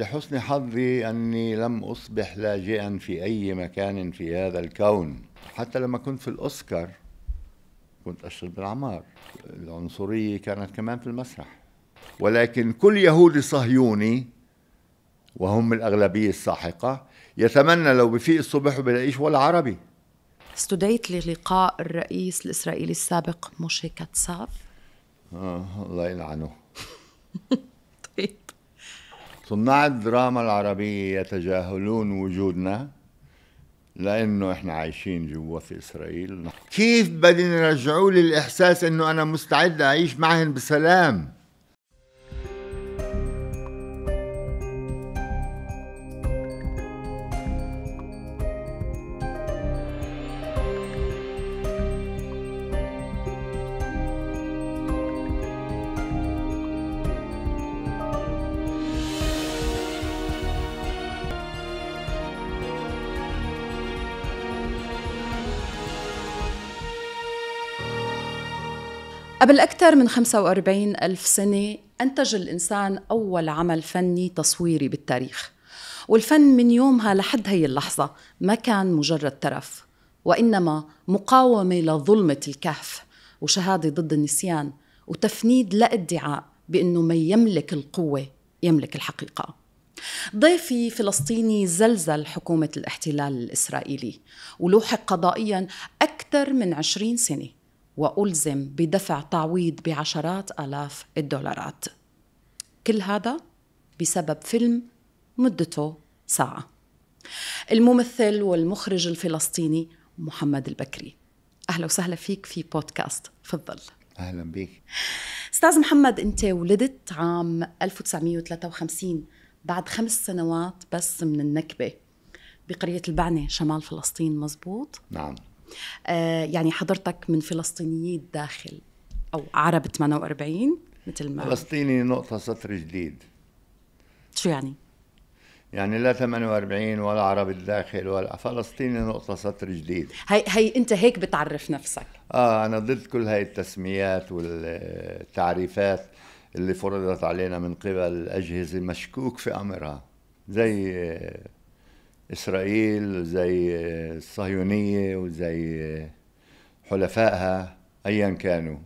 لحسن حظي أني لم أصبح لاجئا في أي مكان في هذا الكون حتى لما كنت في الأوسكار كنت أشرب بالعمار العنصرية كانت كمان في المسرح ولكن كل يهودي صهيوني وهم الأغلبية الساحقة يتمنى لو بفيق الصبح وبلاقيش ولا عربي استدعيت للقاء الرئيس الإسرائيلي السابق موشي كاتساف آه الله يلعنه صناع الدراما العربية يتجاهلون وجودنا لأنه إحنا عايشين جوا في إسرائيل كيف بدنا يرجعوا لي الإحساس إنه أنا مستعد أعيش معهن بسلام قبل أكثر من 45 ألف سنة أنتج الإنسان أول عمل فني تصويري بالتاريخ والفن من يومها لحد هي اللحظة ما كان مجرد ترف وإنما مقاومة لظلمة الكهف وشهادة ضد النسيان وتفنيد لا ادعاء بأنه من يملك القوة يملك الحقيقة ضيفي فلسطيني زلزل حكومة الاحتلال الإسرائيلي ولوحق قضائيا أكثر من عشرين سنة والزم بدفع تعويض بعشرات الاف الدولارات كل هذا بسبب فيلم مدته ساعه الممثل والمخرج الفلسطيني محمد البكري اهلا وسهلا فيك في بودكاست في الظل اهلا بك استاذ محمد انت ولدت عام 1953 بعد خمس سنوات بس من النكبه بقريه البعنه شمال فلسطين مزبوط نعم آه، يعني حضرتك من فلسطينيي الداخل او عرب 48 مثل ما فلسطيني نقطه سطر جديد شو يعني؟ يعني لا 48 ولا عرب الداخل ولا فلسطيني نقطة سطر جديد هي هي أنت هيك بتعرف نفسك آه أنا ضد كل هاي التسميات والتعريفات اللي فرضت علينا من قبل أجهزة مشكوك في أمرها زي اسرائيل زي الصهيونيه وزي حلفائها ايا كانوا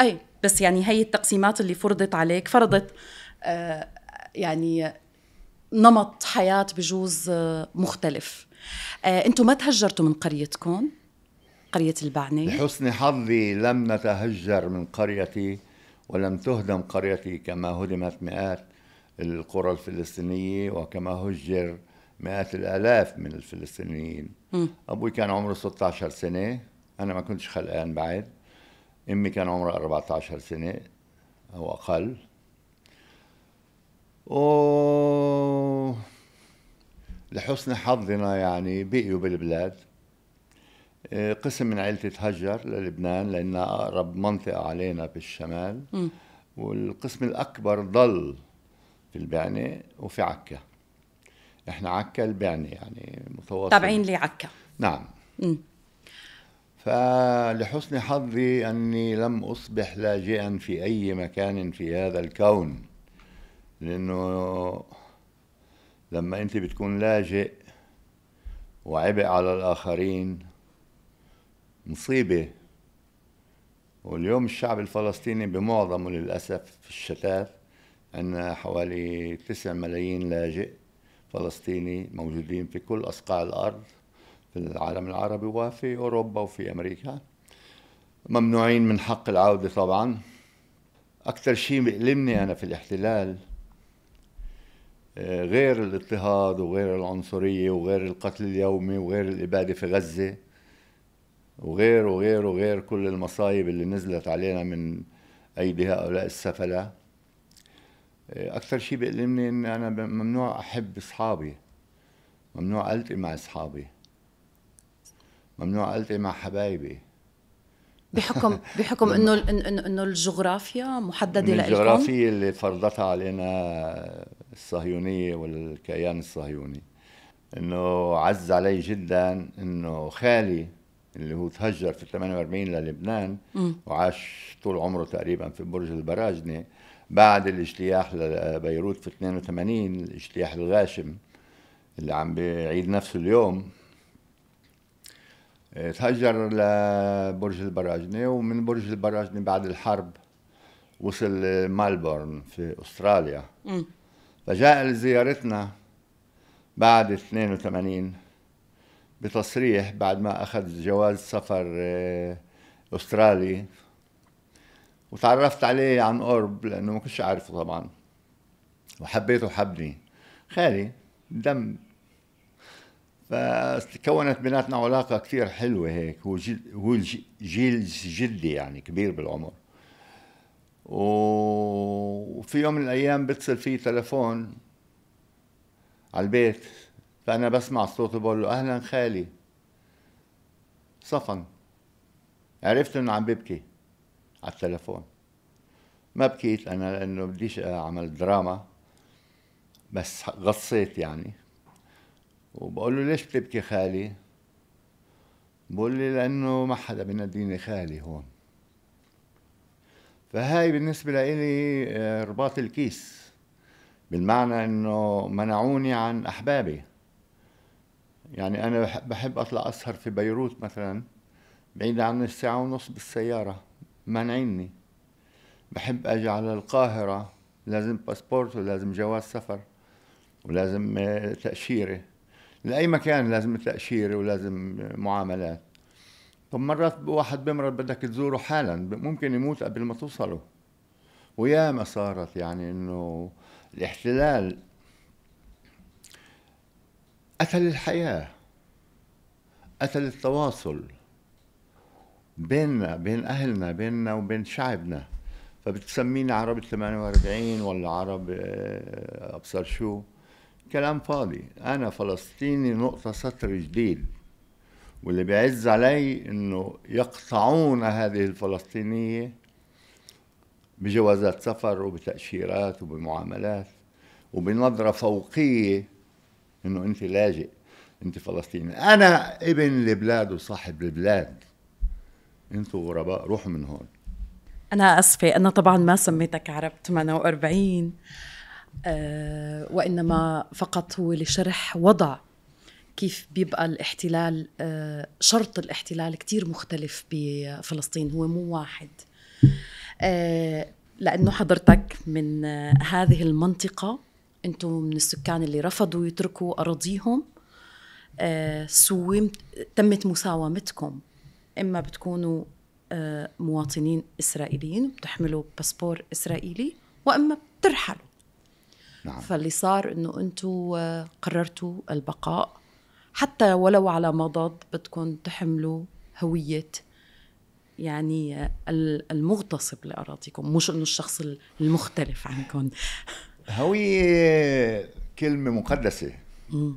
اي بس يعني هي التقسيمات اللي فرضت عليك فرضت آه، يعني نمط حياه بجوز آه، مختلف آه، انتم ما تهجرتوا من قريتكم قريه البعني لحسن حظي لم نتهجر من قريتي ولم تهدم قريتي كما هدمت مئات القرى الفلسطينيه وكما هجر مئات الالاف من الفلسطينيين م. ابوي كان عمره 16 سنه انا ما كنتش خلقان بعد امي كان عمرها 14 سنه او اقل و لحسن حظنا يعني بقيوا بالبلاد إيه، قسم من عائلتي تهجر للبنان لانها اقرب منطقه علينا بالشمال م. والقسم الاكبر ضل في البعنه وفي عكا احنا عكا البعنة يعني متواصل تابعين لعكا نعم م. فلحسن حظي اني لم اصبح لاجئا في اي مكان في هذا الكون لانه لما انت بتكون لاجئ وعبء على الاخرين مصيبه واليوم الشعب الفلسطيني بمعظمه للاسف في الشتات عندنا حوالي 9 ملايين لاجئ فلسطيني موجودين في كل أصقاع الأرض في العالم العربي وفي أوروبا وفي أمريكا ممنوعين من حق العودة طبعا أكثر شيء بيألمني أنا في الاحتلال آه، غير الاضطهاد وغير العنصرية وغير القتل اليومي وغير الإبادة في غزة وغير وغير وغير كل المصايب اللي نزلت علينا من أيدي هؤلاء السفلة اكثر شيء بيألمني اني انا ممنوع احب اصحابي ممنوع التقي مع اصحابي ممنوع التقي مع حبايبي بحكم بحكم انه انه انه الجغرافيا محدده لإلكم الجغرافيا اللي فرضتها علينا الصهيونيه والكيان الصهيوني انه عز علي جدا انه خالي اللي هو تهجر في 48 للبنان وعاش طول عمره تقريبا في برج البراجنه بعد الاجتياح لبيروت في 82 الاجتياح الغاشم اللي عم بيعيد نفسه اليوم آه، تهجر لبرج البراجنة ومن برج البراجنة بعد الحرب وصل مالبورن في استراليا م. فجاء لزيارتنا بعد 82 بتصريح بعد ما اخذ جواز سفر آه، استرالي وتعرفت عليه عن قرب لانه ما كنتش اعرفه طبعا وحبيته وحبني خالي دم فتكونت بيناتنا علاقه كثير حلوه هيك هو جيل, هو جيل جدي يعني كبير بالعمر وفي يوم من الايام بتصل في تلفون على البيت فانا بسمع صوته بقول له اهلا خالي صفن عرفت انه عم ببكي على التلفون ما بكيت انا لانه بديش اعمل دراما بس غصيت يعني وبقول له ليش بتبكي خالي بقول لي لانه ما حدا بيناديني خالي هون فهاي بالنسبة لإلي آه، رباط الكيس بالمعنى إنه منعوني عن أحبابي يعني أنا بحب أطلع أسهر في بيروت مثلا بعيد عني الساعة ونص بالسيارة مانعيني بحب اجي على القاهره لازم باسبورت ولازم جواز سفر ولازم آه، تاشيره لاي مكان لازم تاشيره ولازم آه، معاملات طب مرات واحد بمرض بدك تزوره حالا ممكن يموت قبل ما توصله وياما صارت يعني انه الاحتلال قتل الحياه قتل التواصل بيننا بين اهلنا بيننا وبين شعبنا فبتسمينا عرب 48 ولا عرب آه، ابصر شو كلام فاضي انا فلسطيني نقطه سطر جديد واللي بيعز علي انه يقطعون هذه الفلسطينيه بجوازات سفر وبتاشيرات وبمعاملات وبنظره فوقيه انه انت لاجئ انت فلسطيني انا ابن البلاد وصاحب البلاد انتوا غرباء روحوا من هون انا اسفه انا طبعا ما سميتك عرب 48 أه وانما فقط هو لشرح وضع كيف بيبقى الاحتلال أه شرط الاحتلال كتير مختلف بفلسطين هو مو واحد أه لانه حضرتك من آه، هذه المنطقه انتم من السكان اللي رفضوا يتركوا اراضيهم آه، سويمت تمت مساومتكم اما بتكونوا آه، مواطنين اسرائيليين بتحملوا باسبور اسرائيلي واما بترحلوا نعم. فاللي صار انه انتم آه، قررتوا البقاء حتى ولو على مضض بدكم تحملوا هويه يعني آه، المغتصب لاراضيكم مش انه الشخص المختلف عنكم هويه كلمه مقدسه م.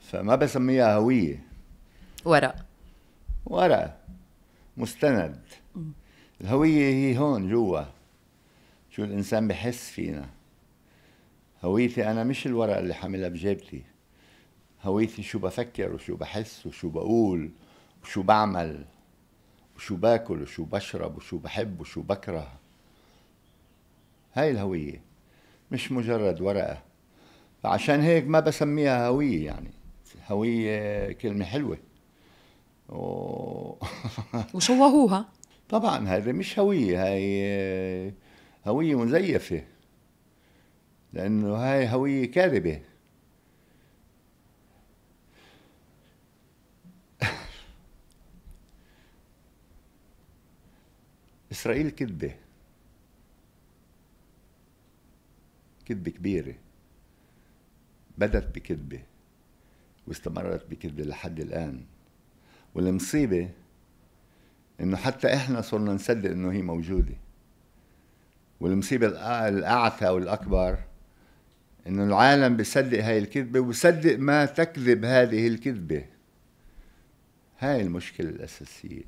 فما بسميها هويه ورق ورقه مستند الهويه هي هون جوا شو الانسان بحس فينا هويتي انا مش الورقه اللي حاملها بجيبتي هويتي شو بفكر وشو بحس وشو بقول وشو بعمل وشو باكل وشو بشرب وشو بحب وشو بكره هاي الهوية مش مجرد ورقة فعشان هيك ما بسميها هوية يعني هوية كلمة حلوة و... وشوهوها طبعا هذه مش هوية هاي هوية مزيفة لأنه هاي هوية كاذبة إسرائيل كذبة كذبة كبيرة بدت بكذبة واستمرت بكذبة لحد الآن والمصيبه انه حتى احنا صرنا نصدق انه هي موجوده والمصيبه الاعتى والاكبر انه العالم بيصدق هاي الكذبه وبيصدق ما تكذب هذه الكذبه هاي المشكله الاساسيه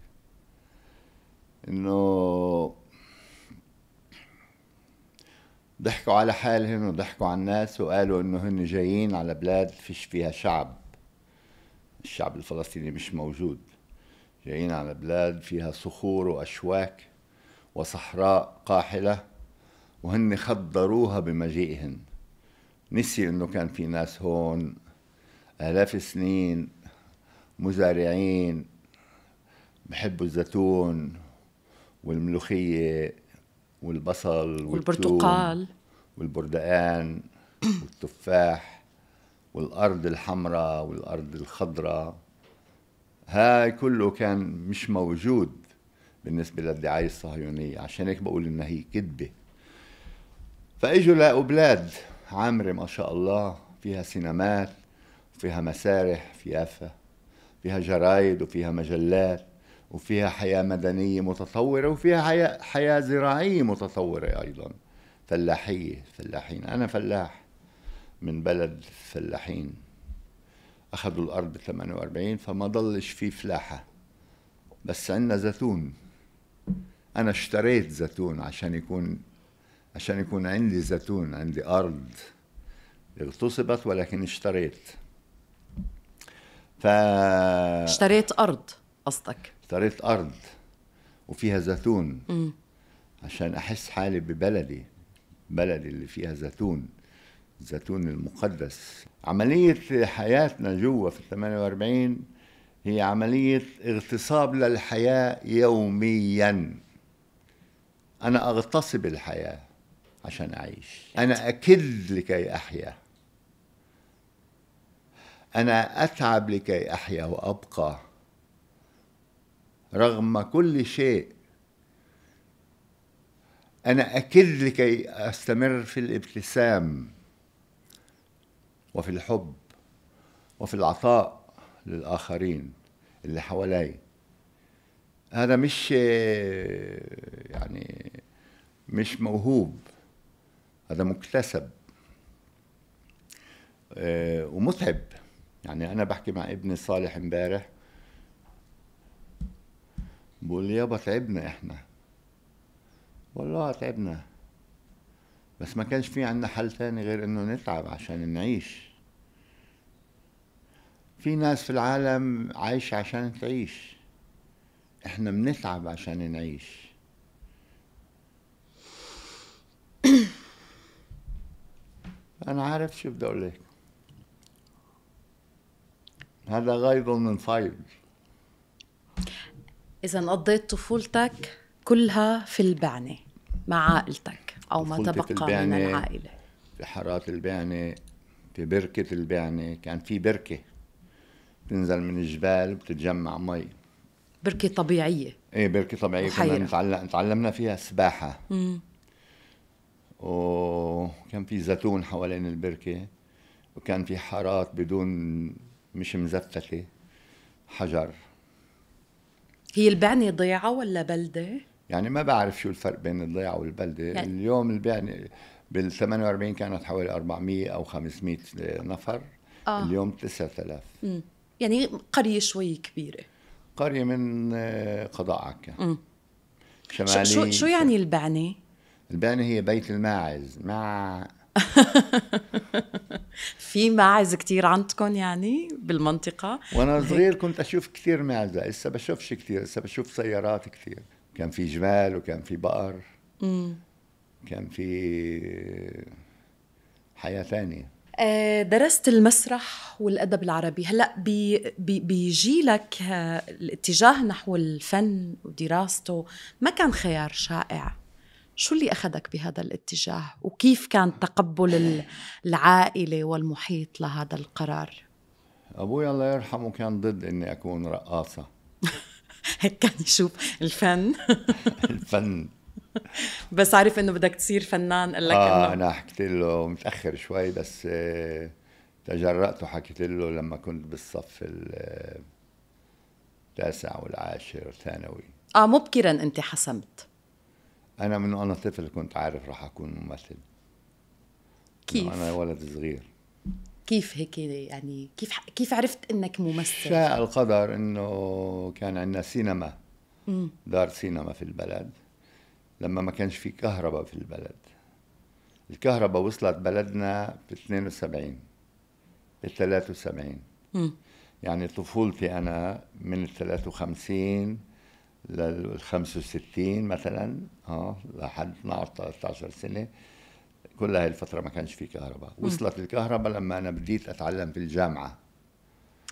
انه ضحكوا على حالهم وضحكوا على الناس وقالوا انه هن جايين على بلاد فيش فيها شعب الشعب الفلسطيني مش موجود جايين على بلاد فيها صخور وأشواك وصحراء قاحلة وهن خدروها بمجيئهن نسي انه كان في ناس هون آلاف السنين مزارعين بحبوا الزيتون والملوخية والبصل والبرتقال والبردقان والتفاح والأرض الحمراء والأرض الخضراء هاي كله كان مش موجود بالنسبة للدعاية الصهيونية عشان هيك بقول إنها هي كذبة فإجوا لقوا بلاد عامرة ما شاء الله فيها سينمات فيها مسارح في يافا فيها جرايد وفيها مجلات وفيها حياة مدنية متطورة وفيها حياة, حياة زراعية متطورة أيضا فلاحية فلاحين أنا فلاح من بلد فلاحين أخذوا الأرض ب 48 فما ضلش في فلاحة بس عندنا زيتون أنا اشتريت زيتون عشان يكون عشان يكون عندي زيتون عندي أرض اغتصبت ولكن اشتريت ف اشتريت أرض قصدك اشتريت أرض وفيها زيتون عشان أحس حالي ببلدي بلدي اللي فيها زيتون الزيتون المقدس عملية حياتنا جوا في 48 هي عملية اغتصاب للحياة يوميا أنا أغتصب الحياة عشان أعيش أنا أكد لكي أحيا أنا أتعب لكي أحيا وأبقى رغم كل شيء أنا أكد لكي أستمر في الابتسام وفي الحب وفي العطاء للآخرين اللي حوالي هذا مش يعني مش موهوب هذا مكتسب آه، ومتعب يعني أنا بحكي مع ابني صالح امبارح بقول لي يابا تعبنا احنا والله تعبنا بس ما كانش في عندنا حل تاني غير انه نتعب عشان نعيش في ناس في العالم عايشة عشان تعيش احنا بنتعب عشان نعيش انا عارف شو بدي اقول لك هذا غيظ من فيض اذا قضيت طفولتك كلها في البعنه مع عائلتك أو ما تبقى من العائلة في حارات البعنة في بركة البعنة كان في بركة تنزل من الجبال بتتجمع مي بركة طبيعية ايه بركة طبيعية وحيرة. كنا نتعلم تعلمنا فيها سباحة مم. وكان في زيتون حوالين البركة وكان في حارات بدون مش مزفتة حجر هي البعنة ضيعة ولا بلدة؟ يعني ما بعرف شو الفرق بين الضيعه والبلده يعني اليوم البيع بال 48 كانت حوالي 400 او 500 نفر آه. اليوم 9000 يعني قريه شوي كبيره قريه من آه، قضاء عكا يعني. شمالي شو شو يعني البعنه البعنه هي بيت الماعز مع في ماعز كتير عندكم يعني بالمنطقة وانا صغير كنت اشوف كتير معزة لسه بشوفش كتير لسه بشوف سيارات كتير كان في جمال وكان في بقر مم. كان في حياة ثانية آه، درست المسرح والأدب العربي هلأ بي بي بيجيلك آه، الاتجاه نحو الفن ودراسته ما كان خيار شائع شو اللي أخذك بهذا الاتجاه وكيف كان تقبل العائلة والمحيط لهذا القرار أبوي الله يرحمه كان ضد أني أكون رقاصة هيك كان يشوف الفن الفن بس عارف انه بدك تصير فنان قال لك اه إنه... انا حكيت له متاخر شوي بس آه، تجرأت وحكيت له لما كنت بالصف آه، التاسع والعاشر ثانوي اه مبكرا انت حسمت انا من وانا طفل كنت عارف راح اكون ممثل كيف؟ انا ولد صغير كيف هيك يعني كيف كيف عرفت انك ممثل؟ شاء القدر انه كان عندنا سينما دار سينما في البلد لما ما كانش في كهرباء في البلد الكهرباء وصلت بلدنا ب 72 ب 73 يعني طفولتي انا من ال 53 لل 65 مثلا اه لحد 12 13 سنه كل هاي الفترة ما كانش في كهرباء وصلت الكهرباء لما أنا بديت أتعلم في الجامعة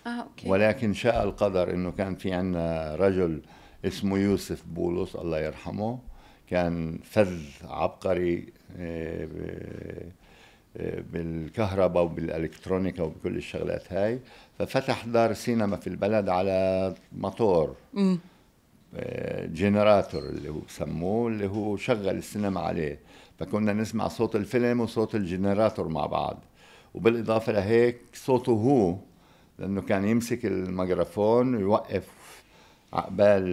آه، أوكي. ولكن شاء القدر أنه كان في عندنا رجل اسمه يوسف بولس الله يرحمه كان فذ عبقري آه، آه، بالكهرباء وبالالكترونيكا وبكل الشغلات هاي ففتح دار سينما في البلد على مطور آه، جنراتور اللي هو بسموه اللي هو شغل السينما عليه فكنا نسمع صوت الفيلم وصوت الجنراتور مع بعض وبالاضافه لهيك صوته هو لانه كان يمسك الميكروفون ويوقف عقبال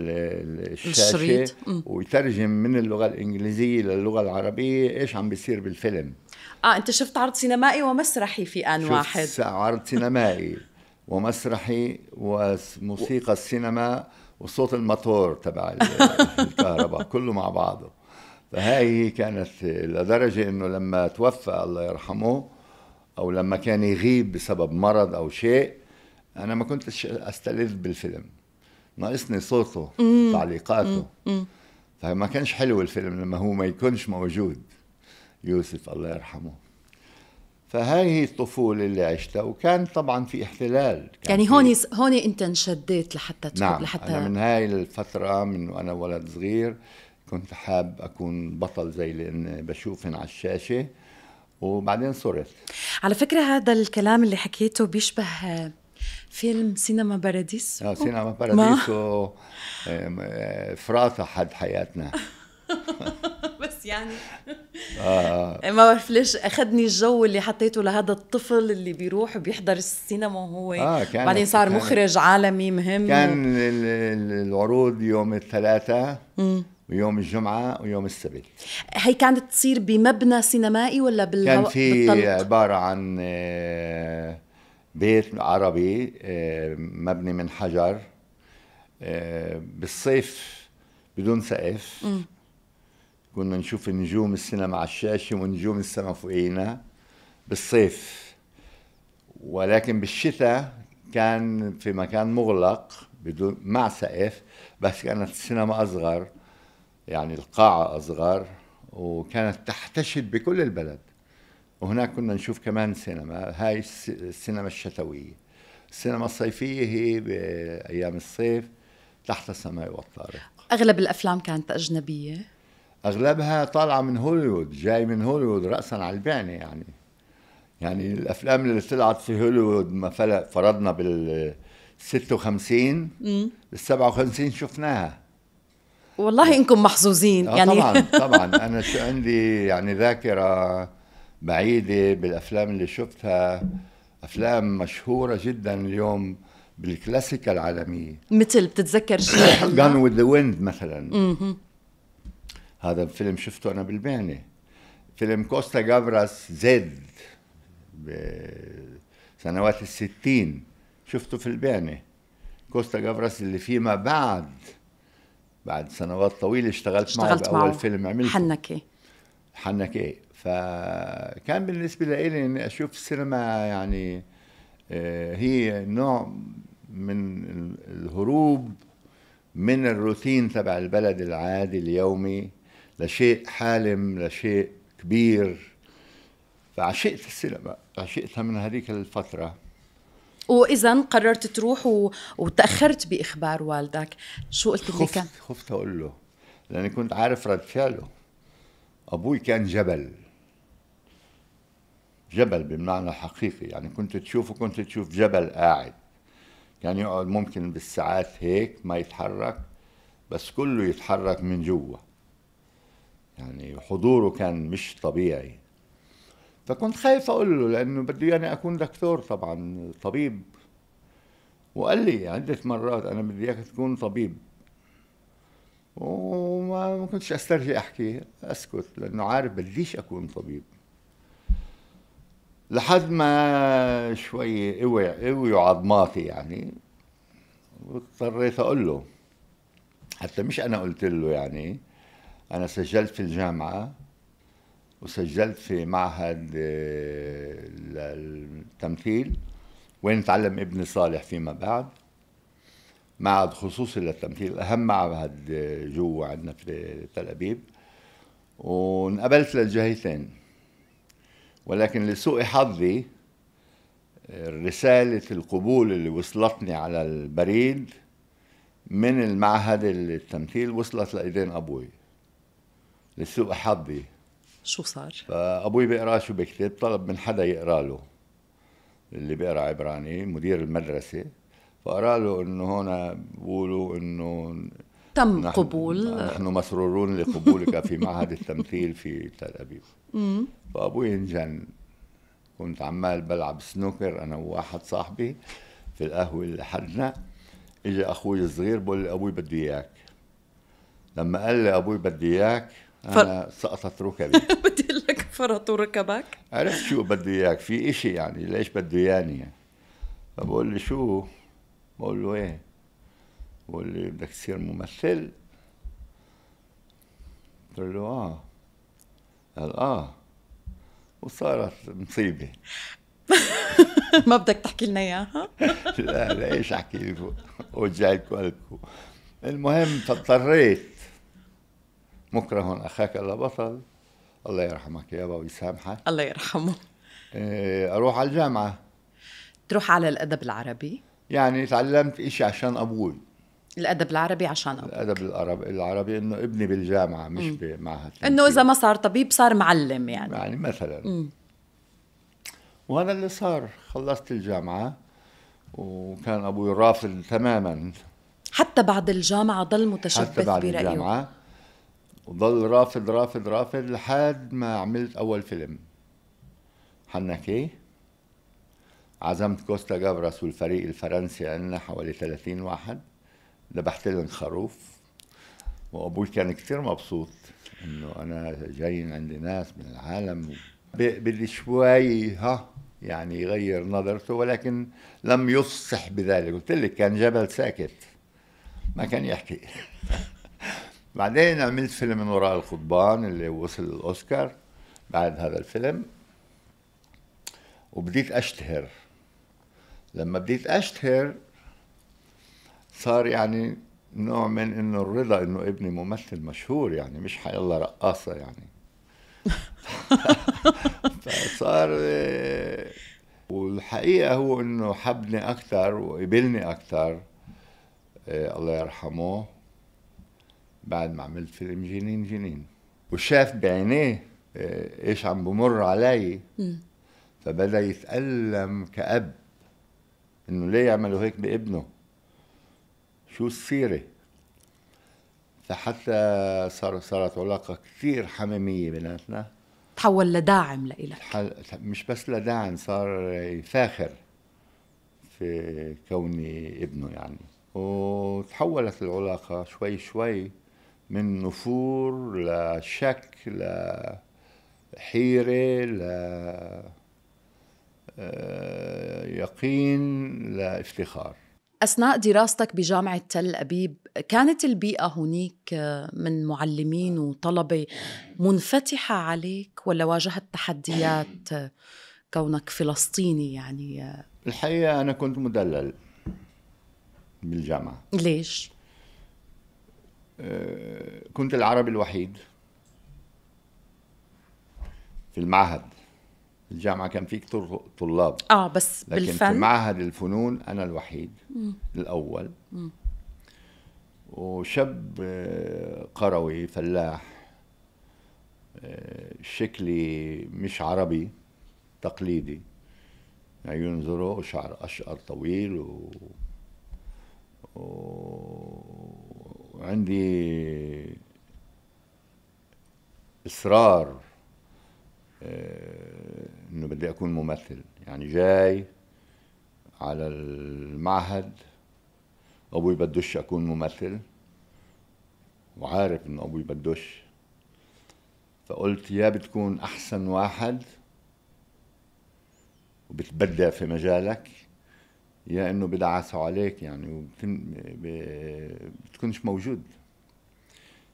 الشاشه الشريط. ويترجم من اللغه الانجليزيه للغه العربيه ايش عم بيصير بالفيلم اه انت شفت عرض سينمائي ومسرحي في ان واحد شفت عرض سينمائي ومسرحي وموسيقى السينما وصوت المطور تبع الكهرباء كله مع بعضه فهاي كانت لدرجة أنه لما توفى الله يرحمه أو لما كان يغيب بسبب مرض أو شيء أنا ما كنت أستلذ بالفيلم ناقصني صوته تعليقاته فما كانش حلو الفيلم لما هو ما يكونش موجود يوسف الله يرحمه فهاي هي الطفولة اللي عشتها وكان طبعا في احتلال كان يعني هون هون انت انشديت لحتى تكون نعم لحتى أنا من هاي الفترة من وانا ولد صغير كنت حاب أكون بطل زي اللي بشوفهم على الشاشة وبعدين صرت على فكرة هذا الكلام اللي حكيته بيشبه آه، فيلم سينما باراديس اه سينما باراديس و... آه، حد حياتنا بس يعني آه،, آه. ما بعرف ليش اخذني الجو اللي حطيته لهذا الطفل اللي بيروح بيحضر السينما وهو آه كان بعدين صار كان مخرج عالمي مهم كان و... العروض يوم الثلاثاء ويوم الجمعة ويوم السبت هي كانت تصير بمبنى سينمائي ولا بال كان في عبارة عن آه، بيت عربي آه، مبني من حجر آه، بالصيف بدون سقف كنا نشوف نجوم السينما على الشاشة ونجوم السما فوقينا بالصيف ولكن بالشتاء كان في مكان مغلق بدون مع سقف بس كانت السينما أصغر يعني القاعة أصغر وكانت تحتشد بكل البلد وهناك كنا نشوف كمان سينما هاي السينما الشتوية السينما الصيفية هي بأيام الصيف تحت السماء والطارق أغلب الأفلام كانت أجنبية أغلبها طالعة من هوليوود جاي من هوليوود رأسا على البعنة يعني يعني الأفلام اللي طلعت في هوليوود ما فرضنا بال 56 بال 57 شفناها والله انكم محظوظين آه يعني طبعا طبعا انا شو عندي يعني ذاكره بعيده بالافلام اللي شفتها افلام مشهوره جدا اليوم بالكلاسيكا العالميه مثل بتتذكر شيء جان وذ ذا ويند مثلا هذا فيلم شفته انا بالبعنه فيلم كوستا جافراس زد بسنوات الستين شفته في البعنه كوستا جافراس اللي فيما بعد بعد سنوات طويله اشتغلت, اشتغلت معه باول فيلم عملته حنكي إيه؟ حنكي إيه. فكان بالنسبه لي اني اشوف السينما يعني آه، هي نوع من الهروب من الروتين تبع البلد العادي اليومي لشيء حالم لشيء كبير فعشقت السينما عشقتها من هذيك الفتره واذا قررت تروح و... وتاخرت باخبار والدك شو قلت لك كان خفت اقول له لاني كنت عارف رد فعله ابوي كان جبل جبل بمعنى حقيقي يعني كنت تشوفه كنت تشوف جبل قاعد كان يقعد ممكن بالساعات هيك ما يتحرك بس كله يتحرك من جوا يعني حضوره كان مش طبيعي فكنت خايف اقول له لانه بده يعني اكون دكتور طبعا طبيب وقال لي عده مرات انا بدي اياك تكون طبيب وما كنتش استرجي احكي اسكت لانه عارف بديش اكون طبيب لحد ما شوي قوي قوي عظماتي يعني واضطريت اقول له حتى مش انا قلت له يعني انا سجلت في الجامعه وسجلت في معهد آه، للتمثيل وين تعلم ابن صالح فيما بعد معهد خصوصي للتمثيل أهم معهد آه، جوا عندنا في تل أبيب وانقبلت للجهتين ولكن لسوء حظي آه، رسالة القبول اللي وصلتني على البريد من المعهد التمثيل وصلت لإيدين أبوي لسوء حظي شو صار؟ ابوي بيقرا شو بكتب طلب من حدا يقرا له اللي بيقرا عبراني مدير المدرسه فقرا له انه هون بيقولوا انه تم نحن قبول نحن مسرورون لقبولك في معهد التمثيل في تل ابيب فابوي انجن كنت عمال بلعب سنوكر انا وواحد صاحبي في القهوه اللي حدنا اجى اخوي الصغير بقول لي ابوي بده اياك لما قال لي ابوي بدي اياك انا سقطت ركبي بدي لك فرطوا ركبك عرفت شو بده اياك في إشي يعني ليش بده اياني فبقول لي شو بقول له ايه بقول لي بدك تصير ممثل قلت له اه قال اه وصارت مصيبه ما بدك تحكي لنا اياها؟ لا ليش احكي لكم ورجع المهم فاضطريت مكره اخاك الا بطل الله يرحمك يابا ويسامحك الله يرحمه إيه، اروح على الجامعه تروح على الادب العربي يعني تعلمت إشي عشان ابوي الادب العربي عشان أبوك. الادب العربي العربي انه ابني بالجامعه مش م. بمعهد انه اذا ما صار طبيب صار معلم يعني يعني مثلا م. وهذا اللي صار خلصت الجامعه وكان ابوي رافض تماما حتى بعد الجامعه ضل متشبث حتى بعد برايه الجامعه وضل رافض رافض رافض لحد ما عملت اول فيلم حنكي عزمت كوستا جابراس والفريق الفرنسي عندنا حوالي 30 واحد ذبحت لهم خروف وابوي كان كثير مبسوط انه انا جاي عندي ناس من العالم بدي شوي ها يعني يغير نظرته ولكن لم يفصح بذلك قلت لك كان جبل ساكت ما كان يحكي بعدين عملت فيلم من وراء القضبان اللي وصل الاوسكار بعد هذا الفيلم وبديت اشتهر لما بديت اشتهر صار يعني نوع من انه الرضا انه ابني ممثل مشهور يعني مش حيلا رقاصه يعني فصار والحقيقه هو انه حبني اكثر وقبلني اكثر آه، الله يرحمه بعد ما عملت فيلم جنين جنين وشاف بعينيه آه، ايش عم بمر علي فبدا يتالم كاب انه ليه يعملوا هيك بابنه شو السيره فحتى صار صارت علاقه كثير حميميه بيناتنا تحول لداعم لإلك مش بس لداعم صار يفاخر في كوني ابنه يعني وتحولت العلاقة شوي شوي من نفور لشك لحيرة ليقين آه، يقين لافتخار أثناء دراستك بجامعة تل أبيب كانت البيئة هناك آه، من معلمين وطلبة منفتحة عليك ولا واجهت تحديات آه، كونك فلسطيني يعني الحقيقة أنا كنت مدلل بالجامعة ليش؟ كنت العربي الوحيد في المعهد الجامعة كان فيك طلاب اه بس لكن بالفن في معهد الفنون أنا الوحيد م. الأول م. وشاب آه، قروي فلاح آه، شكلي مش عربي تقليدي عيون زرق وشعر أشقر طويل و... و... وعندي اصرار آه، انه بدي اكون ممثل يعني جاي على المعهد ابوي بدوش اكون ممثل وعارف انه ابوي بدوش فقلت يا بتكون احسن واحد وبتبدع في مجالك يا انه بدعسوا عليك يعني بتكونش موجود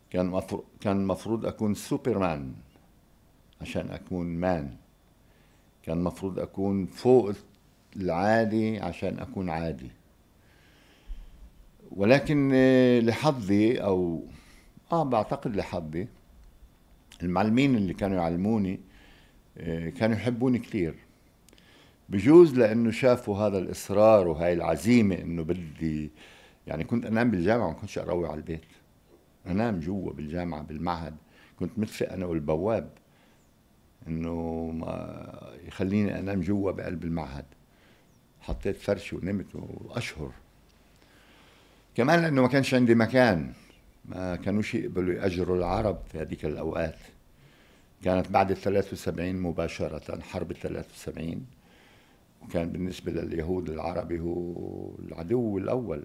كان مفروض كان المفروض اكون سوبرمان عشان اكون مان كان المفروض اكون فوق العادي عشان اكون عادي ولكن آه، لحظي او اه بعتقد لحظي المعلمين اللي كانوا يعلموني آه، كانوا يحبوني كثير بجوز لانه شافوا هذا الاصرار وهي العزيمه انه بدي يعني كنت انام بالجامعه ما كنتش اروح على البيت انام جوا بالجامعه بالمعهد كنت متفق انا والبواب انه ما يخليني انام جوا بقلب المعهد حطيت فرشي ونمت واشهر كمان لانه ما كانش عندي مكان ما كانوش يقبلوا ياجروا العرب في هذيك الاوقات كانت بعد ال 73 مباشره حرب ال 73 وكان بالنسبة لليهود العربي هو العدو الأول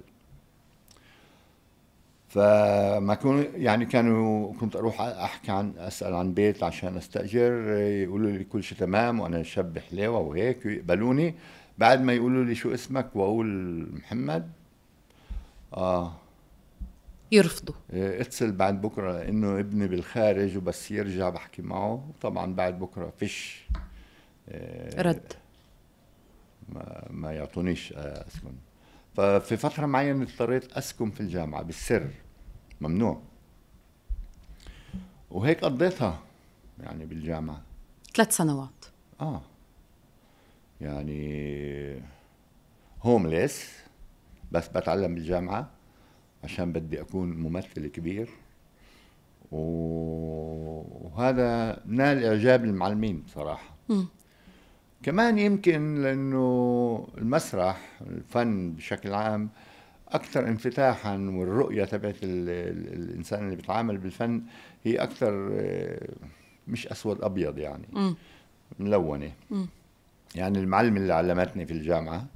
فما كانوا يعني كانوا كنت اروح احكي عن اسال عن بيت عشان استاجر يقولوا لي كل شيء تمام وانا شاب حليوة وهيك ويقبلوني بعد ما يقولوا لي شو اسمك واقول محمد اه يرفضوا إيه، اتصل بعد بكره لانه ابني بالخارج وبس يرجع بحكي معه طبعا بعد بكره فيش آه رد ما, ما يعطونيش آه، اسكن ففي فتره معينه اضطريت اسكن في الجامعه بالسر ممنوع وهيك قضيتها يعني بالجامعه ثلاث سنوات اه يعني هومليس بس بتعلم بالجامعه عشان بدي اكون ممثل كبير وهذا نال اعجاب المعلمين بصراحه م. كمان يمكن لانه المسرح الفن بشكل عام اكثر انفتاحا والرؤيه تبعت الانسان اللي بيتعامل بالفن هي اكثر آه، مش اسود ابيض يعني ملونه يعني المعلمه اللي علمتني في الجامعه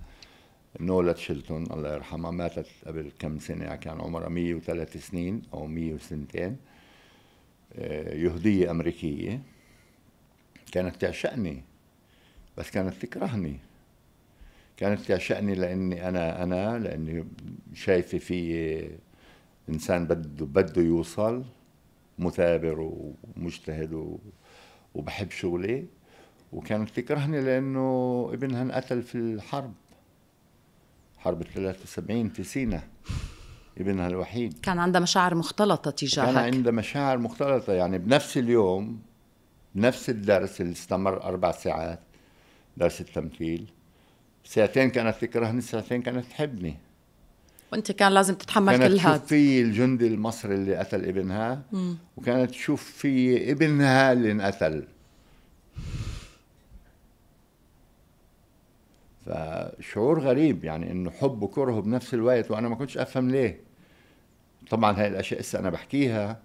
نولا تشيلتون الله يرحمها ماتت قبل كم سنه يعني كان عمرها 103 سنين او 102 آه، يهوديه امريكيه كانت تعشقني بس كانت تكرهني كانت تعشقني لاني انا انا لاني شايفه في انسان بده بده يوصل مثابر ومجتهد وبحب شغلي وكانت تكرهني لانه ابنها انقتل في الحرب حرب ال 73 في سينا ابنها الوحيد كان عندها مشاعر مختلطة تجاهك كان عندها مشاعر مختلطة يعني بنفس اليوم بنفس الدرس اللي استمر أربع ساعات درس التمثيل ساعتين كانت تكرهني ساعتين كانت تحبني وانت كان لازم تتحمل كانت كل هذا كانت في الجندي المصري اللي قتل ابنها مم. وكانت تشوف في ابنها اللي انقتل فشعور غريب يعني انه حب وكره بنفس الوقت وانا ما كنتش افهم ليه طبعا هاي الاشياء هسه انا بحكيها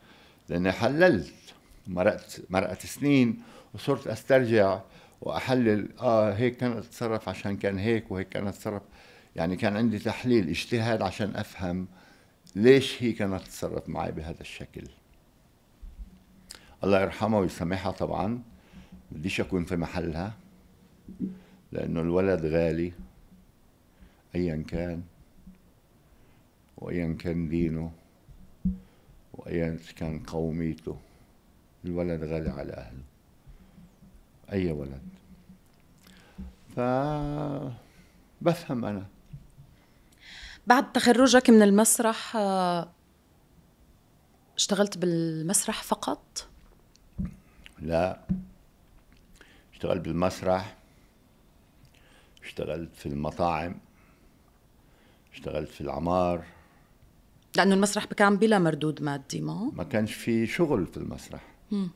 لاني حللت مرقت مرقت سنين وصرت استرجع واحلل اه هيك كان اتصرف عشان كان هيك وهيك كان اتصرف يعني كان عندي تحليل اجتهاد عشان افهم ليش هي كانت تتصرف معي بهذا الشكل الله يرحمها ويسامحها طبعا بديش اكون في محلها لانه الولد غالي ايا كان وايا كان دينه وايا كان قوميته الولد غالي على اهله أي ولد فبفهم أنا بعد تخرجك من المسرح آه، اشتغلت بالمسرح فقط؟ لا اشتغلت بالمسرح اشتغلت في المطاعم اشتغلت في العمار لأنه المسرح كان بلا مردود مادي ما؟ ما كانش في شغل في المسرح مم.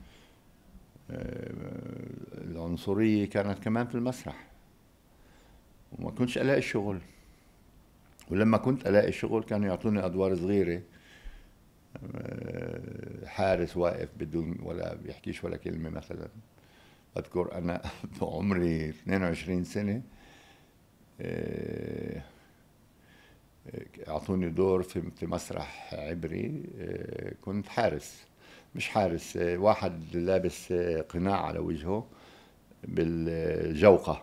آه، العنصرية كانت كمان في المسرح وما كنتش ألاقي شغل ولما كنت ألاقي شغل كانوا يعطوني أدوار صغيرة آه، حارس واقف بدون ولا بيحكيش ولا كلمة مثلا بذكر أنا بعمري 22 سنة آه، أعطوني دور في مسرح عبري كنت حارس مش حارس آه، واحد لابس آه، قناع على وجهه بالجوقة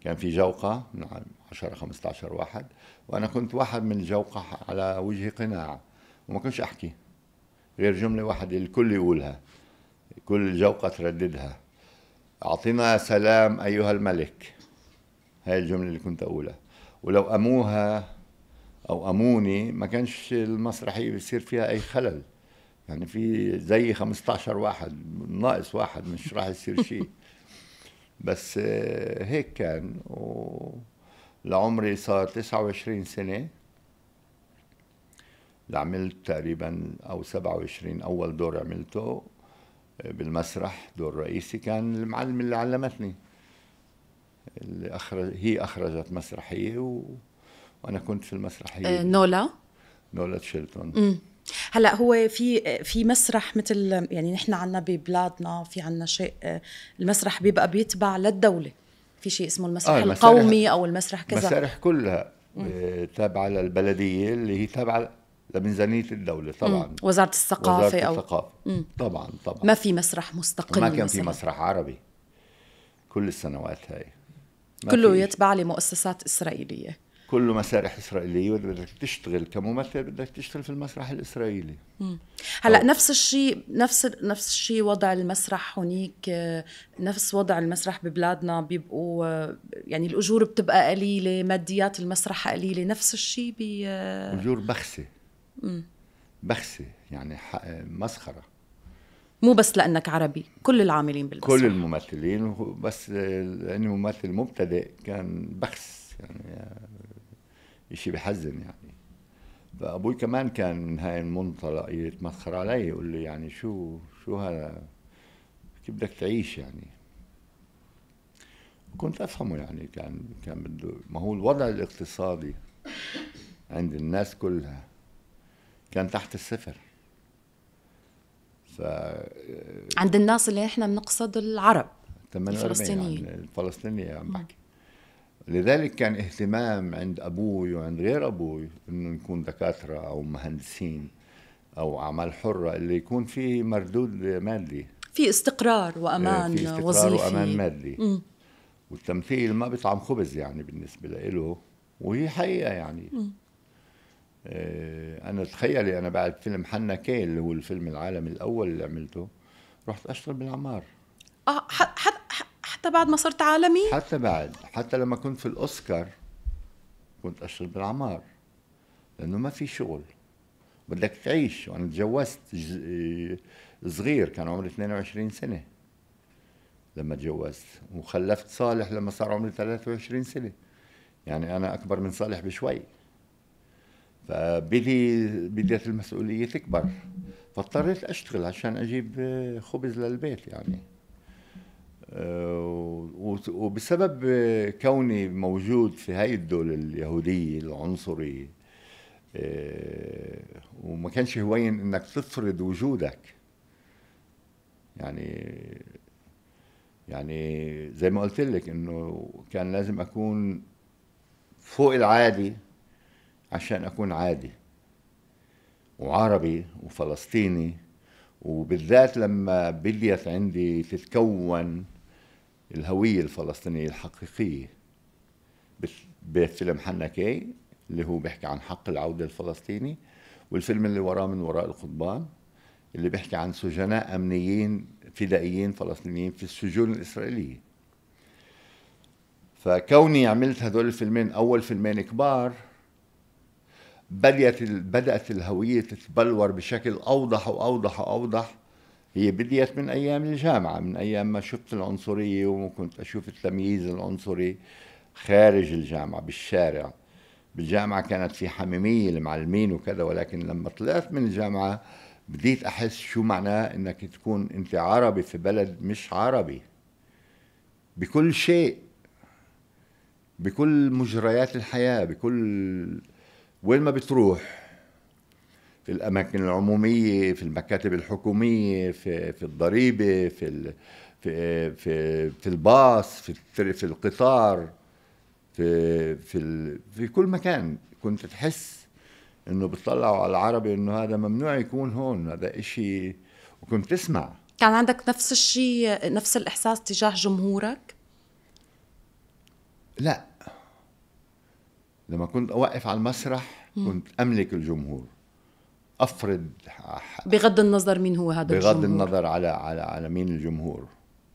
كان في جوقة نعم 10 15 واحد وأنا كنت واحد من الجوقة على وجهي قناع وما كنتش أحكي غير جملة واحدة الكل يقولها كل جوقة ترددها أعطينا سلام أيها الملك هاي الجملة اللي كنت أقولها ولو أموها أو أموني ما كانش المسرحية بيصير فيها أي خلل يعني في زي 15 واحد ناقص واحد مش راح يصير شيء بس آه، هيك كان ولعمري صار 29 سنة لعملت تقريبا أو 27 أول دور عملته آه، بالمسرح دور رئيسي كان المعلم اللي علمتني اللي أخرج هي أخرجت مسرحية و... وأنا كنت في المسرحية آه، نولا نولا تشيلتون هلا هو في في مسرح مثل يعني نحن عندنا ببلادنا في عندنا شيء المسرح بيبقى بيتبع للدوله في شيء اسمه المسرح آه القومي او المسرح كذا المسارح كلها تابعه للبلديه اللي هي تابعه لميزانيه الدوله طبعا مم. وزاره الثقافه وزارة او الثقافه مم. طبعا طبعا ما في مسرح مستقل ما كان في مسرح عربي كل السنوات هاي كله يتبع لمؤسسات اسرائيليه كله مسارح اسرائيليه واذا بدك تشتغل كممثل بدك تشتغل في المسرح الاسرائيلي هلا أو. نفس الشيء نفس نفس الشيء وضع المسرح هونيك آه، نفس وضع المسرح ببلادنا بيبقوا آه، يعني الاجور بتبقى قليله ماديات المسرح قليله نفس الشيء بي آه، اجور بخسه بخسه يعني مسخره مو بس لانك عربي كل العاملين بالمسرح كل الممثلين بس لاني ممثل مبتدئ كان بخس يعني شيء بحزن يعني فابوي كمان كان من هاي المنطلق يتمسخر علي يقول لي يعني شو شو هذا كيف بدك تعيش يعني كنت افهمه يعني كان كان بده ما هو الوضع الاقتصادي عند الناس كلها كان تحت الصفر ف عند الناس اللي احنا بنقصد العرب الفلسطينيين يعني، الفلسطينية عم بحكي لذلك كان اهتمام عند ابوي وعند غير ابوي انه نكون دكاتره او مهندسين او اعمال حره اللي يكون في مردود مادي في استقرار وامان إيه، في استقرار وظيفي وامان مادي م. والتمثيل ما بيطعم خبز يعني بالنسبه له وهي حقيقه يعني م. إيه، انا تخيلي انا بعد فيلم حنا كيل اللي هو الفيلم العالمي الاول اللي عملته رحت اشتغل بالعمار اه حتى بعد ما صرت عالمي حتى بعد حتى لما كنت في الاوسكار كنت اشتغل بالعمار لانه ما في شغل بدك تعيش وانا تجوزت صغير كان عمري 22 سنه لما تجوزت وخلفت صالح لما صار عمري 23 سنه يعني انا اكبر من صالح بشوي فبدي بديت المسؤوليه تكبر فاضطريت اشتغل عشان اجيب خبز للبيت يعني آه، وبسبب كوني موجود في هاي الدولة اليهودية العنصرية آه، وما كانش هوين انك تفرض وجودك يعني يعني زي ما قلت لك انه كان لازم اكون فوق العادي عشان اكون عادي وعربي وفلسطيني وبالذات لما بديت عندي تتكون الهويه الفلسطينيه الحقيقيه بفيلم حنا كي اللي هو بيحكي عن حق العوده الفلسطيني والفيلم اللي وراه من وراء القضبان اللي بيحكي عن سجناء امنيين فدائيين فلسطينيين في السجون الاسرائيليه فكوني عملت هدول الفيلمين اول فيلمين كبار بدات بدات الهويه تتبلور بشكل اوضح واوضح واوضح هي بديت من ايام الجامعه من ايام ما شفت العنصريه وكنت اشوف التمييز العنصري خارج الجامعه بالشارع بالجامعه كانت في حميميه المعلمين وكذا ولكن لما طلعت من الجامعه بديت احس شو معناه انك تكون انت عربي في بلد مش عربي بكل شيء بكل مجريات الحياه بكل وين ما بتروح في الاماكن العموميه في المكاتب الحكوميه في في الضريبه في ال في في في الباص في في القطار في في ال في كل مكان كنت تحس انه بتطلعوا على العربي انه هذا ممنوع يكون هون هذا إشي وكنت تسمع كان عندك نفس الشيء نفس الاحساس تجاه جمهورك لا لما كنت اوقف على المسرح كنت املك الجمهور افرض بغض النظر مين هو هذا بغض الجمهور. النظر على على على مين الجمهور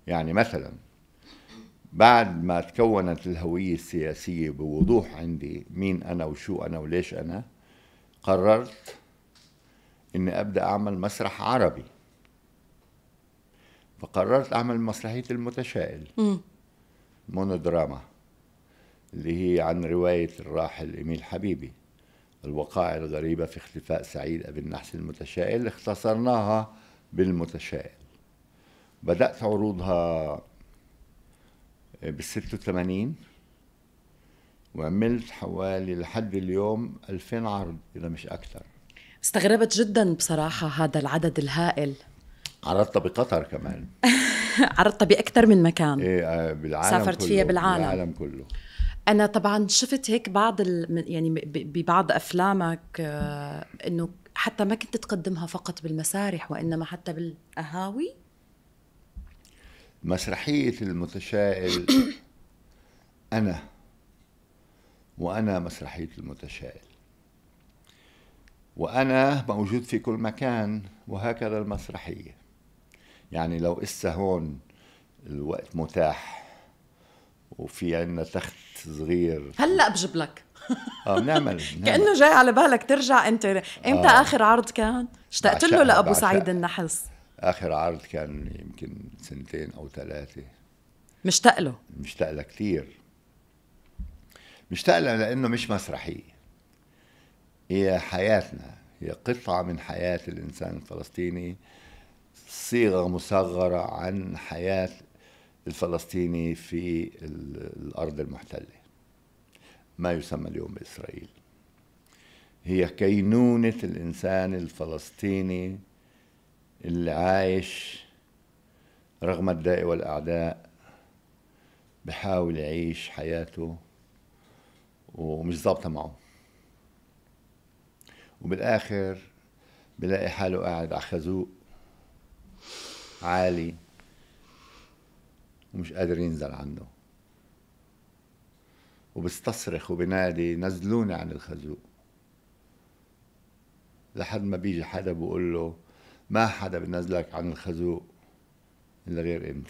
يعني مثلا بعد ما تكونت الهويه السياسيه بوضوح عندي مين انا وشو انا وليش انا قررت اني ابدا اعمل مسرح عربي فقررت اعمل مسرحيه المتشائل مونودراما اللي هي عن روايه الراحل ايميل حبيبي الوقائع الغريبة في اختفاء سعيد أبي النحس المتشائل اختصرناها بالمتشائل بدأت عروضها بالستة وثمانين وعملت حوالي لحد اليوم 2000 عرض إذا مش أكثر استغربت جدا بصراحة هذا العدد الهائل عرضت بقطر كمان عرضت بأكثر من مكان إيه آه، بالعالم سافرت كله. فيها بالعالم بالعالم كله انا طبعا شفت هيك بعض ال... يعني ببعض افلامك آه، انه حتى ما كنت تقدمها فقط بالمسارح وانما حتى بالقهاوي مسرحيه المتشائل انا وانا مسرحيه المتشائل وانا موجود في كل مكان وهكذا المسرحيه يعني لو اسا هون الوقت متاح وفي عندنا تخت صغير هلا بجيب لك اه بنعمل كانه جاي على بالك ترجع انت امتى آه. اخر عرض كان؟ اشتقت له لابو سعيد النحس اخر عرض كان يمكن سنتين او ثلاثه مشتاق له مشتاق له كثير مشتاق له لانه مش مسرحيه هي حياتنا هي قطعه من حياه الانسان الفلسطيني صيغه مصغره عن حياه الفلسطيني في الأرض المحتلة ما يسمى اليوم بإسرائيل هي كينونة الإنسان الفلسطيني اللي عايش رغم الداء والأعداء بحاول يعيش حياته ومش ظابطة معه وبالآخر بلاقي حاله قاعد على خازوق عالي ومش قادر ينزل عنه وبستصرخ وبنادي نزلوني عن الخازوق لحد ما بيجي حدا بقول له ما حدا بنزلك عن الخازوق الا غير انت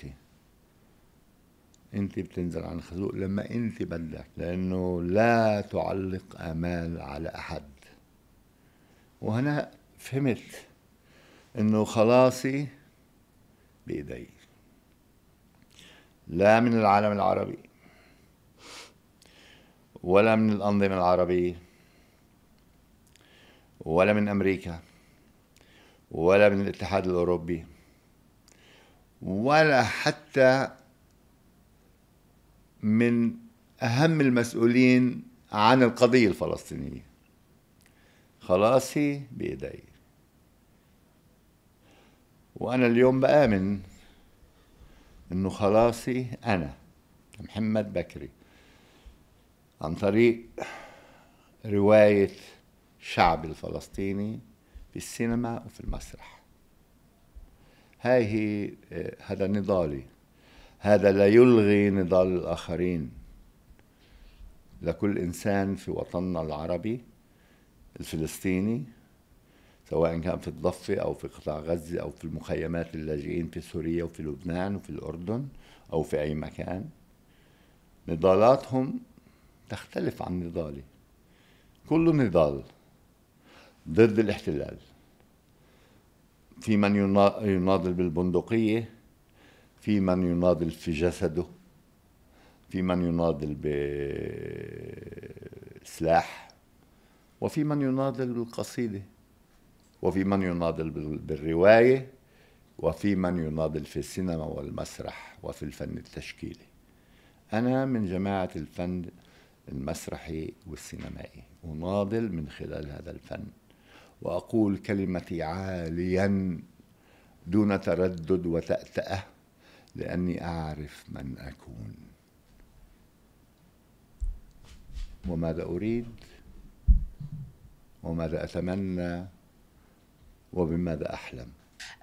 انت بتنزل عن الخازوق لما انت بدك لانه لا تعلق امال على احد وهنا فهمت انه خلاصي بايدي لا من العالم العربي ولا من الأنظمة العربية ولا من أمريكا ولا من الاتحاد الأوروبي ولا حتى من أهم المسؤولين عن القضية الفلسطينية خلاصي بإيدي وأنا اليوم بآمن انه خلاصي انا محمد بكري عن طريق روايه الشعب الفلسطيني في السينما وفي المسرح هاي هي آه، هذا نضالي هذا لا يلغي نضال الآخرين لكل إنسان في وطننا العربي الفلسطيني سواء كان في الضفة أو في قطاع غزة أو في المخيمات اللاجئين في سوريا وفي لبنان وفي الأردن أو في أي مكان نضالاتهم تختلف عن نضالي كل نضال ضد الاحتلال في من يناضل بالبندقية في من يناضل في جسده في من يناضل بسلاح وفي من يناضل بالقصيده وفي من يناضل بالرواية وفي من يناضل في السينما والمسرح وفي الفن التشكيلي أنا من جماعة الفن المسرحي والسينمائي أناضل من خلال هذا الفن وأقول كلمتي عاليا دون تردد وتأتأة لأني أعرف من أكون وماذا أريد وماذا أتمنى وبماذا أحلم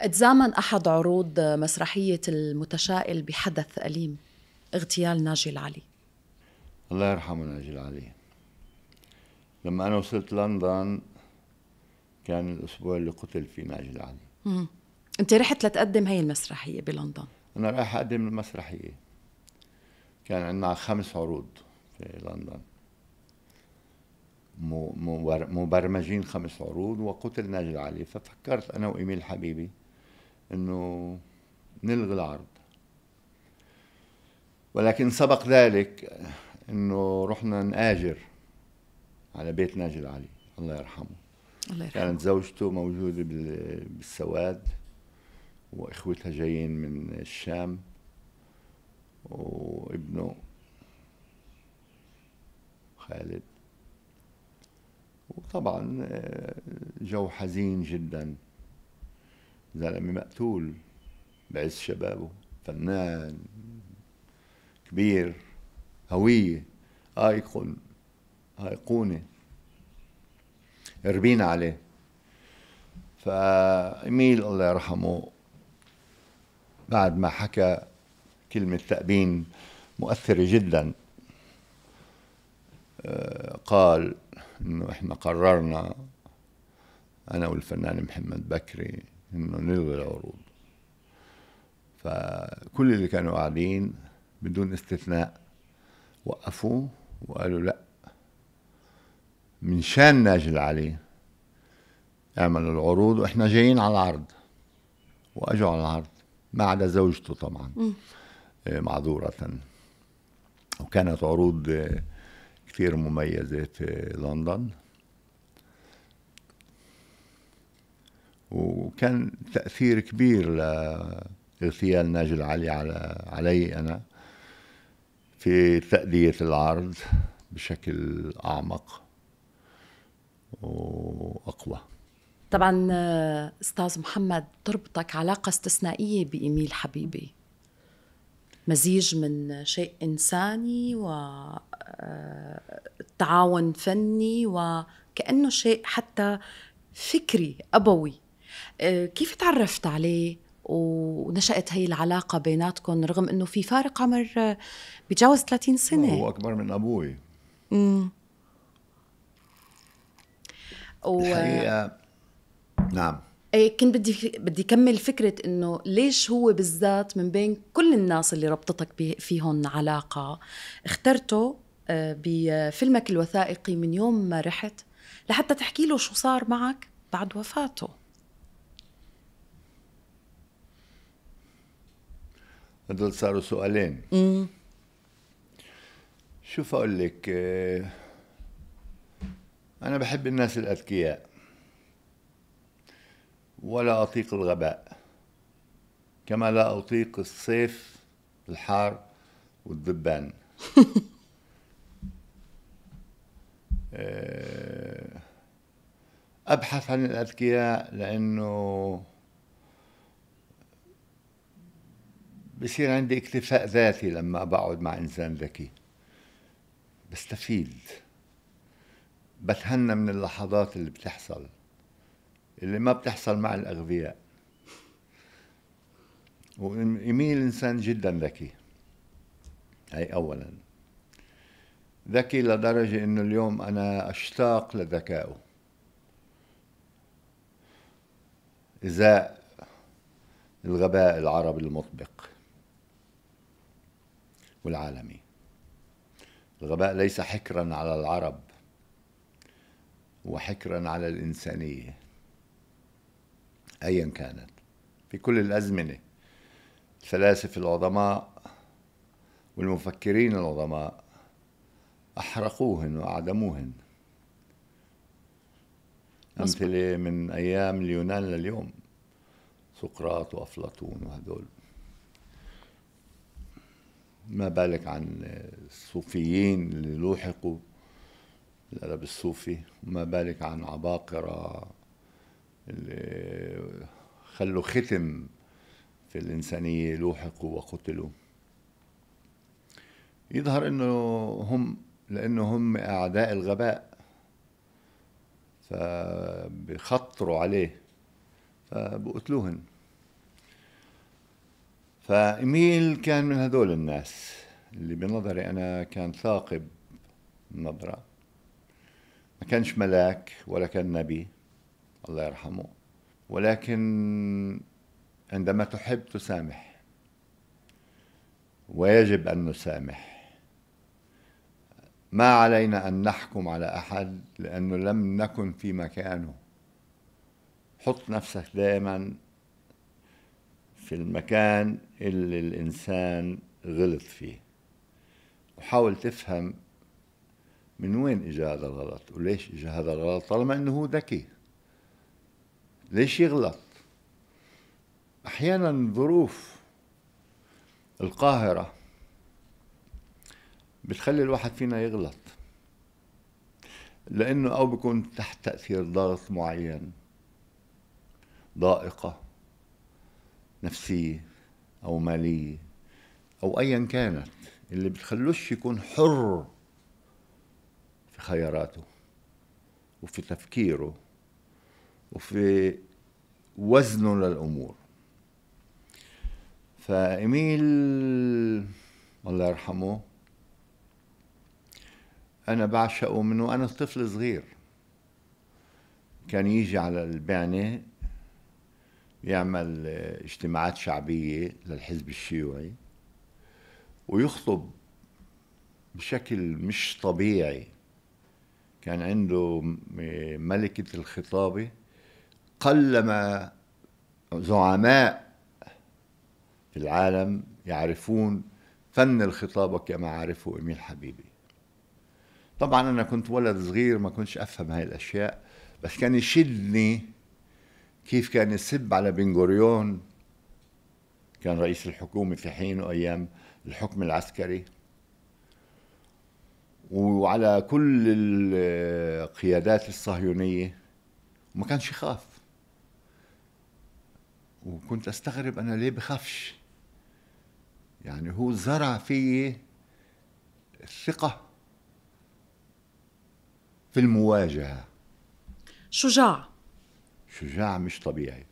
تزامن أحد عروض مسرحية المتشائل بحدث أليم اغتيال ناجي العلي الله يرحمه ناجي العلي لما أنا وصلت لندن كان الأسبوع اللي قتل فيه ناجي العلي مم. أنت رحت لتقدم هاي المسرحية بلندن أنا رايح أقدم المسرحية كان عندنا خمس عروض في لندن مبرمجين خمس عروض وقتل ناجي علي ففكرت انا وايميل حبيبي انه نلغي العرض ولكن سبق ذلك انه رحنا نآجر على بيت ناجي العلي الله يرحمه الله يرحمه كانت زوجته موجوده بالسواد واخوتها جايين من الشام وابنه خالد وطبعا آه، جو حزين جدا زلمه مقتول بعز شبابه فنان كبير هوية ايقون ايقونة ربينا عليه فإميل الله يرحمه بعد ما حكى كلمة تأبين مؤثرة جدا آه، قال انه احنا قررنا انا والفنان محمد بكري انه نلغي العروض فكل اللي كانوا قاعدين بدون استثناء وقفوا وقالوا لا من شان ناجل علي اعملوا العروض واحنا جايين على العرض واجوا على العرض ما عدا زوجته طبعا معذورة وكانت عروض كثير مميزة في لندن وكان تأثير كبير لاغتيال ناجي العلي على علي أنا في تأدية العرض بشكل أعمق وأقوى طبعا استاذ محمد تربطك علاقه استثنائيه بإيميل حبيبي مزيج من شيء إنساني وتعاون آه، فني وكأنه شيء حتى فكري أبوي آه، كيف تعرفت عليه ونشأت هي العلاقة بيناتكم رغم أنه في فارق عمر آه، بيتجاوز 30 سنة هو أكبر من أبوي امم و... الحقيقة نعم إيه، كنت بدي بدي كمل فكره انه ليش هو بالذات من بين كل الناس اللي ربطتك فيهم علاقه اخترته آه، بفيلمك الوثائقي من يوم ما رحت لحتى تحكي له شو صار معك بعد وفاته هدول صاروا سؤالين مم. شوف اقول لك آه، انا بحب الناس الاذكياء ولا أطيق الغباء كما لا أطيق الصيف الحار والذبان آه، أبحث عن الأذكياء لأنه بصير عندي اكتفاء ذاتي لما بقعد مع إنسان ذكي بستفيد بتهنى من اللحظات اللي بتحصل اللي ما بتحصل مع الأغبياء وإيميل إنسان جدا ذكي هي أولا ذكي لدرجة إنه اليوم أنا أشتاق لذكائه إزاء الغباء العربي المطبق والعالمي الغباء ليس حكرا على العرب وحكرا على الإنسانية أيا كانت في كل الأزمنة الفلاسفة العظماء والمفكرين العظماء أحرقوهن وأعدموهن أمثلة من أيام اليونان لليوم سقراط وأفلاطون وهدول ما بالك عن الصوفيين اللي لوحقوا الأدب الصوفي وما بالك عن عباقرة اللي خلوا ختم في الإنسانية لوحقوا وقتلوا يظهر أنه هم لأنه هم أعداء الغباء فبخطروا عليه فبقتلوهن فإميل كان من هذول الناس اللي بنظري أنا كان ثاقب النظرة ما كانش ملاك ولا كان نبي الله يرحمه ولكن عندما تحب تسامح ويجب أن نسامح ما علينا أن نحكم على أحد لأنه لم نكن في مكانه حط نفسك دائما في المكان اللي الإنسان غلط فيه وحاول تفهم من وين اجى هذا الغلط وليش اجى هذا الغلط طالما انه هو ذكي ليش يغلط احيانا ظروف القاهره بتخلي الواحد فينا يغلط لانه او بيكون تحت تاثير ضغط معين ضائقه نفسيه او ماليه او ايا كانت اللي بتخلوش يكون حر في خياراته وفي تفكيره وفي وزنه للأمور فإميل الله يرحمه أنا بعشقه من وأنا طفل صغير كان يجي على البعنة يعمل اجتماعات شعبية للحزب الشيوعي ويخطب بشكل مش طبيعي كان عنده ملكة الخطابة قلما زعماء في العالم يعرفون فن الخطابة كما عرفه أميل حبيبي طبعا أنا كنت ولد صغير ما كنتش أفهم هاي الأشياء بس كان يشدني كيف كان يسب على بنغوريون كان رئيس الحكومة في حينه أيام الحكم العسكري وعلى كل القيادات الصهيونية وما كانش يخاف وكنت استغرب انا ليه بخافش يعني هو زرع في الثقة في المواجهة شجاع شجاع مش طبيعي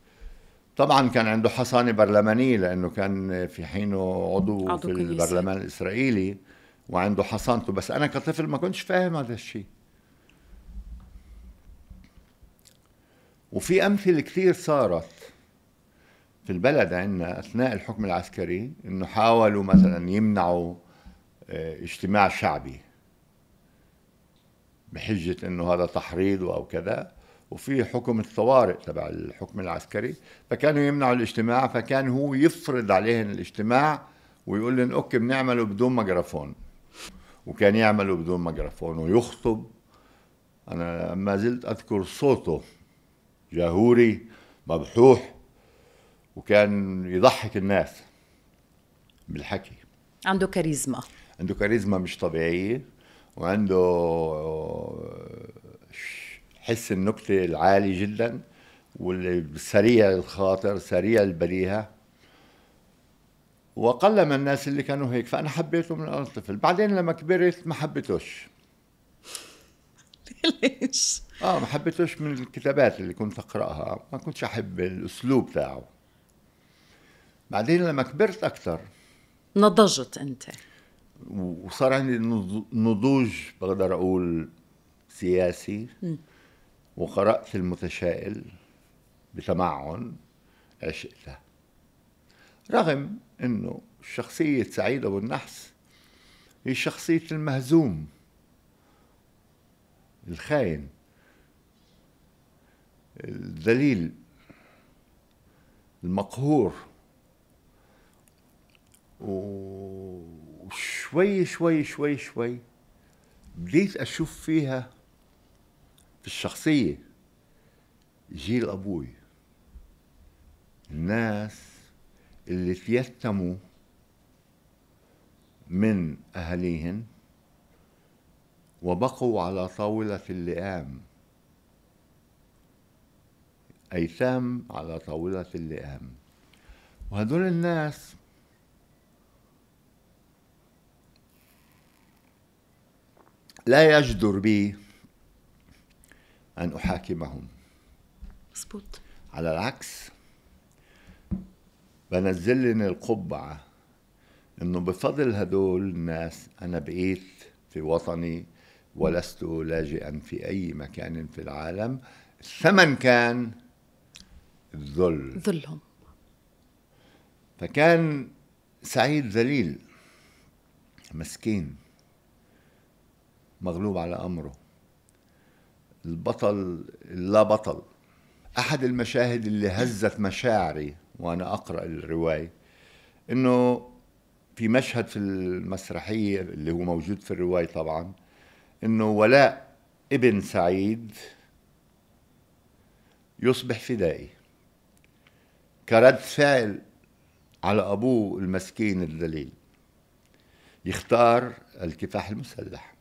طبعا كان عنده حصانة برلمانية لأنه كان في حينه عضو, عضو في كنيسي. البرلمان الإسرائيلي وعنده حصانته بس أنا كطفل ما كنتش فاهم هذا الشيء وفي أمثلة كثير صارت في البلد عندنا اثناء الحكم العسكري انه حاولوا مثلا يمنعوا آه، اجتماع شعبي بحجه انه هذا تحريض او كذا وفي حكم الطوارئ تبع الحكم العسكري فكانوا يمنعوا الاجتماع فكان هو يفرض عليهم الاجتماع ويقول لهم اوكي بنعمله بدون ميكروفون وكان يعمله بدون ميكروفون ويخطب انا ما زلت اذكر صوته جهوري مبحوح وكان يضحك الناس بالحكي عنده كاريزما عنده كاريزما مش طبيعيه وعنده حس النكته العالي جدا والسريع الخاطر سريع البديهه وقل من الناس اللي كانوا هيك فانا حبيته من انا طفل بعدين لما كبرت ما حبيتوش ليش؟ اه ما حبيتوش من الكتابات اللي كنت اقراها ما كنتش احب الاسلوب تاعه بعدين لما كبرت اكثر نضجت انت وصار عندي نضوج بقدر اقول سياسي م. وقرات المتشائل بتمعن عشقتها رغم انه شخصيه سعيد ابو النحس هي شخصيه المهزوم الخاين الذليل المقهور وشوي شوي شوي شوي بديت اشوف فيها في الشخصيه جيل ابوي الناس اللي تيتموا من اهاليهن وبقوا على طاوله اللئام ايتام على طاوله اللئام وهدول الناس لا يجدر بي أن أحاكمهم مظبوط على العكس بنزلن القبعة إنه بفضل هدول الناس أنا بقيت في وطني ولست لاجئا في أي مكان في العالم الثمن كان الذل ذلهم فكان سعيد ذليل مسكين مغلوب على امره البطل اللا بطل احد المشاهد اللي هزت مشاعري وانا اقرا الروايه انه في مشهد في المسرحيه اللي هو موجود في الروايه طبعا انه ولاء ابن سعيد يصبح فدائي كرد فعل على ابوه المسكين الذليل يختار الكفاح المسلح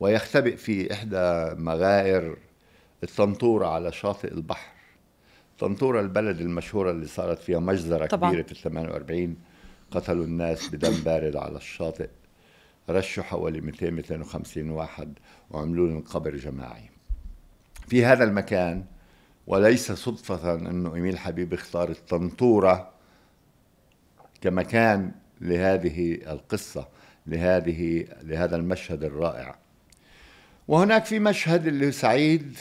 ويختبئ في إحدى مغائر الطنطورة على شاطئ البحر طنطورة البلد المشهورة اللي صارت فيها مجزرة طبعا. كبيرة في 48 قتلوا الناس بدم بارد على الشاطئ رشوا حوالي 200 250 واحد وعملوا لهم قبر جماعي في هذا المكان وليس صدفة أنه إيميل حبيب اختار الطنطورة كمكان لهذه القصة لهذه لهذا المشهد الرائع وهناك في مشهد اللي سعيد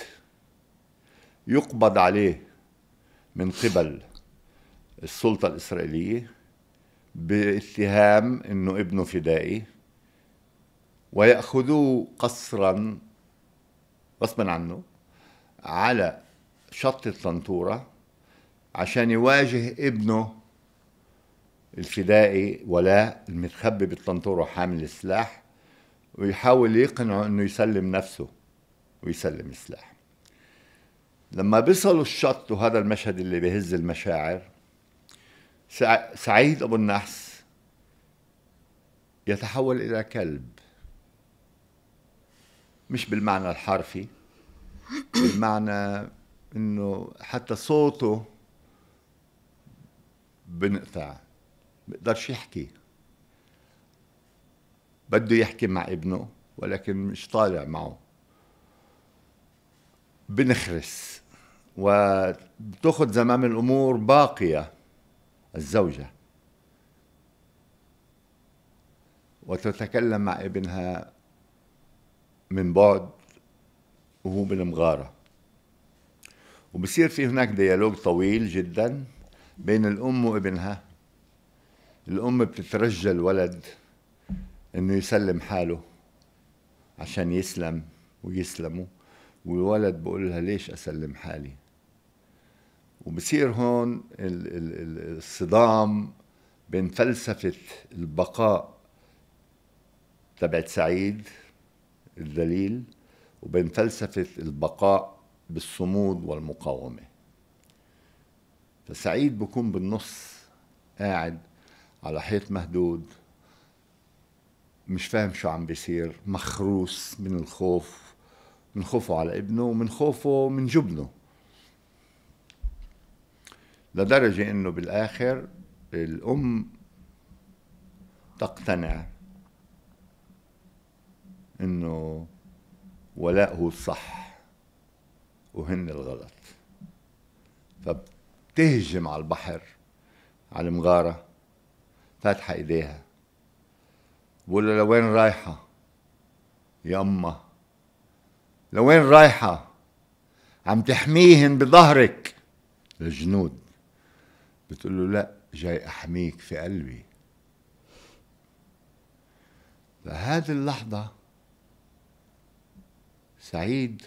يقبض عليه من قبل السلطة الإسرائيلية باتهام أنه ابنه فدائي ويأخذوه قصرا غصبا عنه على شط الطنطورة عشان يواجه ابنه الفدائي ولا المتخبي بالطنطورة حامل السلاح ويحاول يقنعه انه يسلم نفسه ويسلم السلاح لما بيصلوا الشط وهذا المشهد اللي بيهز المشاعر سعيد ابو النحس يتحول الى كلب مش بالمعنى الحرفي بالمعنى انه حتى صوته بنقطع بقدرش يحكي بده يحكي مع ابنه ولكن مش طالع معه بنخرس وتأخذ زمام الأمور باقية الزوجة وتتكلم مع ابنها من بعد وهو بالمغارة وبصير في هناك ديالوج طويل جدا بين الأم وابنها الأم بتترجى الولد انه يسلم حاله عشان يسلم ويسلموا والولد بقول لها ليش اسلم حالي وبصير هون الصدام بين فلسفة البقاء تبعت سعيد الدليل وبين فلسفة البقاء بالصمود والمقاومة فسعيد بكون بالنص قاعد على حيط مهدود مش فاهم شو عم بيصير مخروس من الخوف من خوفه على ابنه ومن خوفه من جبنه لدرجة انه بالاخر الام تقتنع انه ولاء هو الصح وهن الغلط فبتهجم على البحر على المغارة فاتحة ايديها بقول له لوين رايحة يا أمه لوين رايحة عم تحميهن بظهرك الجنود بتقول له لا جاي أحميك في قلبي لهذه اللحظة سعيد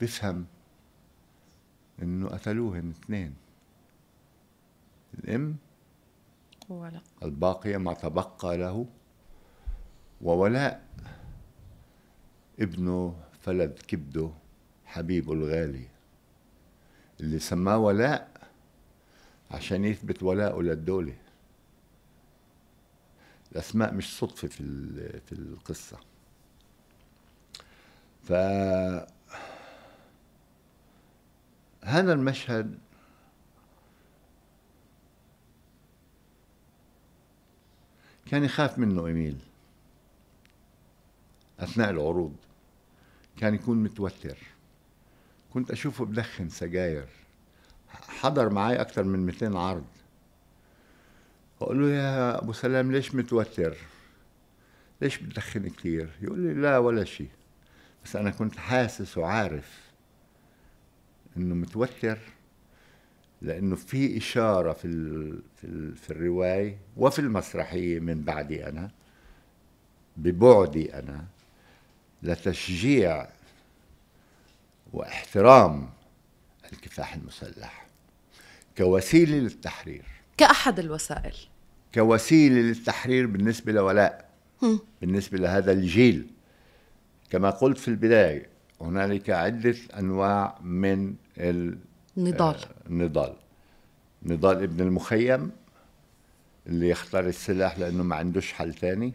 بفهم انه قتلوهن اثنين الام ولا. الباقية ما تبقى له وولاء ابنه فلذ كبده حبيبه الغالي اللي سماه ولاء عشان يثبت ولاءه للدولة الأسماء مش صدفة في في القصة ف هذا المشهد كان يخاف منه إيميل أثناء العروض كان يكون متوتر كنت أشوفه بدخن سجاير حضر معي أكثر من 200 عرض أقول له يا أبو سلام ليش متوتر؟ ليش بتدخن كثير؟ يقول لي لا ولا شيء بس أنا كنت حاسس وعارف إنه متوتر لانه في اشاره في ال في, الـ في الروايه وفي المسرحيه من بعدي انا ببعدي انا لتشجيع واحترام الكفاح المسلح كوسيله للتحرير كاحد الوسائل كوسيله للتحرير بالنسبه لولاء بالنسبه لهذا الجيل كما قلت في البدايه هنالك عده انواع من ال نضال آه، نضال نضال ابن المخيم اللي يختار السلاح لانه ما عندوش حل ثاني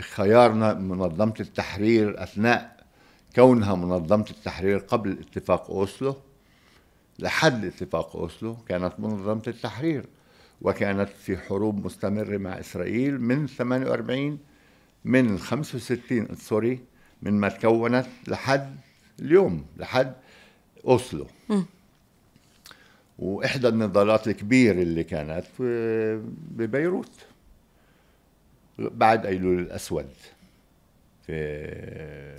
خيارنا منظمه التحرير اثناء كونها منظمه التحرير قبل اتفاق اوسلو لحد اتفاق اوسلو كانت منظمه التحرير وكانت في حروب مستمره مع اسرائيل من 48 من 65 سوري من ما تكونت لحد اليوم لحد أوسلو وإحدى النضالات الكبيرة اللي كانت آه، ببيروت بعد أيلول الأسود في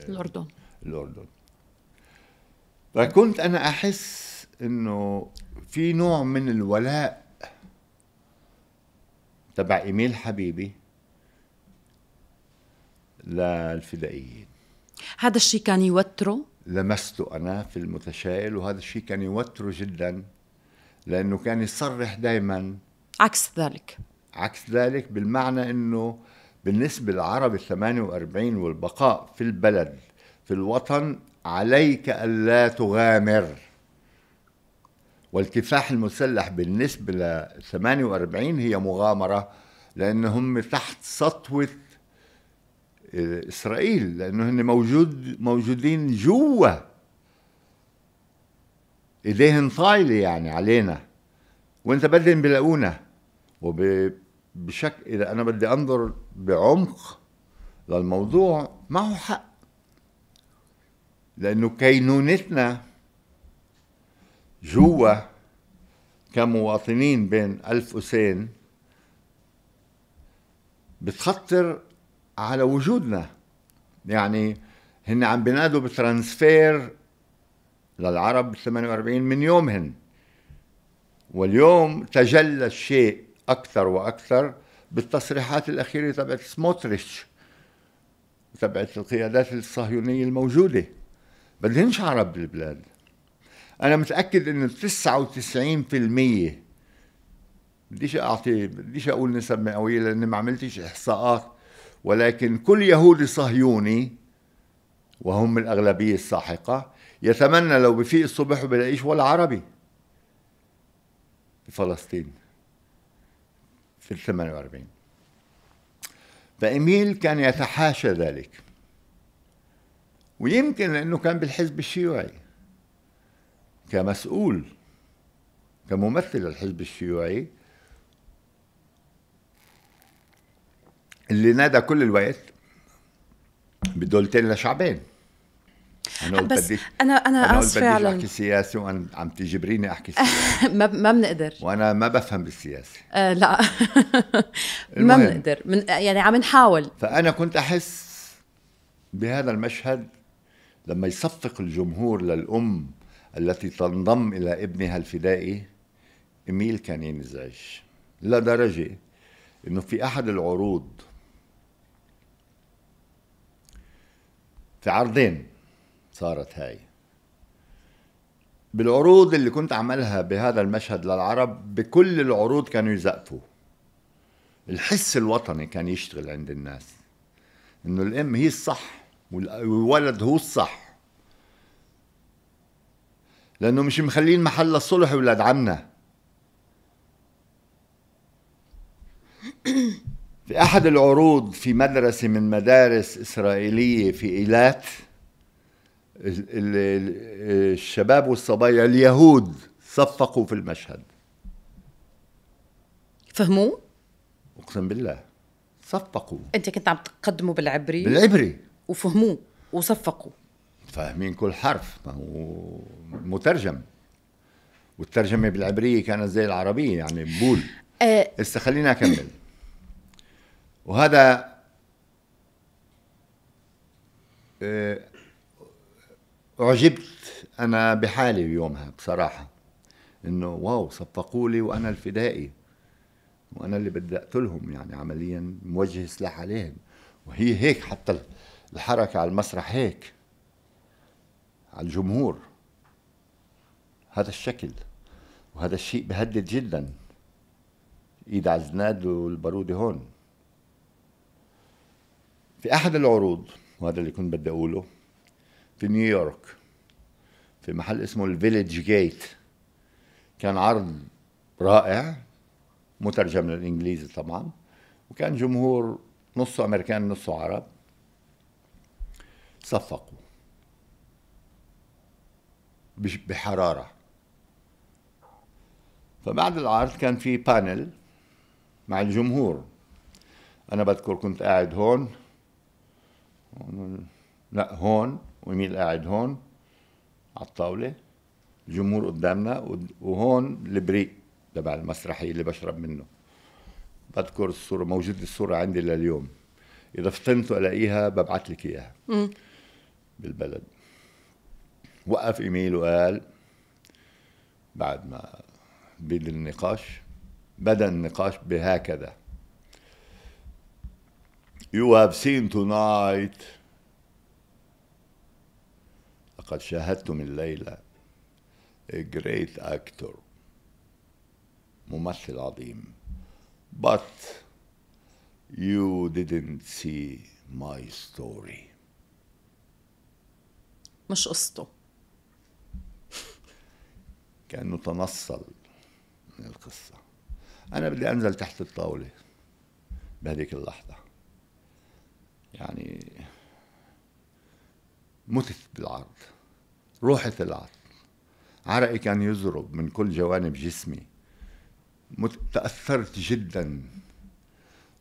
الأردن الأردن فكنت أنا أحس إنه في نوع من الولاء تبع إيميل حبيبي للفدائيين هذا الشيء كان يوتره لمسته أنا في المتشائل وهذا الشيء كان يوتره جدا لأنه كان يصرح دائما عكس ذلك عكس ذلك بالمعنى أنه بالنسبة للعرب الثمانية وأربعين والبقاء في البلد في الوطن عليك ألا تغامر والكفاح المسلح بالنسبة ل 48 هي مغامرة لأنهم تحت سطوة اسرائيل لانه هن موجود موجودين جوا ايديهن طايله يعني علينا وانت بدهم بلاقونا وبشكل اذا انا بدي انظر بعمق للموضوع معه حق لانه كينونتنا جوا كمواطنين بين ألف وسين بتخطر على وجودنا يعني هن عم بينادوا بترانسفير للعرب 48 من يومهن واليوم تجلى الشيء اكثر واكثر بالتصريحات الاخيره تبعت سموتريتش تبعت القيادات الصهيونيه الموجوده بدهنش عرب بالبلاد انا متاكد انه 99% بديش اعطي بديش اقول نسب مئويه لاني ما عملتش احصاءات ولكن كل يهودي صهيوني وهم الأغلبية الساحقة يتمنى لو بفيق الصبح بلاقيش ولا عربي في فلسطين في ال 48 فإميل كان يتحاشى ذلك ويمكن لأنه كان بالحزب الشيوعي كمسؤول كممثل للحزب الشيوعي اللي نادى كل الوقت بدولتين لشعبين انا قلت بس بديش انا انا, أنا قلت فعلا بديش احكي سياسه وانا عم تجبريني احكي سياسه ما ما بنقدر وانا ما بفهم بالسياسه آه لا ما بنقدر من يعني عم نحاول فانا كنت احس بهذا المشهد لما يصفق الجمهور للام التي تنضم الى ابنها الفدائي اميل كان ينزعج لدرجه انه في احد العروض في عرضين صارت هاي بالعروض اللي كنت عملها بهذا المشهد للعرب بكل العروض كانوا يزقفوا الحس الوطني كان يشتغل عند الناس انه الام هي الصح والولد هو الصح لانه مش مخلين محل الصلح ولاد عمنا في أحد العروض في مدرسة من مدارس إسرائيلية في إيلات الشباب والصبايا اليهود صفقوا في المشهد فهموه؟ أقسم بالله صفقوا أنت كنت عم تقدمه بالعبري؟ بالعبري وفهموه وصفقوا فاهمين كل حرف ما هو مترجم والترجمة بالعبرية كانت زي العربية يعني بول أه. خليني أكمل وهذا آه، أعجبت أنا بحالي يومها بصراحة إنه واو صفقوا لي وأنا الفدائي وأنا اللي بدي أقتلهم يعني عمليا موجه سلاح عليهم وهي هيك حتى الحركة على المسرح هيك على الجمهور هذا الشكل وهذا الشيء بهدد جدا ايد على الزناد والبارودة هون في احد العروض وهذا اللي كنت بدي اقوله في نيويورك في محل اسمه الفيليج جيت كان عرض رائع مترجم للانجليزي طبعا وكان جمهور نصه امريكان نصه عرب صفقوا بحراره فبعد العرض كان في بانل مع الجمهور انا بذكر كنت قاعد هون لا هون ويميل قاعد هون على الطاوله الجمهور قدامنا وهون البريق تبع المسرحيه اللي بشرب منه بذكر الصوره موجوده الصوره عندي لليوم اذا فطنت الاقيها ببعث لك اياها بالبلد وقف ايميل وقال بعد ما بدا النقاش بدا النقاش بهكذا You have seen tonight لقد شاهدتم الليلة a great actor ممثل عظيم but you didn't see my story مش قصته كأنه تنصل من القصة أنا بدي أنزل تحت الطاولة بهذيك اللحظة يعني متت بالعرض روحي طلعت عرقي يعني كان يزرب من كل جوانب جسمي تأثرت جدا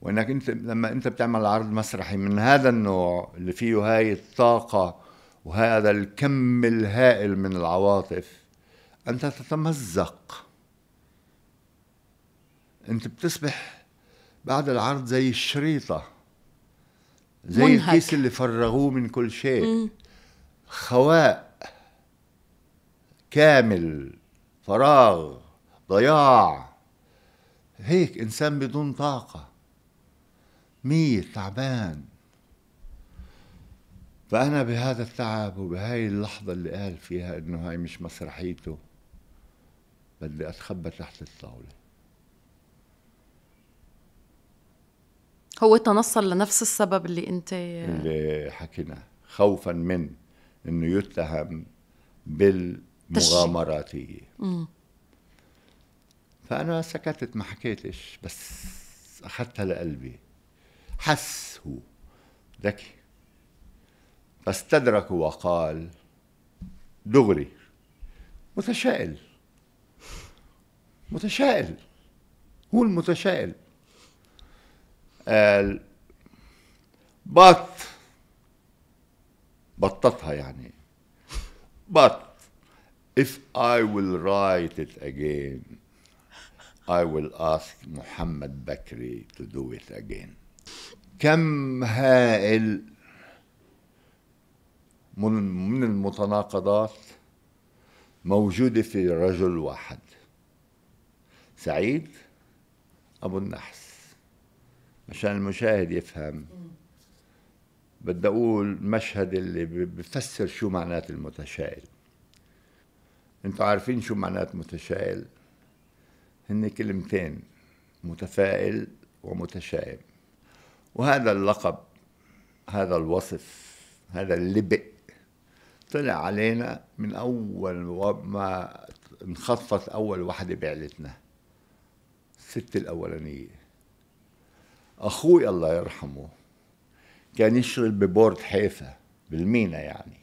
وانك انت لما انت بتعمل عرض مسرحي من هذا النوع اللي فيه هاي الطاقة وهذا الكم الهائل من العواطف انت تتمزق انت بتصبح بعد العرض زي الشريطه زي منهك. الكيس اللي فرغوه من كل شيء مم. خواء كامل فراغ ضياع هيك انسان بدون طاقه ميت تعبان فأنا بهذا التعب وبهاي اللحظة اللي قال فيها إنه هاي مش مسرحيته بدي أتخبى تحت الطاولة هو تنصل لنفس السبب اللي انت اللي حكينا خوفا من انه يتهم بالمغامراتيه فانا سكتت ما حكيتش بس اخذتها لقلبي حس هو ذكي فاستدرك وقال دغري متشائل متشائل هو المتشائل بط بطتها يعني but if I will write it again I will ask محمد بكري to do it again كم هائل من المتناقضات موجودة في رجل واحد سعيد أبو النحس مشان المشاهد يفهم بدي اقول المشهد اللي بفسر شو معنات المتشائل انتوا عارفين شو معنات متشائل هن كلمتين متفائل ومتشائم وهذا اللقب هذا الوصف هذا اللبئ طلع علينا من اول ما انخفت اول وحده بعلتنا الست الاولانيه اخوي الله يرحمه كان يشتغل ببورد حيفا بالمينا يعني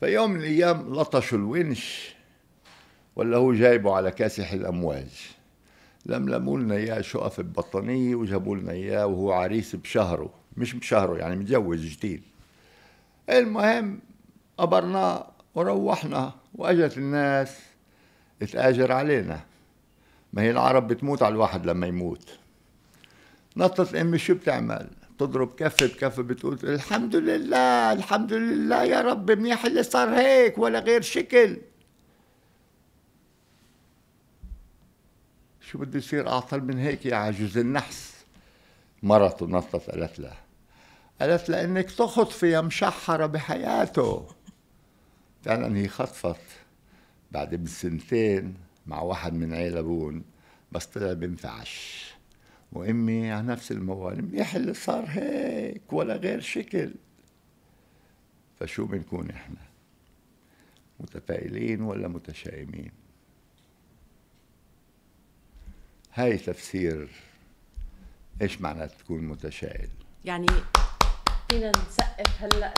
فيوم من الايام لطشوا الونش ولا هو جايبه على كاسح الامواج لملموا لنا اياه شقف ببطانيه وجابوا لنا اياه وهو عريس بشهره مش بشهره يعني متجوز جديد المهم قبرناه وروحنا واجت الناس تاجر علينا ما هي العرب بتموت على الواحد لما يموت نطت الام شو بتعمل بتضرب كف بكف بتقول الحمد لله الحمد لله يا رب منيح اللي صار هيك ولا غير شكل شو بده يصير اعطل من هيك يا عجوز النحس مرته نطت قالت له قالت لانك تخطفي مشحره بحياته فعلا هي خطفت بعد بسنتين مع واحد من عيلة بون بس طلع بنفعش وامي على نفس الموال منيح اللي صار هيك ولا غير شكل فشو بنكون احنا متفائلين ولا متشائمين هاي تفسير ايش معنى تكون متشائم يعني فينا نسقف هلا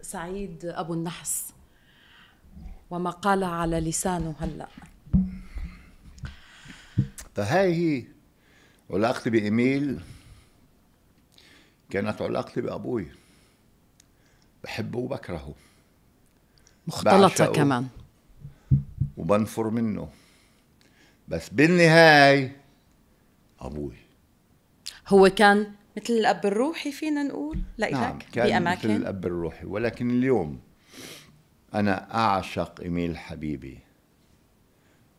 لسعيد آه، ابو النحس وما قال على لسانه هلا فهاي هي علاقتي بإيميل كانت علاقتي بأبوي بحبه وبكرهه مختلطة كمان وبنفر منه بس بالنهاية أبوي هو كان مثل الأب الروحي فينا نقول لإلك نعم كان بأماكن مثل الأب الروحي ولكن اليوم أنا أعشق إيميل حبيبي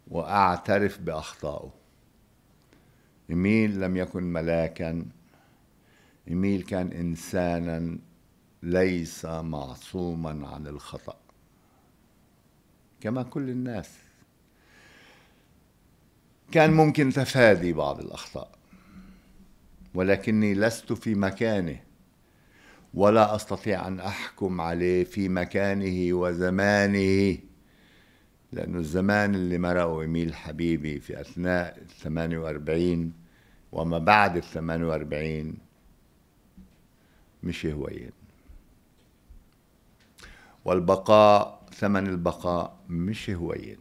وأعترف بأخطائه إيميل لم يكن ملاكا إيميل كان إنسانا ليس معصوما عن الخطأ كما كل الناس كان ممكن تفادي بعض الأخطاء ولكني لست في مكانه ولا أستطيع أن أحكم عليه في مكانه وزمانه لأنه الزمان اللي مرقه إيميل حبيبي في أثناء ال 48 وما بعد ال 48 مش هوين والبقاء ثمن البقاء مش هوين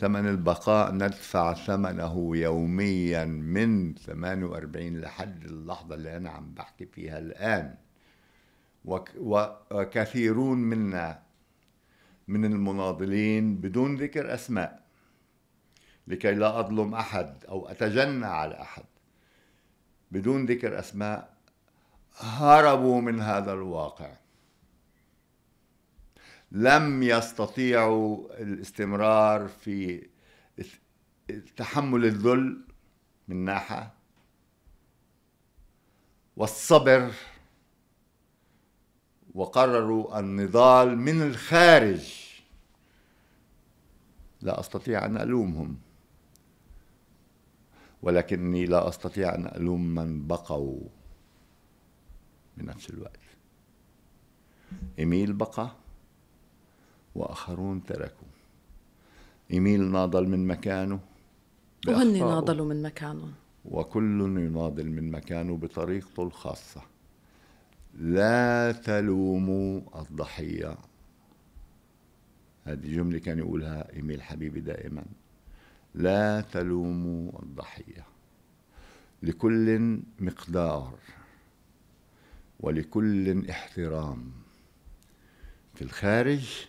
ثمن البقاء ندفع ثمنه يوميا من 48 لحد اللحظة اللي أنا عم بحكي فيها الآن وكثيرون منا من المناضلين بدون ذكر أسماء لكي لا أظلم أحد أو أتجنى على أحد بدون ذكر أسماء هربوا من هذا الواقع لم يستطيعوا الاستمرار في تحمل الذل من ناحية والصبر وقرروا النضال من الخارج لا استطيع ان الومهم ولكني لا استطيع ان الوم من بقوا بنفس الوقت ايميل بقى واخرون تركوا ايميل ناضل من مكانه وهن ناضلوا من مكانهم وكل يناضل من مكانه بطريقته الخاصه لا تلوموا الضحية هذه جملة كان يقولها إيميل حبيبي دائما لا تلوموا الضحية لكل مقدار ولكل احترام في الخارج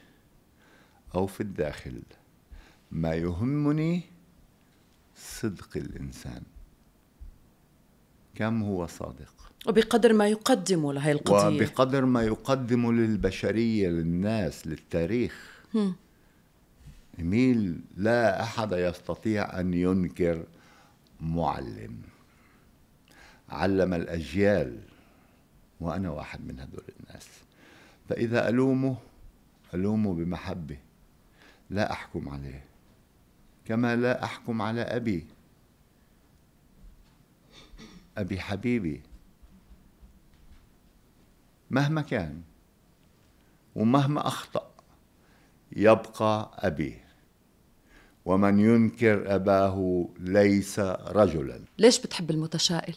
أو في الداخل ما يهمني صدق الإنسان كم هو صادق وبقدر ما يقدم لهي القضية وبقدر ما يقدم للبشرية للناس للتاريخ هم. ميل لا أحد يستطيع أن ينكر معلم علم الأجيال وأنا واحد من هذول الناس فإذا ألومه ألومه بمحبة لا أحكم عليه كما لا أحكم على أبي أبي حبيبي مهما كان ومهما أخطأ يبقى أبيه ومن ينكر أباه ليس رجلا ليش بتحب المتشائل؟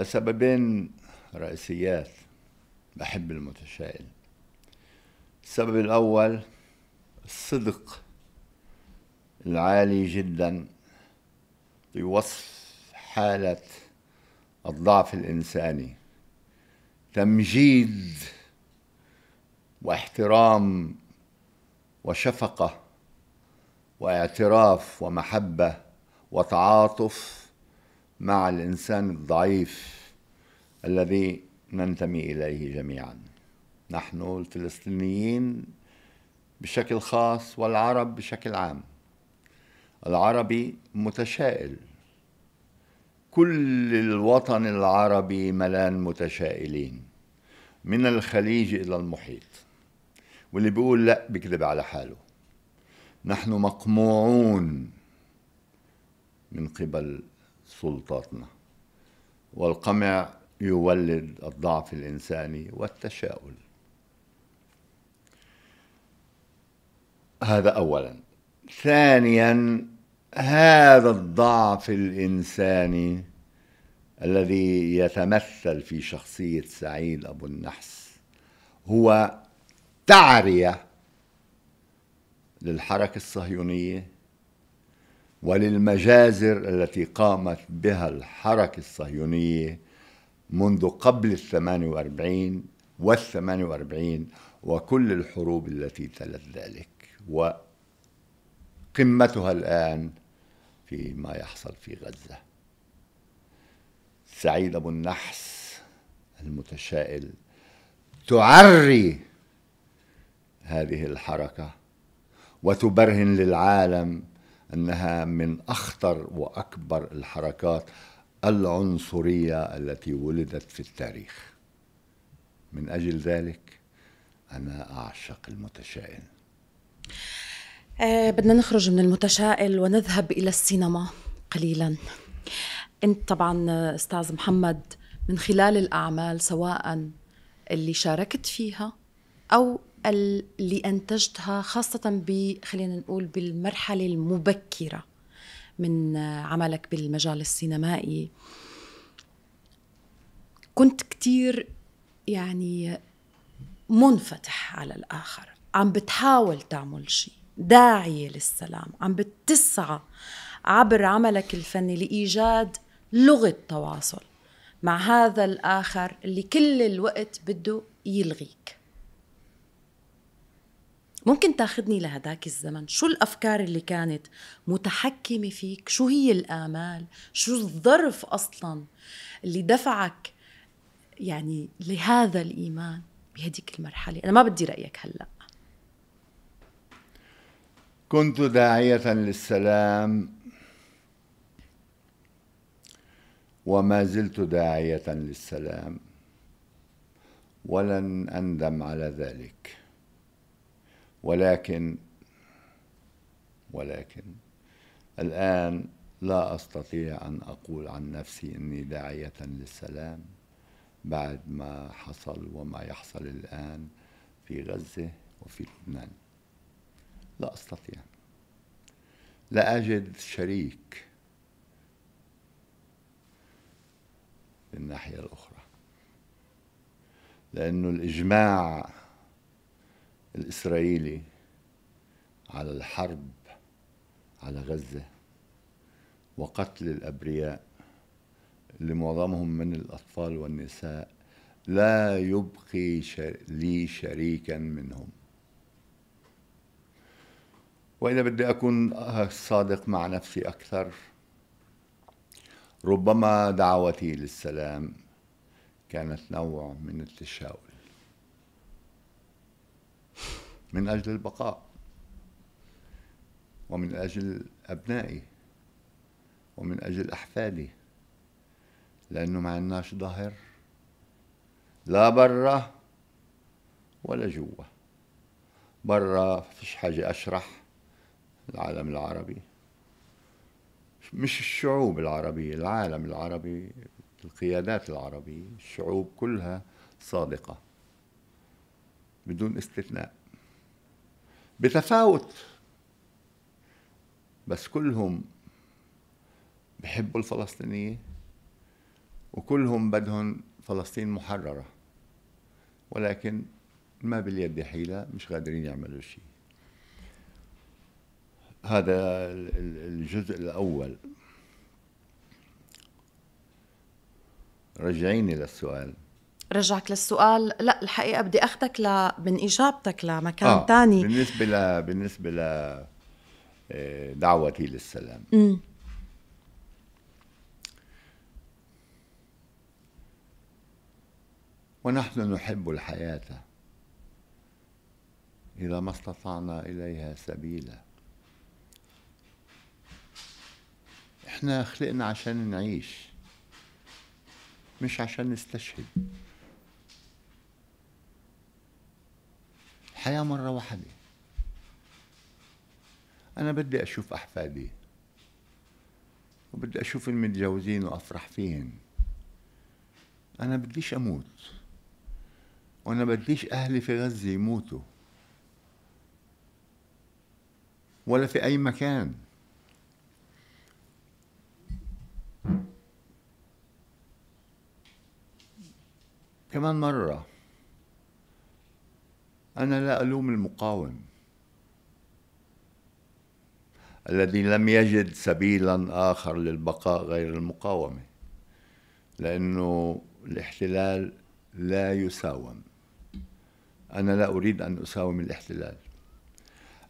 لسببين رئيسيات بحب المتشائل السبب الأول الصدق العالي جدا في وصف حالة الضعف الإنساني تمجيد واحترام وشفقه واعتراف ومحبه وتعاطف مع الانسان الضعيف الذي ننتمي اليه جميعا نحن الفلسطينيين بشكل خاص والعرب بشكل عام العربي متشائل كل الوطن العربي ملان متشائلين من الخليج إلى المحيط واللي بيقول لا بيكذب على حاله نحن مقموعون من قبل سلطاتنا والقمع يولد الضعف الإنساني والتشاؤم هذا أولا ثانيا هذا الضعف الإنساني الذي يتمثل في شخصية سعيد أبو النحس هو تعرية للحركة الصهيونية وللمجازر التي قامت بها الحركة الصهيونية منذ قبل الثمانية وأربعين والثمانية وأربعين وكل الحروب التي تلت ذلك وقمتها الآن في ما يحصل في غزة سعيد أبو النحس المتشائل تعري هذه الحركة وتبرهن للعالم أنها من أخطر وأكبر الحركات العنصرية التي ولدت في التاريخ من أجل ذلك أنا أعشق المتشائل أه بدنا نخرج من المتشائل ونذهب إلى السينما قليلا انت طبعا استاذ محمد من خلال الاعمال سواء اللي شاركت فيها او اللي انتجتها خاصه ب خلينا نقول بالمرحله المبكره من عملك بالمجال السينمائي كنت كتير يعني منفتح على الآخر عم بتحاول تعمل شيء داعية للسلام عم بتسعى عبر عملك الفني لإيجاد لغه تواصل مع هذا الاخر اللي كل الوقت بده يلغيك ممكن تاخذني لهداك الزمن شو الافكار اللي كانت متحكمه فيك شو هي الامال شو الظرف اصلا اللي دفعك يعني لهذا الايمان بهديك المرحله انا ما بدي رايك هلا كنت داعيه للسلام وما زلت داعية للسلام ولن أندم على ذلك ولكن ولكن الآن لا أستطيع أن أقول عن نفسي إني داعية للسلام بعد ما حصل وما يحصل الآن في غزة وفي لبنان لا أستطيع لا أجد شريك الناحية الأخرى لأنه الإجماع الإسرائيلي على الحرب على غزة وقتل الأبرياء اللي معظمهم من الأطفال والنساء لا يبقي لي شريكا منهم وإذا بدي أكون صادق مع نفسي أكثر ربما دعوتي للسلام كانت نوع من التشاؤم من أجل البقاء ومن أجل أبنائي ومن أجل أحفادي لأنه ما عندناش ظهر لا برا ولا جوا برا فيش حاجة أشرح العالم العربي مش الشعوب العربية العالم العربي القيادات العربية الشعوب كلها صادقة بدون استثناء بتفاوت بس كلهم بحبوا الفلسطينية وكلهم بدهم فلسطين محررة ولكن ما باليد حيلة مش قادرين يعملوا شيء هذا الجزء الأول رجعيني للسؤال رجعك للسؤال لا الحقيقة بدي أخذك ل... من إجابتك لمكان آه. تاني بالنسبة ل... بالنسبة ل آه، دعوتي للسلام م. ونحن نحب الحياة إذا ما استطعنا إليها سبيلا احنا خلقنا عشان نعيش مش عشان نستشهد الحياة مرة واحدة أنا بدي أشوف أحفادي وبدي أشوف المتجوزين وأفرح فيهم أنا بديش أموت وأنا بديش أهلي في غزة يموتوا ولا في أي مكان كمان مرة أنا لا ألوم المقاوم الذي لم يجد سبيلا آخر للبقاء غير المقاومة لأنه الاحتلال لا يساوم أنا لا أريد أن أساوم الاحتلال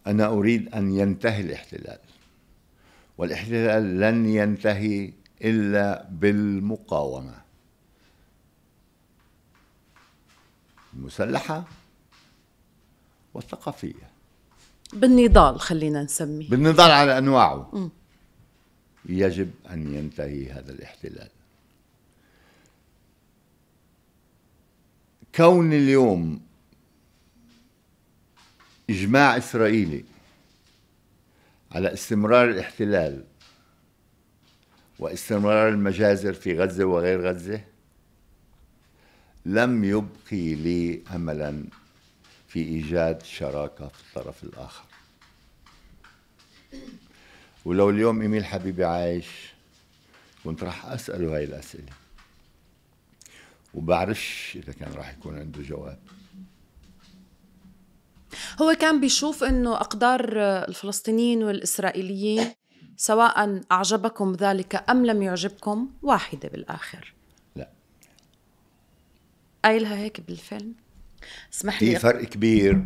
أنا أريد أن ينتهي الاحتلال والاحتلال لن ينتهي إلا بالمقاومة المسلحة والثقافية بالنضال خلينا نسميه بالنضال على أنواعه م. يجب أن ينتهي هذا الاحتلال كون اليوم إجماع إسرائيلي على استمرار الاحتلال واستمرار المجازر في غزة وغير غزة لم يبقي لي املا في ايجاد شراكه في الطرف الاخر ولو اليوم إيميل حبيبي عايش كنت راح أسأله هاي الأسئلة وبعرفش إذا كان راح يكون عنده جواب هو كان بيشوف أنه أقدار الفلسطينيين والإسرائيليين سواء أعجبكم ذلك أم لم يعجبكم واحدة بالآخر قايلها هيك بالفيلم اسمح لي في فرق كبير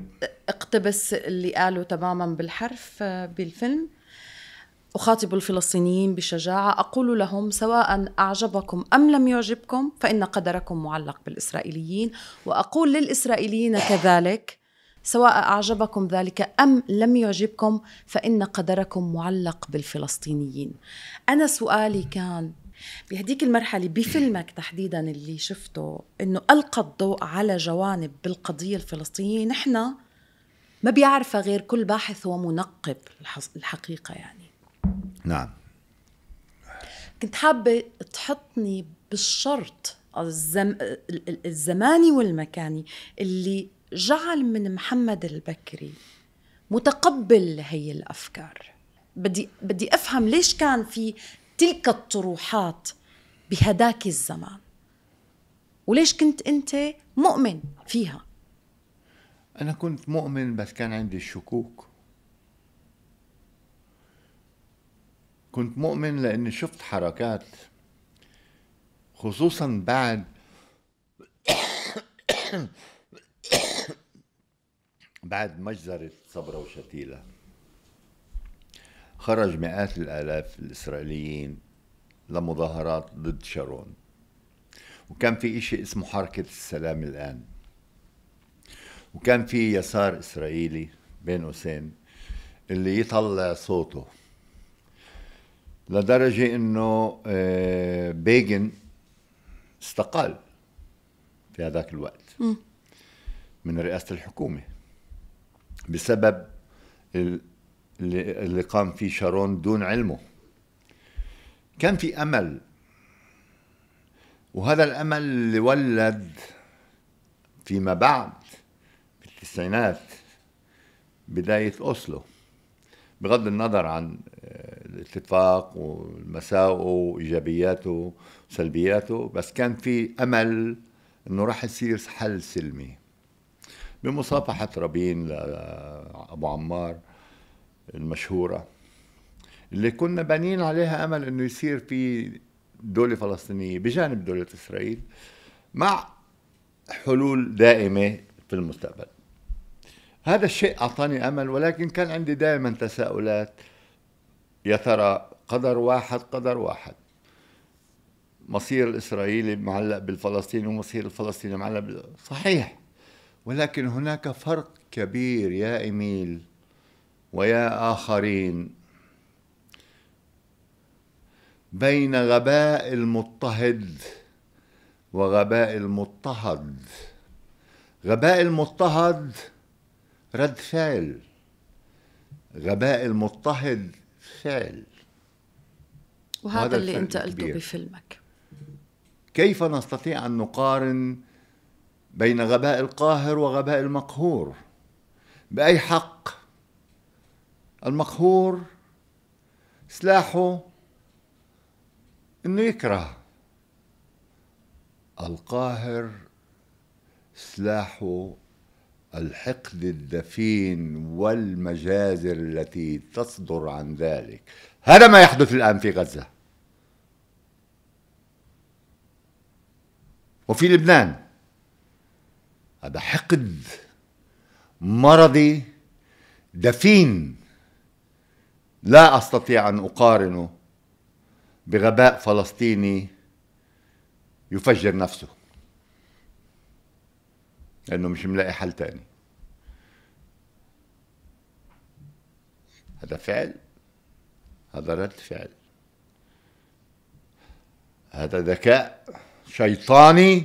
اقتبس اللي قاله تماما بالحرف آه، بالفيلم أخاطب الفلسطينيين بشجاعة أقول لهم سواء أعجبكم أم لم يعجبكم فإن قدركم معلق بالإسرائيليين وأقول للإسرائيليين كذلك سواء أعجبكم ذلك أم لم يعجبكم فإن قدركم معلق بالفلسطينيين أنا سؤالي كان بهديك المرحله بفيلمك تحديدا اللي شفته انه القى الضوء على جوانب بالقضيه الفلسطينيه نحن ما بيعرفها غير كل باحث ومنقب الحقيقه يعني نعم كنت حابه تحطني بالشرط الزم... الزماني والمكاني اللي جعل من محمد البكري متقبل لهي الافكار بدي بدي افهم ليش كان في تلك الطروحات بهداك الزمان وليش كنت انت مؤمن فيها انا كنت مؤمن بس كان عندي الشكوك كنت مؤمن لاني شفت حركات خصوصا بعد بعد مجزرة صبرا وشتيلة خرج مئات الآلاف الإسرائيليين لمظاهرات ضد شارون وكان في شيء اسمه حركة السلام الآن وكان في يسار إسرائيلي بين قوسين اللي يطلع صوته لدرجة إنه آه، بيجن استقال في هذاك الوقت من رئاسة الحكومة بسبب اللي قام فيه شارون دون علمه كان في امل وهذا الامل اللي ولد فيما بعد في التسعينات بدايه اوسلو بغض النظر عن آه، الاتفاق ومساوئه وايجابياته وسلبياته بس كان في امل انه راح يصير حل سلمي بمصافحه رابين لابو عمار المشهوره اللي كنا بانين عليها امل انه يصير في دوله فلسطينيه بجانب دوله اسرائيل مع حلول دائمه في المستقبل هذا الشيء اعطاني امل ولكن كان عندي دائما تساؤلات يا ترى قدر واحد قدر واحد مصير الاسرائيلي معلق بالفلسطيني ومصير الفلسطيني معلق بال... صحيح ولكن هناك فرق كبير يا ايميل ويا آخرين بين غباء المضطهد وغباء المضطهد غباء المضطهد رد فعل غباء المضطهد فعل وهذا اللي انت قلته بفيلمك كيف نستطيع ان نقارن بين غباء القاهر وغباء المقهور باي حق المقهور سلاحه انه يكره القاهر سلاحه الحقد الدفين والمجازر التي تصدر عن ذلك هذا ما يحدث الان في غزه وفي لبنان هذا حقد مرضي دفين لا أستطيع أن أقارنه بغباء فلسطيني يفجر نفسه لأنه مش ملاقي حل تاني هذا فعل هذا رد فعل هذا ذكاء شيطاني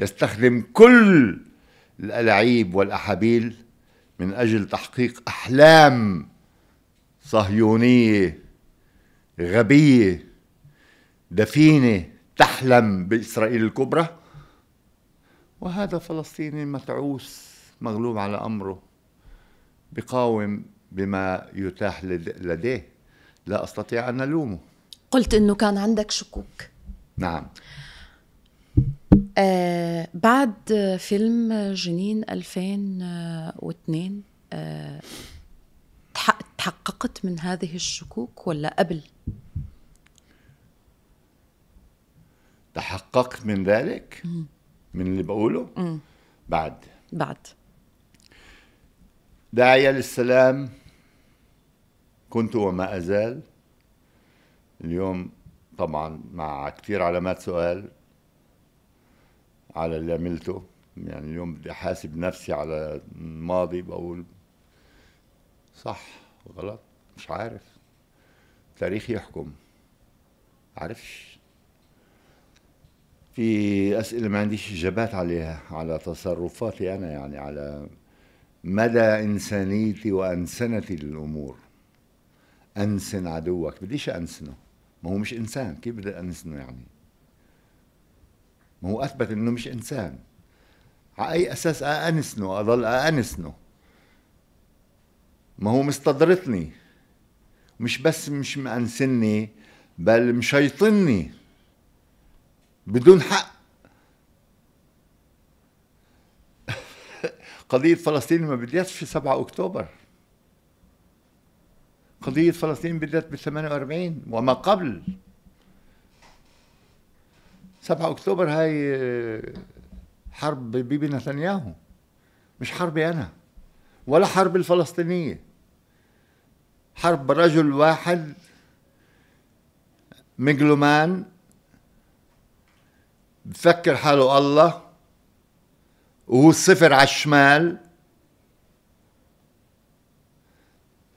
يستخدم كل الألعيب والأحابيل من أجل تحقيق أحلام صهيونية غبية دفينة تحلم بإسرائيل الكبرى وهذا فلسطيني متعوس مغلوب على أمره بقاوم بما يتاح لديه لا أستطيع أن ألومه قلت أنه كان عندك شكوك نعم آه بعد فيلم جنين 2002 آه تحققت من هذه الشكوك ولا قبل؟ تحققت من ذلك مم. من اللي بقوله مم. بعد بعد داعية للسلام كنت وما أزال اليوم طبعا مع كثير علامات سؤال على اللي عملته يعني اليوم بدي أحاسب نفسي على الماضي بقول صح غلط مش عارف تاريخ يحكم عارفش في أسئلة ما عنديش إجابات عليها على تصرفاتي أنا يعني على مدى إنسانيتي وأنسنتي للأمور أنسن عدوك بديش أنسنه ما هو مش إنسان كيف بدي أنسنه يعني ما هو أثبت إنه مش إنسان على أي أساس أأنسنه أضل أأنسنه ما هو مستدرتني مش بس مش مأنسني بل مشيطني بدون حق قضية فلسطين ما بديتش في 7 أكتوبر قضية فلسطين بدأت بال 48 وما قبل 7 أكتوبر هاي آه، حرب بيبي نتنياهو مش حربي أنا ولا حرب الفلسطينية حرب رجل واحد مجلومان بفكر حاله الله وهو صفر على الشمال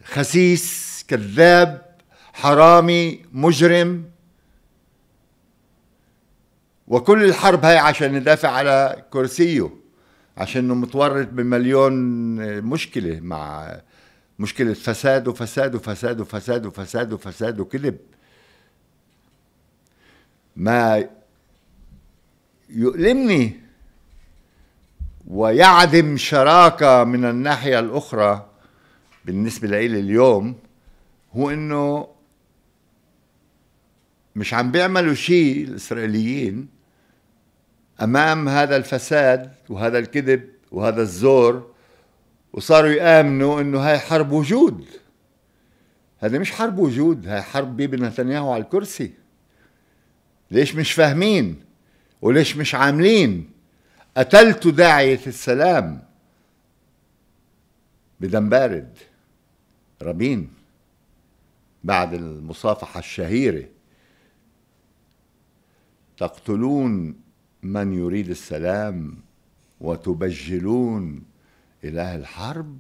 خسيس كذاب حرامي مجرم وكل الحرب هاي عشان ندافع على كرسيه عشانه متورط بمليون آه، مشكله مع مشكله فساد وفساد وفساد وفساد وفساد وفساد وكذب ما يؤلمني ويعدم شراكه من الناحيه الاخرى بالنسبه لي اليوم هو انه مش عم بيعملوا شيء الاسرائيليين امام هذا الفساد وهذا الكذب وهذا الزور وصاروا يامنوا انه هاي حرب وجود هذا مش حرب وجود هاي حرب بيبي نتنياهو على الكرسي ليش مش فاهمين وليش مش عاملين قتلت داعية السلام بدم بارد رابين بعد المصافحة الشهيرة تقتلون من يريد السلام وتبجلون إله الحرب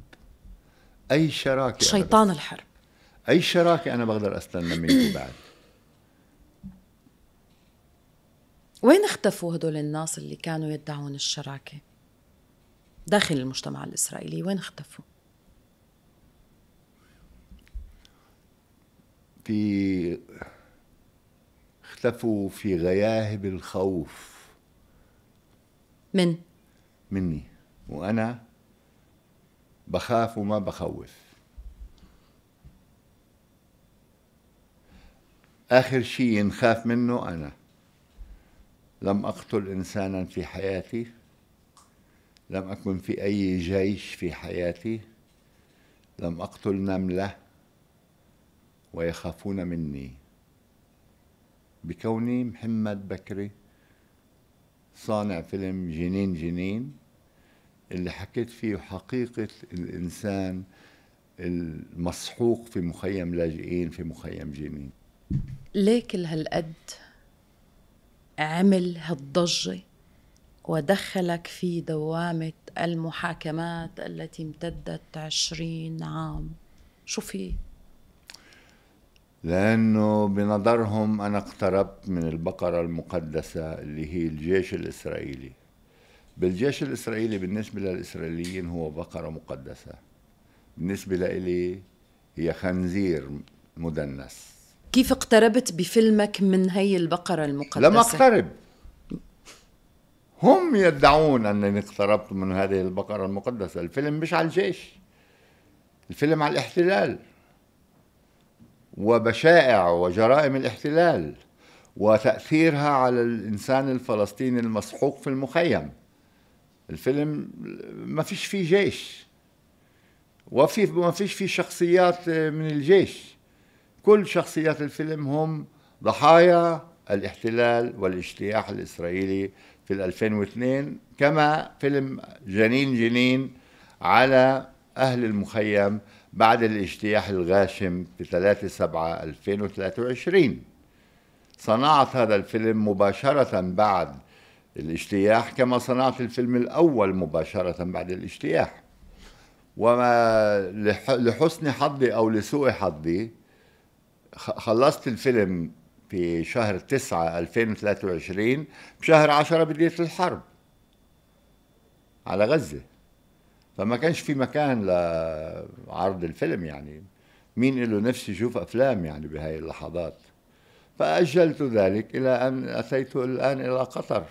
أي شراكة شيطان الحرب أي شراكة أنا بقدر استنى منكم بعد وين اختفوا هدول الناس اللي كانوا يدعون الشراكة داخل المجتمع الإسرائيلي وين اختفوا في اختفوا في غياهب الخوف من مني وانا بخاف وما بخوف اخر شيء نخاف منه انا لم اقتل انسانا في حياتي لم اكن في اي جيش في حياتي لم اقتل نمله ويخافون مني بكوني محمد بكري صانع فيلم جنين جنين اللي حكيت فيه حقيقة الإنسان المسحوق في مخيم لاجئين في مخيم جنين ليه كل هالقد عمل هالضجة ودخلك في دوامة المحاكمات التي امتدت عشرين عام شو فيه؟ لأنه بنظرهم أنا اقتربت من البقرة المقدسة اللي هي الجيش الإسرائيلي بالجيش الإسرائيلي بالنسبة للإسرائيليين هو بقرة مقدسة بالنسبة لإلي هي خنزير مدنس كيف اقتربت بفيلمك من هي البقرة المقدسة؟ لم أقترب هم يدعون أنني اقتربت من هذه البقرة المقدسة الفيلم مش على الجيش الفيلم على الاحتلال وبشائع وجرائم الاحتلال وتأثيرها على الإنسان الفلسطيني المسحوق في المخيم الفيلم ما فيش فيه جيش وفي ما فيش فيه شخصيات من الجيش كل شخصيات الفيلم هم ضحايا الاحتلال والاجتياح الإسرائيلي في 2002 كما فيلم جنين جنين على أهل المخيم بعد الاجتياح الغاشم في 3 7 2023 صنعت هذا الفيلم مباشرة بعد الاجتياح كما صنعت الفيلم الأول مباشرة بعد الاجتياح وما لحسن حظي أو لسوء حظي خلصت الفيلم في شهر 9 2023 بشهر 10 بديت الحرب على غزة فما كانش في مكان لعرض الفيلم يعني مين له نفس يشوف افلام يعني بهاي اللحظات فاجلت ذلك الى ان اتيت الان الى قطر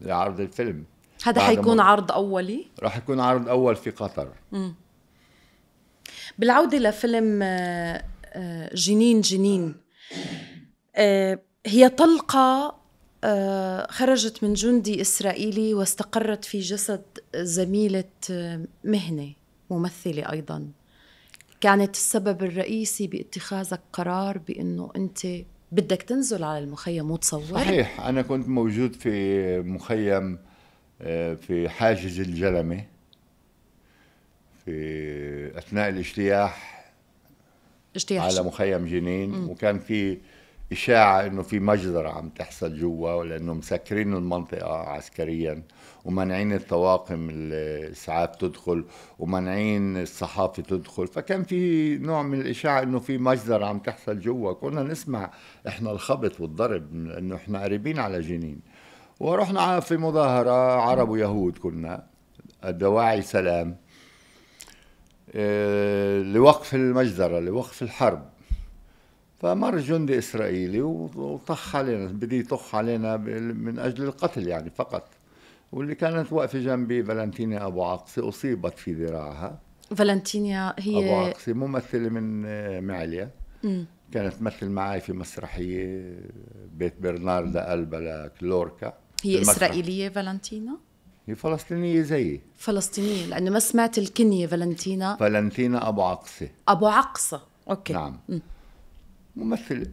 لعرض الفيلم هذا حيكون عرض اولي راح يكون عرض اول في قطر مم. بالعوده لفيلم آه، آه، جنين جنين آه، هي طلقه آه، خرجت من جندي إسرائيلي واستقرت في جسد زميلة آه، مهنة ممثلة أيضا كانت السبب الرئيسي باتخاذك قرار بأنه أنت بدك تنزل على المخيم وتصور صحيح أنا كنت موجود في مخيم آه، في حاجز الجلمة في أثناء الاجتياح اجتياح على مخيم جنين م. وكان في إشاعة إنه في مجزرة عم تحصل جوا لأنه مسكرين المنطقة عسكريا ومنعين الطواقم الإسعاف تدخل ومنعين الصحافة تدخل فكان في نوع من الإشاعة إنه في مجزرة عم تحصل جوا كنا نسمع إحنا الخبط والضرب إنه إحنا قريبين على جنين ورحنا في مظاهرة عرب ويهود كنا الدواعي سلام آه، لوقف المجزرة لوقف الحرب فمر جندي اسرائيلي وطخ علينا بده يطخ علينا من اجل القتل يعني فقط واللي كانت واقفه جنبي فالنتينيا ابو عقسي اصيبت في ذراعها فالنتينيا هي ابو عقسي ممثله من معليا كانت تمثل معي في مسرحيه بيت برناردا البا لوركا هي اسرائيليه فالنتينا؟ هي فلسطينيه زيي فلسطينيه لانه ما سمعت الكنيه فالنتينا فالنتينا ابو عقسه ابو عقسه اوكي نعم م. ممثلة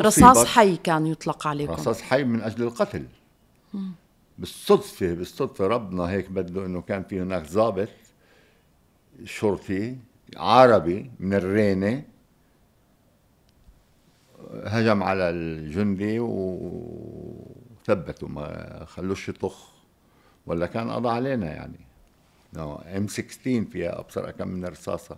رصاص حي كان يطلق عليكم رصاص حي من أجل القتل بالصدفة بالصدفة ربنا هيك بده إنه كان في هناك ضابط شرطي عربي من الرينة هجم على الجندي وثبته ما خلوش يطخ ولا كان قضى علينا يعني ام 16 فيها ابصر اكم من الرصاصه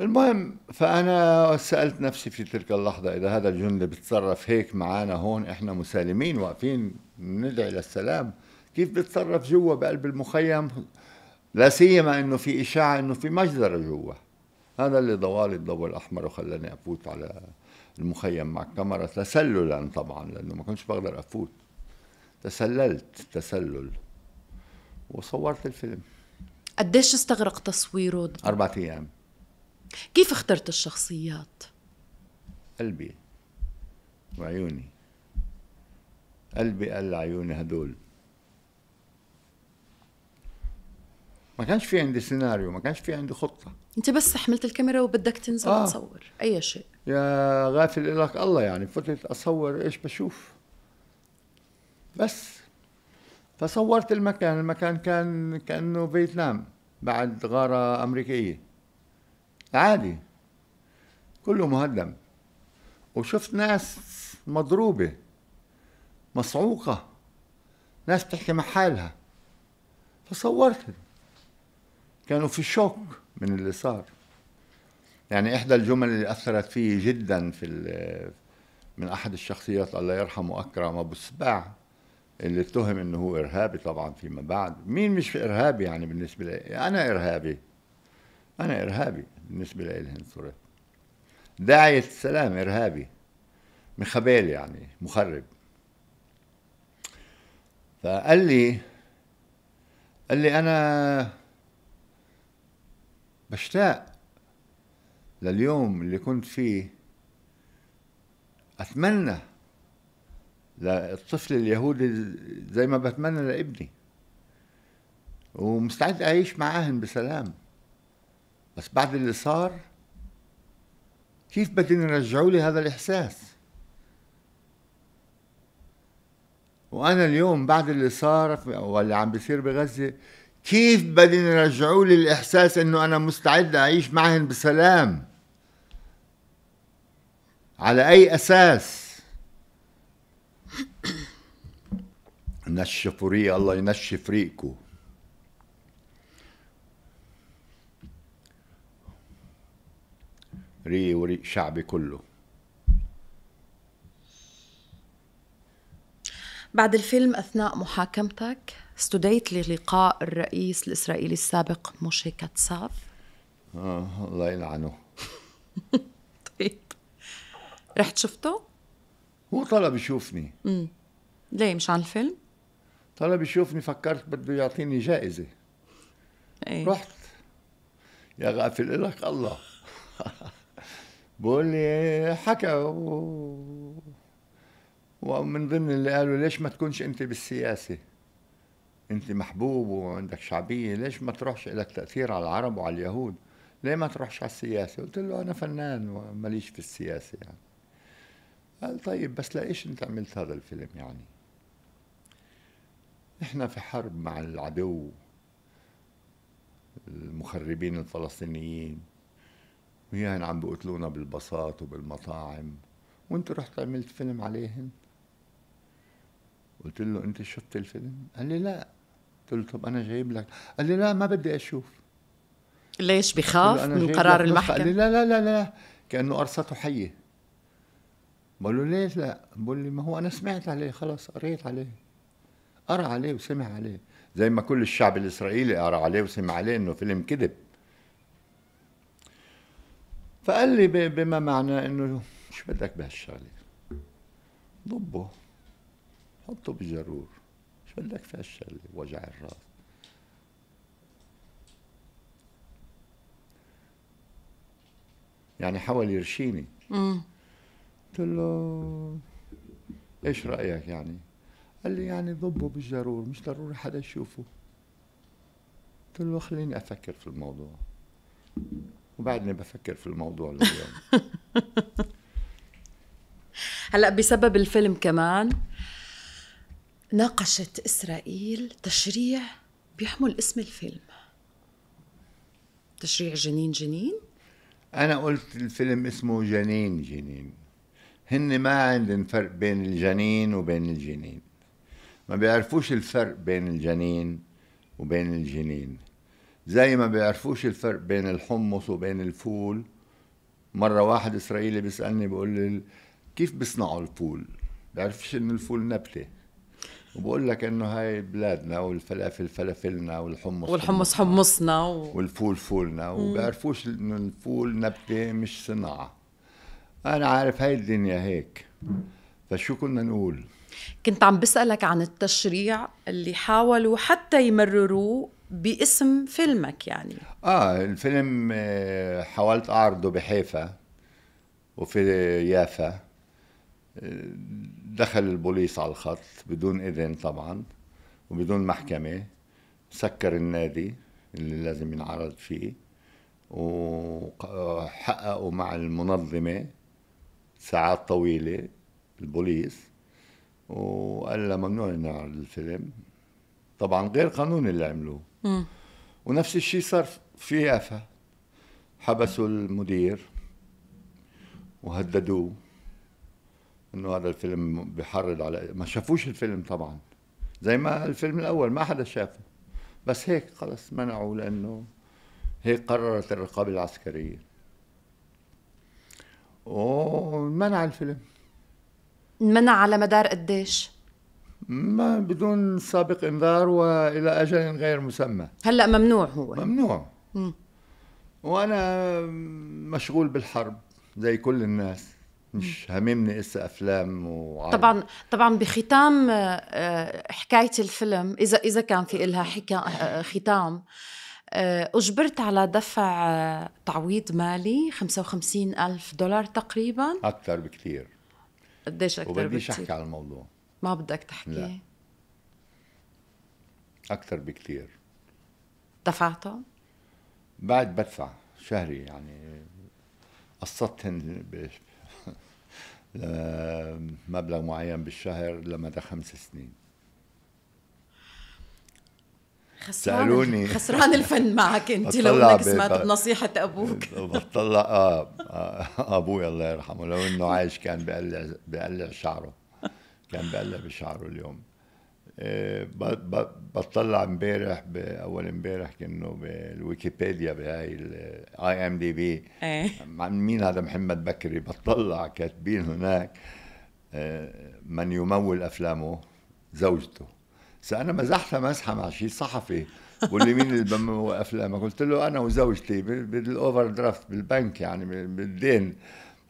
المهم فأنا سألت نفسي في تلك اللحظة إذا هذا الجندي بيتصرف هيك معنا هون إحنا مسالمين واقفين ندعي للسلام كيف بيتصرف جوا بقلب المخيم لا سيما إنه في إشاعة إنه في مجزرة جوا هذا اللي ضوالي الضوء الأحمر وخلاني أفوت على المخيم مع الكاميرا تسللا طبعا لأنه ما كنتش بقدر أفوت تسللت تسلل وصورت الفيلم قديش استغرق تصويره؟ أربعة أيام كيف اخترت الشخصيات؟ قلبي وعيوني قلبي قال عيوني هدول ما كانش في عندي سيناريو ما كانش في عندي خطة انت بس حملت الكاميرا وبدك تنزل آه. تصور اي شيء يا غافل الك الله يعني فتت اصور ايش بشوف بس فصورت المكان المكان كان كانه فيتنام بعد غاره امريكيه عادي كله مهدم وشفت ناس مضروبة مصعوقة ناس بتحكي مع حالها فصورت كانوا في شوك من اللي صار يعني إحدى الجمل اللي أثرت فيه جدا في من أحد الشخصيات الله يرحمه أكرم أبو السباع اللي اتهم انه هو ارهابي طبعا فيما بعد مين مش ارهابي يعني بالنسبه لي انا ارهابي انا ارهابي بالنسبة لإلهن صرت داعية السلام إرهابي مخبال يعني مخرب فقال لي قال لي أنا بشتاق لليوم اللي كنت فيه أتمنى للطفل اليهودي زي ما بتمنى لابني ومستعد أعيش معاهن بسلام بس بعد اللي صار كيف بدهم يرجعوا لي هذا الإحساس وأنا اليوم بعد اللي صار واللي عم بيصير بغزة كيف بدهم يرجعوا لي الإحساس إنه أنا مستعد أعيش معهن بسلام على أي أساس نشفوا ريق الله ينشف ريقكم ريقي وريق شعبي كله بعد الفيلم أثناء محاكمتك استدعيت للقاء الرئيس الإسرائيلي السابق موشي كاتساف آه الله يلعنه طيب رحت شفته؟ هو طلب يشوفني امم ليه مش عن الفيلم؟ طلب يشوفني فكرت بده يعطيني جائزة ايه رحت يا غافل إلك الله بقول لي حكوا ومن ضمن اللي قالوا ليش ما تكونش انت بالسياسه انت محبوب وعندك شعبيه ليش ما تروحش لك تاثير على العرب وعلى اليهود ليه ما تروحش على السياسه قلت له انا فنان وماليش في السياسه يعني قال طيب بس لايش انت عملت هذا الفيلم يعني نحن في حرب مع العدو المخربين الفلسطينيين وياهن يعني عم بيقتلونا بالبساط وبالمطاعم وانت رحت عملت فيلم عليهن قلت له انت شفت الفيلم قال لي لا قلت له طب انا جايب لك قال لي لا ما بدي اشوف ليش بخاف من قرار المحكمه قال لي لا لا لا لا كانه قرصته حيه بقول له ليش لا بقول لي ما هو انا سمعت عليه خلص قريت عليه قرا عليه وسمع عليه زي ما كل الشعب الاسرائيلي قرا عليه وسمع عليه انه فيلم كذب فقال لي بما معناه انه شو بدك بهالشغله؟ ضبه حطه بجرور شو بدك في هالشغله وجع الراس يعني حاول يرشيني قلت له ايش رايك يعني؟ قال لي يعني ضبه بالجرور مش ضروري حدا يشوفه قلت له خليني افكر في الموضوع وبعدني بفكر في الموضوع لليوم هلا بسبب الفيلم كمان ناقشت اسرائيل تشريع بيحمل اسم الفيلم تشريع جنين جنين انا قلت الفيلم اسمه جنين جنين هن ما عندهم فرق بين الجنين وبين الجنين ما بيعرفوش الفرق بين الجنين وبين الجنين زي ما بيعرفوش الفرق بين الحمص وبين الفول مره واحد اسرائيلي بيسالني بيقول لي كيف بيصنعوا الفول بيعرفش ان الفول نبته وبقول لك انه هاي بلادنا والفلافل فلافلنا والحمص والحمص حمصنا و... والفول فولنا وبيعرفوش انه الفول نبته مش صناعه انا عارف هاي الدنيا هيك فشو كنا نقول كنت عم بسألك عن التشريع اللي حاولوا حتى يمرروه باسم فيلمك يعني اه الفيلم آه، حاولت اعرضه بحيفا وفي يافا آه، دخل البوليس على الخط بدون اذن طبعا وبدون محكمه سكر النادي اللي لازم ينعرض فيه وحققوا مع المنظمه ساعات طويله البوليس وقال لها ممنوع نعرض الفيلم طبعا غير قانوني اللي عملوه ونفس الشيء صار في يافا حبسوا المدير وهددوه انه هذا الفيلم بحرض على ما شافوش الفيلم طبعا زي ما الفيلم الاول ما حدا شافه بس هيك خلص منعوا لانه هيك قررت الرقابه العسكريه ومنع الفيلم منع على مدار قديش؟ ما بدون سابق انذار والى اجل غير مسمى هلا ممنوع هو ممنوع م. وانا مشغول بالحرب زي كل الناس مش هممني اسا افلام وعرب. طبعا طبعا بختام آه، آه، حكايه الفيلم اذا اذا كان في لها حكا آه، ختام أجبرت على دفع تعويض مالي 55 ألف دولار تقريبا أكثر بكثير قديش أكثر وبديش أحكي على الموضوع ما بدك تحكي لا. اكثر بكثير دفعتهم بعد بدفع شهري يعني قسطتهن ب... مبلغ معين بالشهر لمدى خمس سنين خسران سألوني خسران الفن معك انت لو انك سمعت بنصيحة ابوك بطلع آه, آه, ابوي الله يرحمه لو انه عايش كان بقلع بقلع شعره كان بقلب شعره اليوم آه، بطلع امبارح باول امبارح كانه بالويكيبيديا بهاي الاي ام دي بي مين هذا محمد بكري بطلع كاتبين هناك آه، من يمول افلامه زوجته فانا مزحتها مزحه مع شي صحفي لي مين اللي بمول افلامه قلت له انا وزوجتي بالاوفر درافت بالبنك يعني بالدين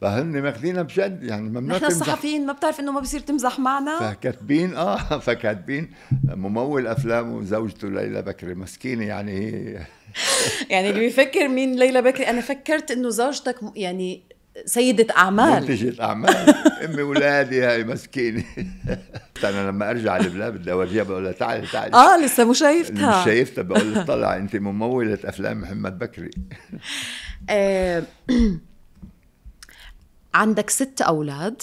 فهن ماخذينها بجد يعني ممنوع نحن الصحفيين ما بتعرف انه ما بصير تمزح معنا فكاتبين اه فكاتبين ممول افلام وزوجته ليلى بكري مسكينه يعني هي يعني اللي بيفكر مين ليلى بكري انا فكرت انه زوجتك يعني سيدة أعمال منتجة أعمال أمي ولادي هاي مسكينة أنا لما أرجع على البلاد بدي أورجيها بقول لها تعالي تعالي آه لسه مو شايفتها مش شايفتها بقول لها طلع أنت ممولة أفلام محمد بكري آه، عندك ست أولاد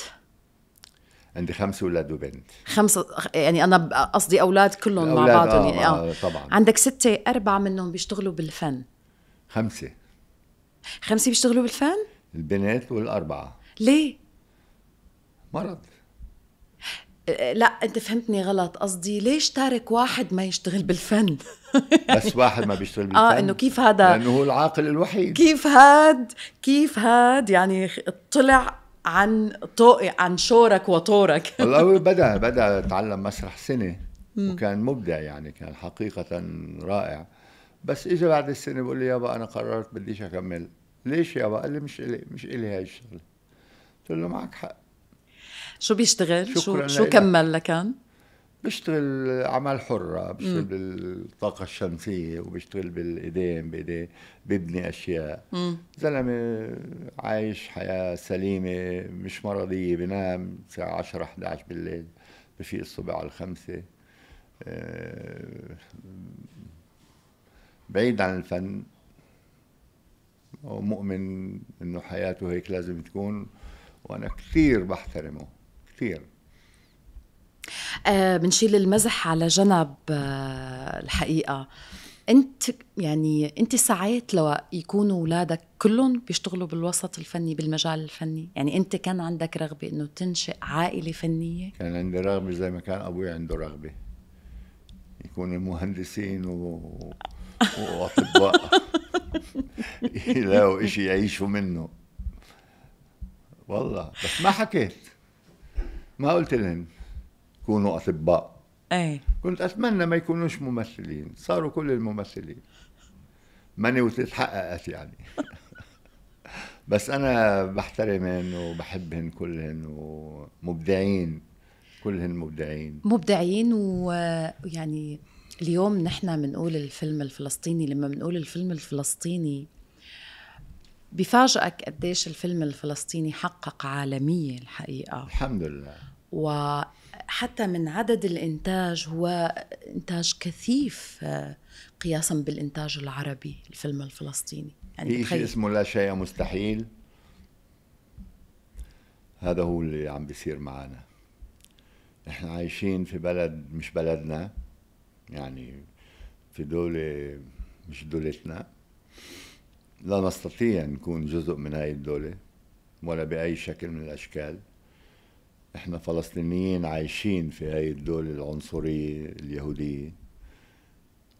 عندي خمس اولاد وبنت خمسه يعني انا قصدي اولاد كلهم مع بعضهم آه يعني آه. آه. طبعا عندك سته اربعه منهم بيشتغلوا بالفن خمسه خمسه بيشتغلوا بالفن البنات والاربعه ليه مرض أه، لا انت فهمتني غلط قصدي ليش تارك واحد ما يشتغل بالفن بس واحد ما بيشتغل آه، بالفن اه انه كيف هذا لانه هو العاقل الوحيد كيف هاد كيف هاد يعني طلع عن طوق عن شورك وطورك والله هو بدا بدا تعلم مسرح سنه وكان مبدع يعني كان حقيقه رائع بس اجى بعد السنه بقول لي يابا انا قررت بديش اكمل ليش يابا قال لي مش إلي مش إلي هاي الشغله قلت له معك حق شو بيشتغل شو شو كمل لكان بشتغل اعمال حره بشتغل مم. بالطاقه الشمسيه وبشتغل بالايدين بايديه ببني اشياء زلمه عايش حياه سليمه مش مرضيه بنام الساعه 10 11 بالليل بفيق الصبح على الخمسه آه، بعيد عن الفن ومؤمن انه حياته هيك لازم تكون وانا كثير بحترمه كثير آه، بنشيل المزح على جنب آه، الحقيقه انت يعني انت سعيت لو يكونوا اولادك كلهم بيشتغلوا بالوسط الفني بالمجال الفني يعني انت كان عندك رغبه انه تنشئ عائله فنيه كان عندي رغبه زي ما كان ابوي عنده رغبه يكونوا مهندسين و... واطباء يلاقوا شيء يعيشوا منه والله بس ما حكيت ما قلت لهم يكونوا اطباء اي كنت اتمنى ما يكونوش ممثلين صاروا كل الممثلين ماني وتتحققت يعني بس انا بحترمهن وبحبهن كلهن ومبدعين كلهن مبدعين مبدعين ويعني اليوم نحن بنقول الفيلم الفلسطيني لما بنقول الفيلم الفلسطيني بفاجئك قديش الفيلم الفلسطيني حقق عالمية الحقيقة الحمد لله و حتى من عدد الانتاج هو انتاج كثيف آه، قياسا بالانتاج العربي الفيلم الفلسطيني يعني في شيء اسمه لا شيء مستحيل هذا هو اللي عم بيصير معنا احنا عايشين في بلد مش بلدنا يعني في دولة مش دولتنا لا نستطيع نكون جزء من هاي الدولة ولا بأي شكل من الأشكال احنا فلسطينيين عايشين في هاي الدولة العنصرية اليهودية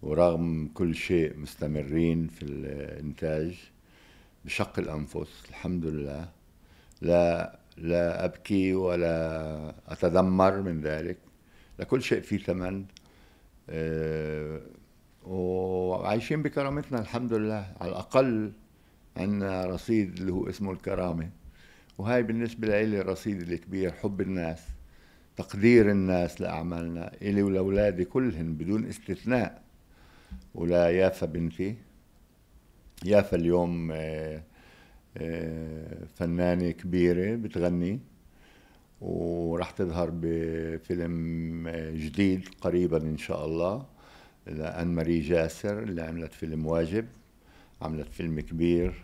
ورغم كل شيء مستمرين في الانتاج بشق الانفس الحمد لله لا لا ابكي ولا اتذمر من ذلك لكل شيء في ثمن آه، وعايشين بكرامتنا الحمد لله على الاقل عندنا رصيد اللي هو اسمه الكرامه وهاي بالنسبة لي الرصيد الكبير حب الناس تقدير الناس لأعمالنا إلي ولأولادي كلهن بدون استثناء ولا يافا بنتي يافا اليوم آه، آه، فنانة كبيرة بتغني وراح تظهر بفيلم آه، جديد قريبا إن شاء الله لأن ماري جاسر اللي عملت فيلم واجب عملت فيلم كبير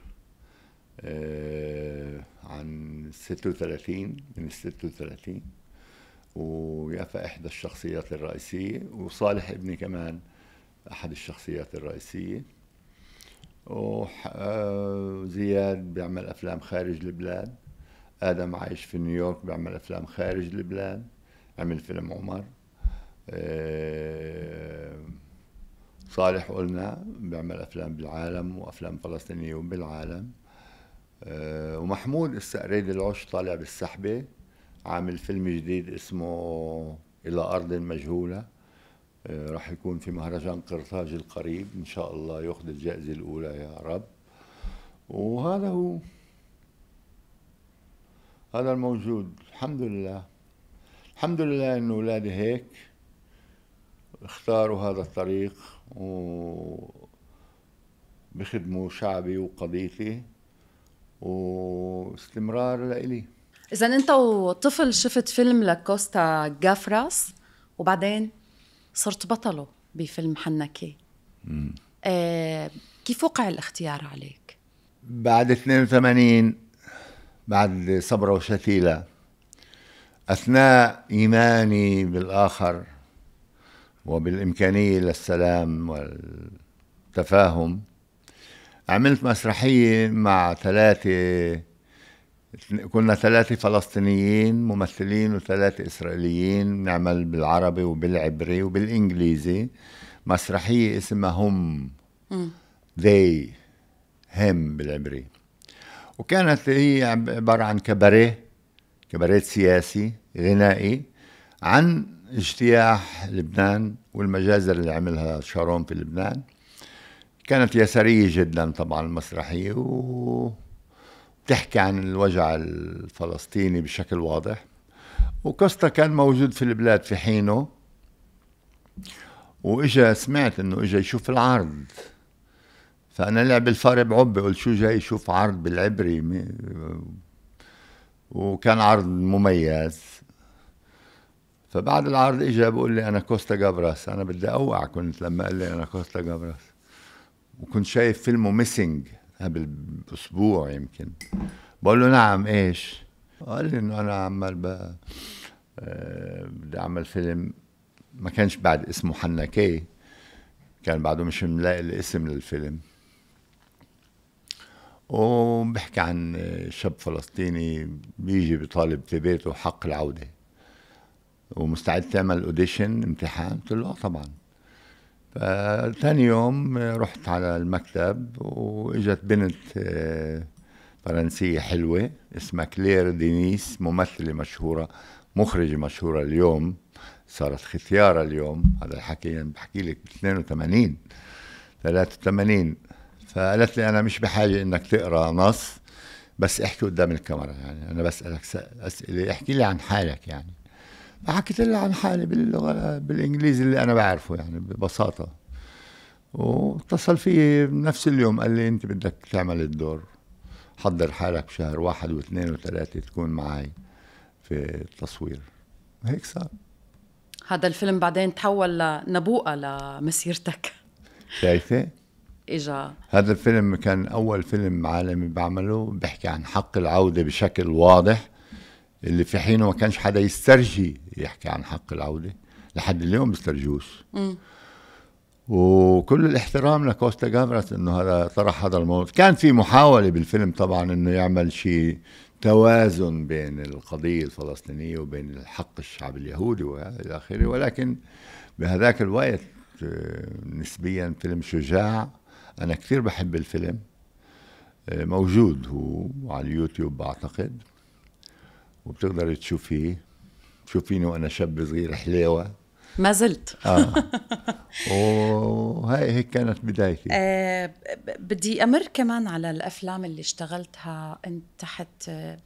آه، عن 36 من 36 ويافا إحدى الشخصيات الرئيسية وصالح ابني كمان أحد الشخصيات الرئيسية وزياد آه، بيعمل أفلام خارج البلاد آدم عايش في نيويورك بيعمل أفلام خارج البلاد عمل فيلم عمر آه، صالح قلنا بيعمل أفلام بالعالم وأفلام فلسطينية وبالعالم آه، ومحمود السقريد قريد العش طالع بالسحبه عامل فيلم جديد اسمه الى ارض مجهوله آه، راح يكون في مهرجان قرطاج القريب ان شاء الله ياخذ الجائزه الاولى يا رب وهذا هو هذا الموجود الحمد لله الحمد لله انه اولادي هيك اختاروا هذا الطريق و بخدموا شعبي وقضيتي واستمرار لإلي إذا أنت وطفل شفت فيلم لكوستا جافراس وبعدين صرت بطله بفيلم حنكي آه كيف وقع الاختيار عليك؟ بعد 82 بعد صبرة وشتيلة أثناء إيماني بالآخر وبالإمكانية للسلام والتفاهم عملت مسرحية مع ثلاثة كنا ثلاثة فلسطينيين ممثلين وثلاثة إسرائيليين نعمل بالعربي وبالعبري وبالإنجليزي مسرحية اسمها هم they هم بالعبري وكانت هي عبارة عن كباريه كباريه سياسي غنائي عن اجتياح لبنان والمجازر اللي عملها شارون في لبنان كانت يساريه جدا طبعا المسرحيه وتحكي عن الوجع الفلسطيني بشكل واضح وكوستا كان موجود في البلاد في حينه واجا سمعت انه اجا يشوف العرض فانا لعب الفار بعب قلت شو جاي يشوف عرض بالعبري وكان عرض مميز فبعد العرض اجى بقول لي انا كوستا جابراس انا بدي اوقع كنت لما قال لي انا كوستا جابراس وكنت شايف فيلمه ميسنج قبل اسبوع يمكن بقول له نعم ايش قال لي انه انا عمال ب بدي آه، اعمل فيلم ما كانش بعد اسمه حنا كي كان بعده مش ملاقي الاسم للفيلم وبحكي عن شاب فلسطيني بيجي بيطالب في بيته حق العوده ومستعد تعمل اوديشن امتحان قلت له اه طبعا فتاني يوم رحت على المكتب واجت بنت آه، فرنسية حلوة اسمها كلير دينيس ممثلة مشهورة مخرجة مشهورة اليوم صارت ختيارة اليوم هذا الحكي يعني بحكي لك 82 83 فقالت لي أنا مش بحاجة إنك تقرأ نص بس احكي قدام الكاميرا يعني أنا بسألك أسئلة احكي لي عن حالك يعني حكيت لها عن حالي باللغه بالانجليزي اللي انا بعرفه يعني ببساطه واتصل فيي نفس اليوم قال لي انت بدك تعمل الدور حضر حالك شهر واحد واثنين وثلاثه تكون معي في التصوير هيك صار هذا الفيلم بعدين تحول لنبوءه لمسيرتك شايفه؟ اجا هذا الفيلم كان اول فيلم عالمي بعمله بحكي عن حق العوده بشكل واضح اللي في حينه ما كانش حدا يسترجي يحكي عن حق العوده لحد اليوم بيسترجوش وكل الاحترام لكوستا جامرت انه هذا طرح هذا الموضوع كان في محاوله بالفيلم طبعا انه يعمل شيء توازن بين القضيه الفلسطينيه وبين الحق الشعب اليهودي والى اخره ولكن بهذاك الوقت آه، نسبيا فيلم شجاع انا كثير بحب الفيلم آه، موجود هو على اليوتيوب بعتقد وبتقدري تشوفيه تشوفيني وانا شاب صغير حليوه ما زلت اه وهي هيك كانت بدايتي آه بدي امر كمان على الافلام اللي اشتغلتها انت تحت آه،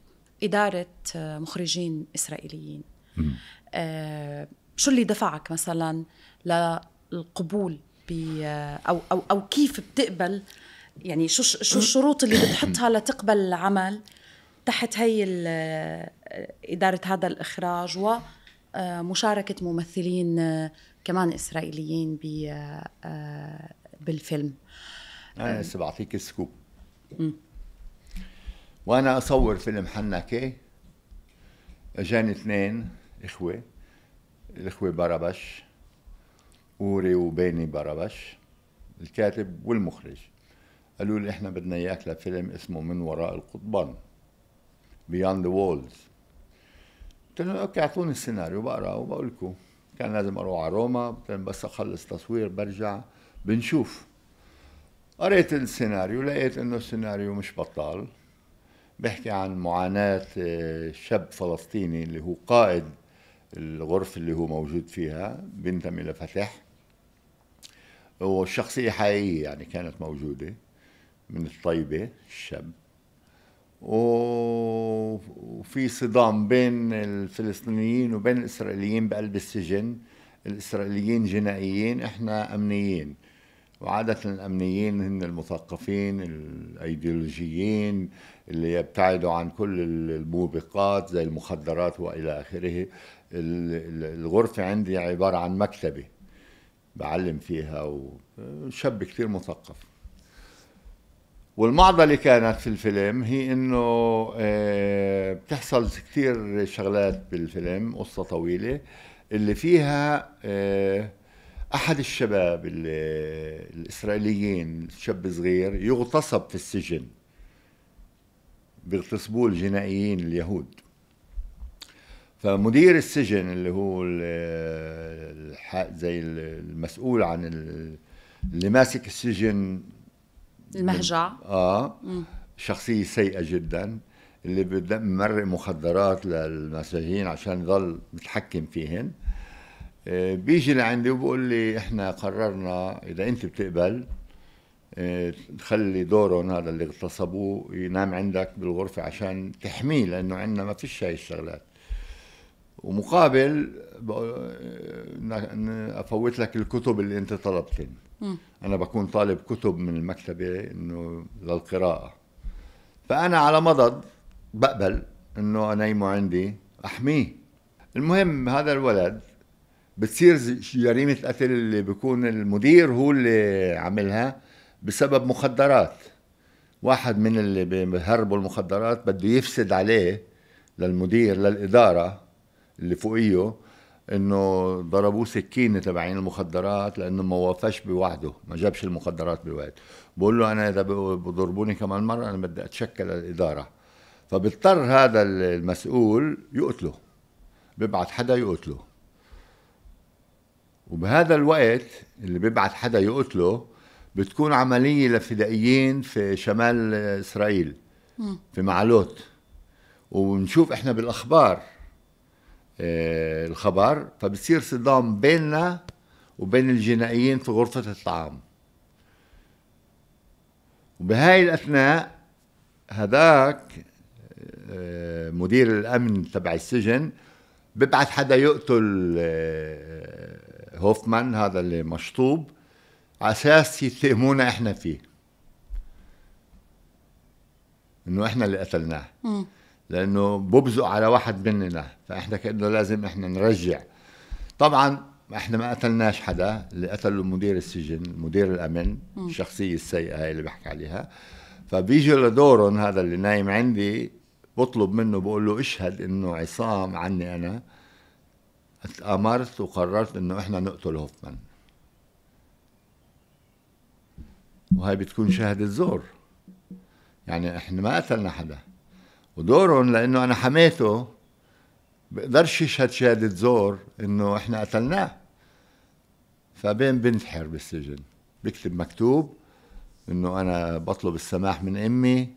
اداره آه، مخرجين اسرائيليين آه شو اللي دفعك مثلا للقبول آه، او او او كيف بتقبل يعني شو شو الشروط اللي بتحطها لتقبل العمل تحت هي اداره هذا الاخراج ومشاركه آه، ممثلين آه، كمان اسرائيليين آه، بالفيلم انا هسه بعطيك سكوب وانا اصور فيلم حنكه اجاني اثنين اخوه الاخوه بربش اوري وبيني بربش الكاتب والمخرج قالوا لي احنا بدنا اياك لفيلم اسمه من وراء القضبان بياند ذا وولز قلت لهم اوكي اعطوني السيناريو بقرا وبقول لكم كان لازم اروح على روما بس اخلص تصوير برجع بنشوف قريت السيناريو لقيت انه السيناريو مش بطال بيحكي عن معاناة آه، شاب فلسطيني اللي هو قائد الغرفة اللي هو موجود فيها بينتمي لفتح والشخصية حقيقية يعني كانت موجودة من الطيبة الشاب وفي صدام بين الفلسطينيين وبين الاسرائيليين بقلب السجن الاسرائيليين جنائيين احنا امنيين وعادة الأمنيين هن المثقفين الأيديولوجيين اللي يبتعدوا عن كل الموبقات زي المخدرات وإلى آخره الغرفة عندي عبارة عن مكتبة بعلم فيها وشاب كتير مثقف والمعضلة كانت في الفيلم هي انه آه، بتحصل كثير شغلات بالفيلم قصة طويلة اللي فيها آه، احد الشباب الاسرائيليين شاب صغير يغتصب في السجن بيغتصبوه الجنائيين اليهود فمدير السجن اللي هو آه، زي المسؤول عن اللي ماسك السجن المهجع اه مم. شخصيه سيئه جدا اللي بده مخدرات للمساجين عشان يضل متحكم فيهن آه، بيجي لعندي وبقول لي احنا قررنا اذا انت بتقبل آه، تخلي دورهم هذا اللي اغتصبوه ينام عندك بالغرفه عشان تحميه لانه عندنا ما فيش هاي الشغلات ومقابل آه، افوت لك الكتب اللي انت طلبتن انا بكون طالب كتب من المكتبه انه للقراءه فانا على مضض بقبل انه انيمه عندي احميه المهم هذا الولد بتصير جريمه قتل اللي بيكون المدير هو اللي عملها بسبب مخدرات واحد من اللي بيهربوا المخدرات بده يفسد عليه للمدير للاداره اللي فوقيه انه ضربوه سكينه تبعين المخدرات لانه ما وافش بوعده ما جابش المخدرات بالوقت بقول له انا اذا بضربوني كمان مره انا بدي اتشكل الاداره فبضطر هذا المسؤول يقتله بيبعت حدا يقتله وبهذا الوقت اللي بيبعت حدا يقتله بتكون عملية لفدائيين في شمال إسرائيل في معلوت ونشوف إحنا بالأخبار آه، الخبر فبصير صدام بيننا وبين الجنائيين في غرفة الطعام وبهاي الأثناء هذاك آه، مدير الأمن تبع السجن ببعث حدا يقتل آه، هوفمان هذا اللي مشطوب على اساس يتهمونا احنا فيه انه احنا اللي قتلناه لانه ببزق على واحد مننا فاحنا كانه لازم احنا نرجع طبعا احنا ما قتلناش حدا اللي قتله مدير السجن مدير الامن الشخصيه السيئه هاي اللي بحكي عليها فبيجي لدورهم هذا اللي نايم عندي بطلب منه بقول له اشهد انه عصام عني انا اتامرت وقررت انه احنا نقتل هوفمان وهي بتكون شهادة زور يعني احنا ما قتلنا حدا ودورهم لانه انا حميته بقدرش يشهد شهاده زور انه احنا قتلناه فبين بنتحر بالسجن بكتب مكتوب انه انا بطلب السماح من امي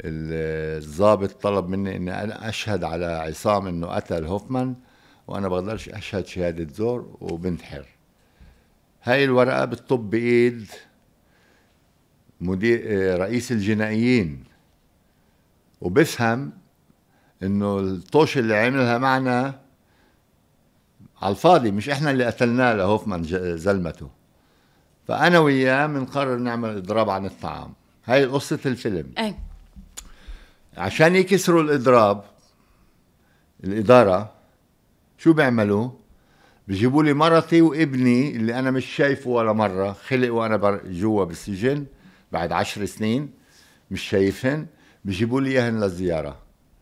الضابط طلب مني اني انا اشهد على عصام انه قتل هوفمان وانا بقدرش اشهد شهاده زور وبنتحر هاي الورقه بتطب بايد مدير رئيس الجنائيين وبفهم انه الطوشه اللي عملها معنا على الفاضي مش احنا اللي قتلناه لهوفمان زلمته فانا وياه بنقرر نعمل اضراب عن الطعام هاي قصه الفيلم أي. عشان يكسروا الاضراب الاداره شو بيعملوا بجيبوا لي مرتي وابني اللي انا مش شايفه ولا مره خلق وانا جوا بالسجن بعد عشر سنين مش شايفهن بجيبوا لي اياهن للزياره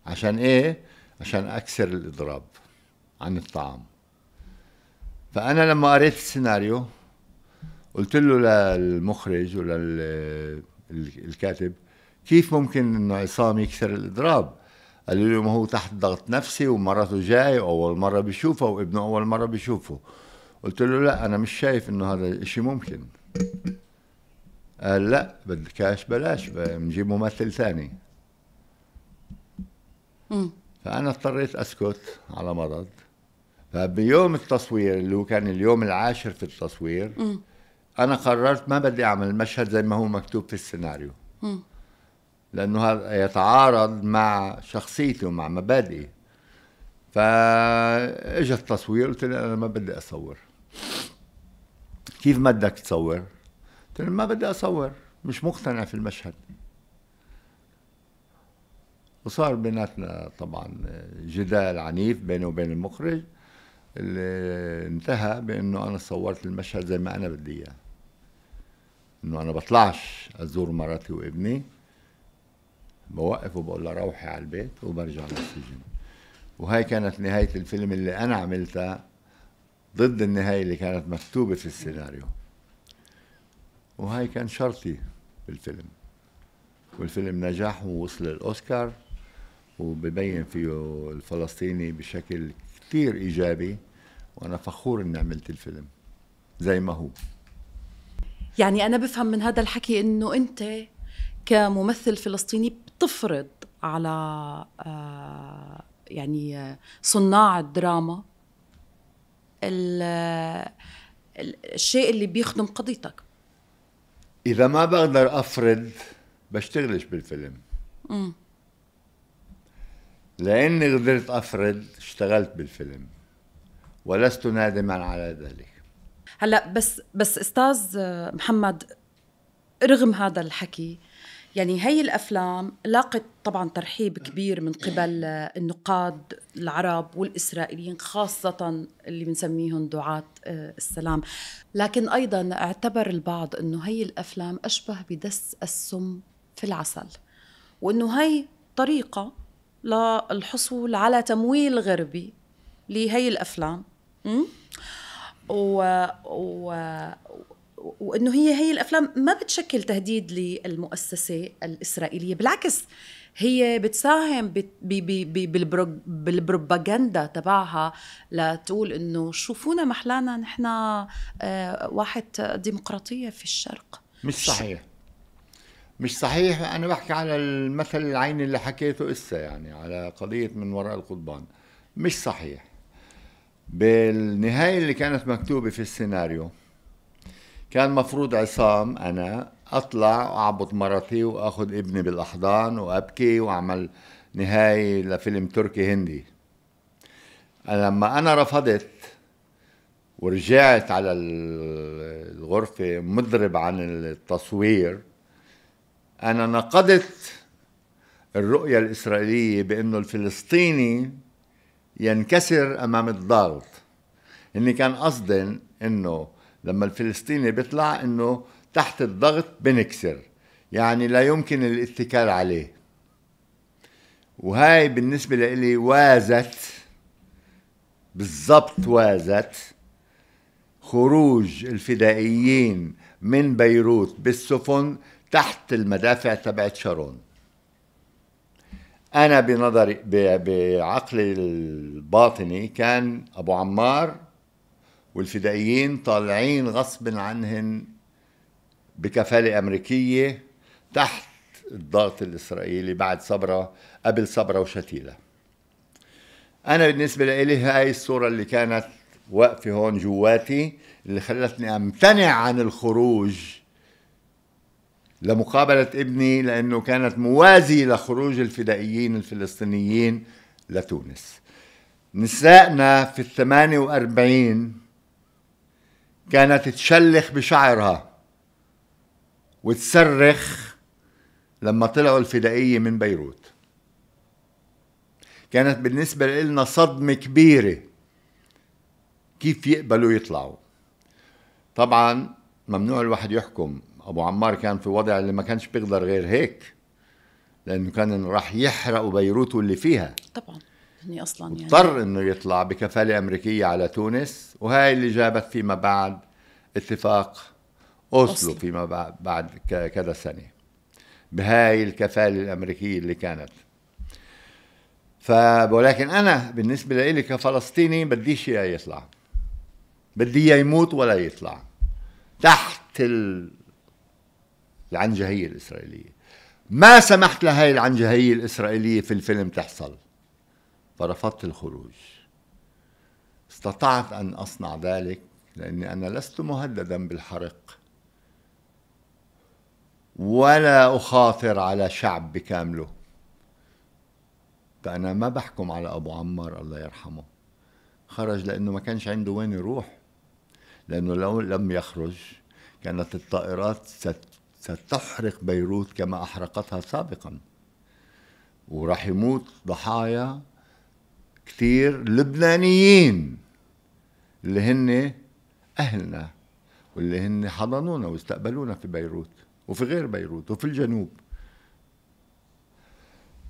عشان ايه عشان اكسر الاضراب عن الطعام فانا لما قريت السيناريو قلت له للمخرج وللكاتب كيف ممكن انه عصام يكسر الاضراب قالوا له ما هو تحت ضغط نفسي ومرته جاي واول مره بشوفه وابنه اول مره بشوفه قلت له لا انا مش شايف انه هذا الشيء ممكن قال لا بدكاش بلاش بنجيب ممثل ثاني فأنا اضطريت أسكت على مرض فبيوم التصوير اللي هو كان اليوم العاشر في التصوير م. أنا قررت ما بدي أعمل المشهد زي ما هو مكتوب في السيناريو م. لأنه هذا يتعارض مع شخصيتي ومع مبادئي فاجى التصوير قلت له أنا ما بدي أصور كيف ما بدك تصور؟ قلت له ما بدي أصور مش مقتنع في المشهد وصار بيناتنا طبعا جدال عنيف بيني وبين المخرج اللي انتهى بانه انا صورت المشهد زي ما انا بدي اياه انه انا بطلعش ازور مراتي وابني بوقف وبقول لها روحي على البيت وبرجع للسجن وهي كانت نهاية الفيلم اللي أنا عملتها ضد النهاية اللي كانت مكتوبة في السيناريو وهي كان شرطي بالفيلم والفيلم نجح ووصل الأوسكار وببين فيه الفلسطيني بشكل كثير ايجابي وانا فخور اني عملت الفيلم زي ما هو يعني انا بفهم من هذا الحكي انه انت كممثل فلسطيني بتفرض على آه، يعني آه، صناع الدراما آه، الشيء اللي بيخدم قضيتك اذا ما بقدر افرض بشتغلش بالفيلم امم لأني قدرت أفرض اشتغلت بالفيلم ولست نادما على ذلك هلا بس بس استاذ محمد رغم هذا الحكي يعني هي الافلام لاقت طبعا ترحيب كبير من قبل النقاد العرب والاسرائيليين خاصه اللي بنسميهم دعاة السلام لكن ايضا اعتبر البعض انه هي الافلام اشبه بدس السم في العسل وانه هي طريقه للحصول على تمويل غربي لهي الافلام امم و... و... وانه هي هي الافلام ما بتشكل تهديد للمؤسسه الاسرائيليه بالعكس هي بتساهم ب... ب... بالبروباغندا تبعها لتقول انه شوفونا محلانا نحن آه، واحد ديمقراطيه في الشرق مش صحيح مش صحيح انا بحكي على المثل العيني اللي حكيته اسا يعني على قضيه من وراء القضبان مش صحيح بالنهايه اللي كانت مكتوبه في السيناريو كان مفروض عصام انا اطلع واعبط مرتي واخذ ابني بالاحضان وابكي واعمل نهايه لفيلم تركي هندي لما انا رفضت ورجعت على الغرفة مضرب عن التصوير أنا نقدت الرؤية الإسرائيلية بأنه الفلسطيني ينكسر أمام الضغط إني كان قصدي إنه لما الفلسطيني بيطلع إنه تحت الضغط بنكسر يعني لا يمكن الاتكال عليه وهاي بالنسبة لإلي وازت بالضبط وازت خروج الفدائيين من بيروت بالسفن تحت المدافع تبعت شارون انا بنظري بعقلي الباطني كان ابو عمار والفدائيين طالعين غصب عنهم بكفاله امريكيه تحت الضغط الاسرائيلي بعد صبره قبل صبره وشتيله انا بالنسبه لي هاي الصوره اللي كانت واقفه هون جواتي اللي خلتني امتنع عن الخروج لمقابلة ابني لأنه كانت موازية لخروج الفدائيين الفلسطينيين لتونس نسائنا في الثمانية وأربعين كانت تشلخ بشعرها وتصرخ لما طلعوا الفدائية من بيروت كانت بالنسبة لنا صدمة كبيرة كيف يقبلوا يطلعوا طبعا ممنوع الواحد يحكم ابو عمار كان في وضع اللي ما كانش بيقدر غير هيك لانه كان راح يحرقوا بيروت واللي فيها طبعا يعني اصلا يعني اضطر انه يطلع بكفاله امريكيه على تونس وهي اللي جابت فيما بعد اتفاق اوسلو, أوسلو. فيما بعد كذا سنه بهاي الكفاله الامريكيه اللي كانت ف ولكن انا بالنسبه لي كفلسطيني بديش اياه يطلع بدي اياه يموت ولا يطلع تحت ال... العنجهية الإسرائيلية ما سمحت لهي العنجهية الإسرائيلية في الفيلم تحصل فرفضت الخروج استطعت أن أصنع ذلك لأني أنا لست مهددا بالحرق ولا أخاطر على شعب بكامله فأنا ما بحكم على أبو عمار الله يرحمه خرج لأنه ما كانش عنده وين يروح لأنه لو لم يخرج كانت الطائرات ست ستحرق بيروت كما أحرقتها سابقا وراح يموت ضحايا كثير لبنانيين اللي هن أهلنا واللي هن حضنونا واستقبلونا في بيروت وفي غير بيروت وفي الجنوب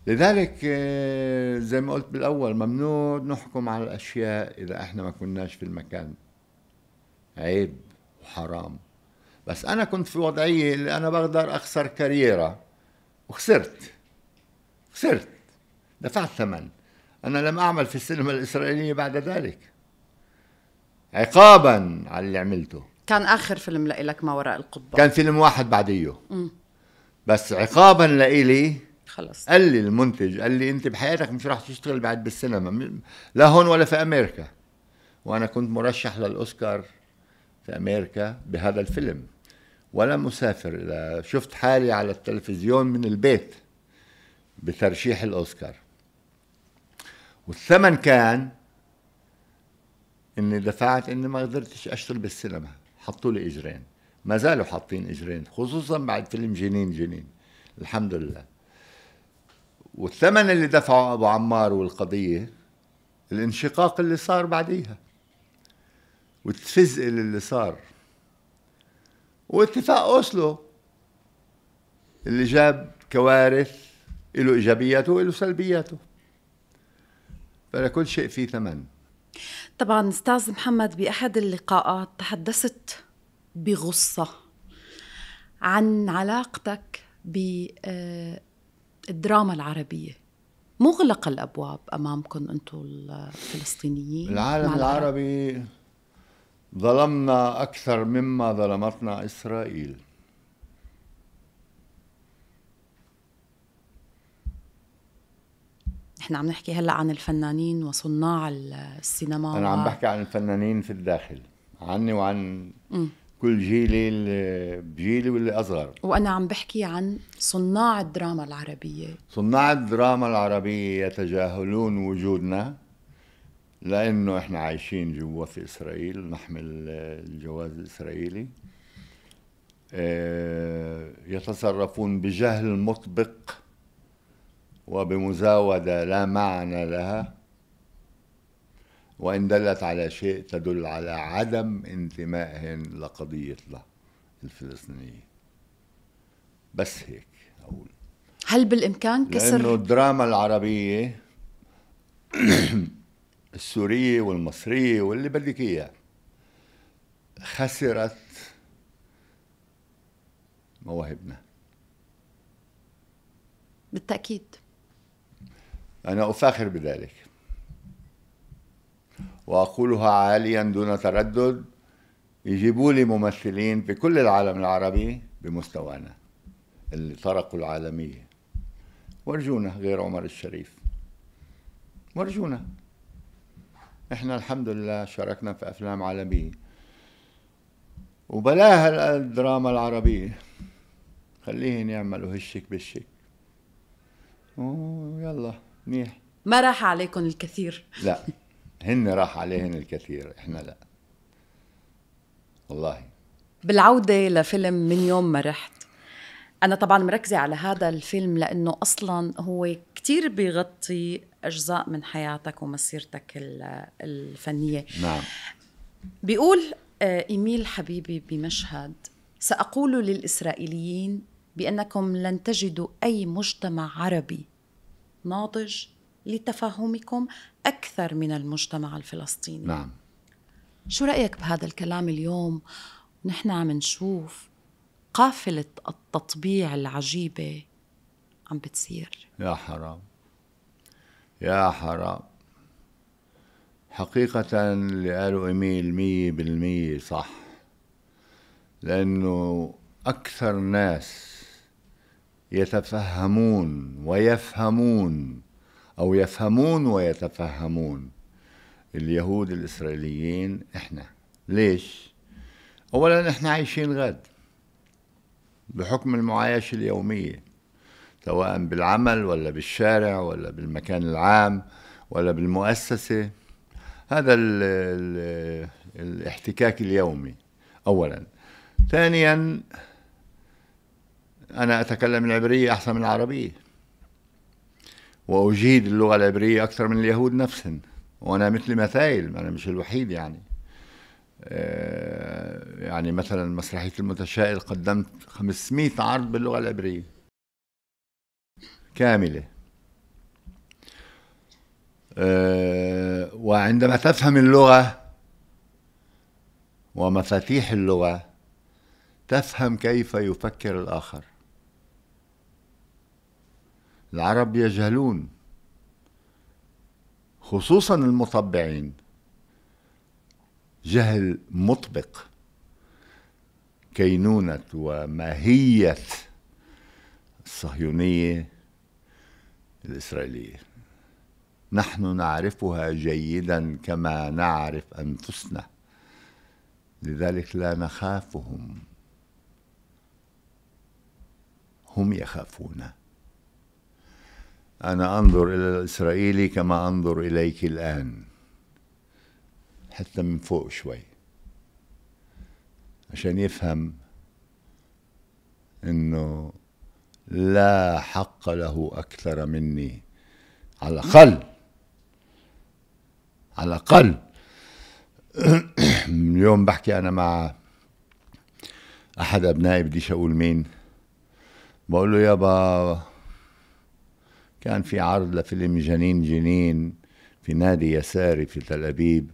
لذلك آه، زي ما قلت بالأول ممنوع نحكم على الأشياء إذا إحنا ما كناش في المكان عيب وحرام بس انا كنت في وضعيه اللي انا بقدر اخسر كاريرا وخسرت خسرت دفعت ثمن انا لم اعمل في السينما الاسرائيليه بعد ذلك عقابا على اللي عملته كان اخر فيلم لك ما وراء القبه كان فيلم واحد بعديه بس عقابا لإلي خلص قال لي المنتج قال لي انت بحياتك مش راح تشتغل بعد بالسينما لا هون ولا في امريكا وانا كنت مرشح للاوسكار في أمريكا بهذا الفيلم ولم أسافر إلى شفت حالي على التلفزيون من البيت بترشيح الأوسكار والثمن كان اني دفعت اني ما قدرتش اشتغل بالسينما حطوا لي اجرين ما زالوا حاطين اجرين خصوصا بعد فيلم جنين جنين الحمد لله والثمن اللي دفعه ابو عمار والقضيه الانشقاق اللي صار بعديها وتفز اللي صار واتفاق اوسلو اللي جاب كوارث له ايجابياته وله سلبياته فلكل شيء في ثمن طبعا استاذ محمد باحد اللقاءات تحدثت بغصه عن علاقتك بالدراما العربيه مغلقه الابواب امامكم انتم الفلسطينيين العالم العربي ظلمنا أكثر مما ظلمتنا إسرائيل نحن عم نحكي هلا عن الفنانين وصناع السينما انا عم بحكي عن الفنانين في الداخل عني وعن م. كل جيلي اللي بجيلي واللي اصغر وانا عم بحكي عن صناع الدراما العربيه صناع الدراما العربيه يتجاهلون وجودنا لانه احنا عايشين جوا في اسرائيل نحمل الجواز الاسرائيلي آه، يتصرفون بجهل مطبق وبمزاوده لا معنى لها وان دلت على شيء تدل على عدم انتمائهم لقضيتنا الفلسطينيه بس هيك اقول هل بالامكان كسر لانه الدراما العربيه السورية والمصرية واللي بدك إياه خسرت مواهبنا بالتأكيد أنا أفاخر بذلك وأقولها عاليا دون تردد يجيبوا لي ممثلين في كل العالم العربي بمستوانا اللي طرقوا العالمية ورجونا غير عمر الشريف ورجونا احنا الحمد لله شاركنا في افلام عالميه وبلاها الدراما العربيه خليهن يعملوا هشك بالشك ويلا منيح ما راح عليكم الكثير لا هن راح عليهن الكثير احنا لا والله بالعودة لفيلم من يوم ما رحت انا طبعا مركزه على هذا الفيلم لانه اصلا هو كتير بيغطي اجزاء من حياتك ومسيرتك الفنيه نعم بيقول آه، ايميل حبيبي بمشهد ساقول للاسرائيليين بانكم لن تجدوا اي مجتمع عربي ناضج لتفاهمكم اكثر من المجتمع الفلسطيني نعم شو رايك بهذا الكلام اليوم نحن عم نشوف قافلة التطبيع العجيبة عم بتصير يا حرام يا حرام حقيقة اللي قالوا إيميل مية بالمية صح لأنه أكثر ناس يتفهمون ويفهمون أو يفهمون ويتفهمون اليهود الإسرائيليين إحنا ليش؟ أولا إحنا عايشين غد بحكم المعايشة اليومية سواء بالعمل ولا بالشارع ولا بالمكان العام ولا بالمؤسسة هذا الـ الـ الاحتكاك اليومي أولا ثانيا أنا أتكلم العبرية أحسن من العربية وأجيد اللغة العبرية أكثر من اليهود نفسهم وأنا مثل مثايل أنا مش الوحيد يعني آه، يعني مثلا مسرحية المتشائل قدمت 500 عرض باللغة العبرية كاملة آه، وعندما تفهم اللغة ومفاتيح اللغة تفهم كيف يفكر الآخر العرب يجهلون خصوصا المطبعين جهل مطبق كينونة وماهية الصهيونية الإسرائيلية نحن نعرفها جيدا كما نعرف أنفسنا لذلك لا نخافهم هم يخافون أنا أنظر إلى الإسرائيلي كما أنظر إليك الآن حتى من فوق شوي عشان يفهم انه لا حق له اكثر مني على الاقل على الاقل اليوم بحكي انا مع احد ابنائي بديش اقول مين بقول له يابا كان في عرض لفيلم جنين جنين في نادي يساري في تل ابيب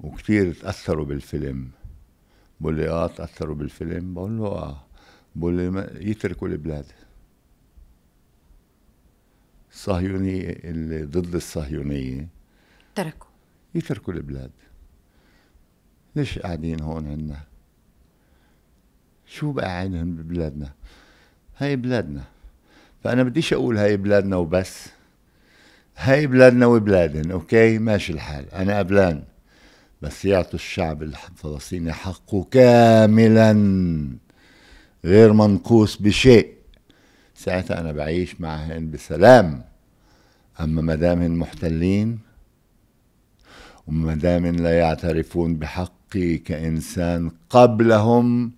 وكثير تاثروا بالفيلم بقول لي اه تاثروا بالفيلم بقول له اه بقول لي يتركوا البلاد الصهيونية اللي ضد الصهيونية تركوا يتركوا البلاد ليش قاعدين هون عنا شو بقى عينهم ببلادنا هاي بلادنا فأنا بديش أقول هاي بلادنا وبس هاي بلادنا وبلادن أوكي ماشي الحال أنا قبلان بس يعطوا الشعب الفلسطيني حقه كاملا غير منقوص بشيء ساعتها أنا بعيش معهن بسلام أما ما دام محتلين وما دام لا يعترفون بحقي كإنسان قبلهم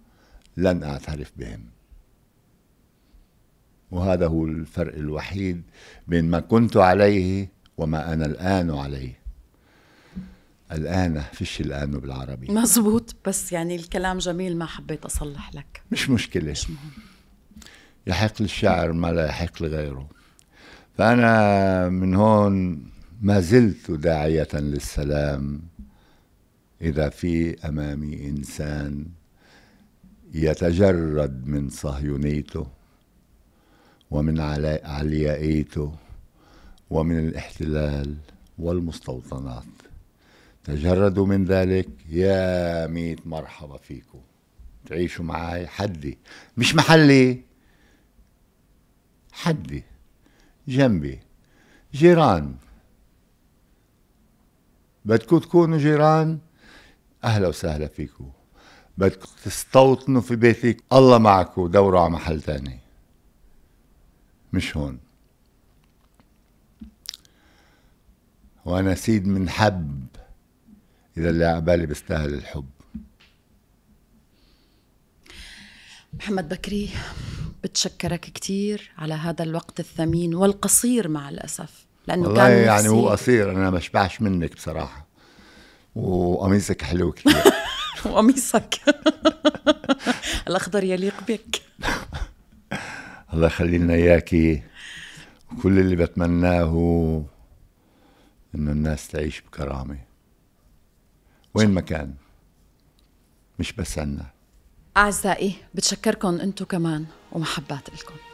لن أعترف بهم وهذا هو الفرق الوحيد بين ما كنت عليه وما أنا الآن عليه الآن فيش الآن بالعربي مزبوط بس يعني الكلام جميل ما حبيت أصلح لك مش مشكلة مش مهم يحق للشعر ما لا يحق لغيره فأنا من هون ما زلت داعية للسلام إذا في أمامي إنسان يتجرد من صهيونيته ومن عليائيته ومن الاحتلال والمستوطنات تجردوا من ذلك يا ميت مرحبا فيكم تعيشوا معي حدي مش محلي حدي جنبي جيران بدكم تكونوا جيران اهلا وسهلا فيكم بدكم تستوطنوا في بيتك الله معكم دوروا على محل تاني مش هون وانا سيد من حب إذا اللي على بالي بيستاهل الحب محمد بكري بتشكرك كثير على هذا الوقت الثمين والقصير مع الأسف لأنه والله كان يعني هو قصير أنا ما بشبعش منك بصراحة وقميصك حلو كثير وقميصك الأخضر يليق بك الله يخلي لنا إياكي وكل اللي بتمناه إنه الناس تعيش بكرامة وين ما كان مش بس عنا أعزائي بتشكركم أنتو كمان ومحبات لكم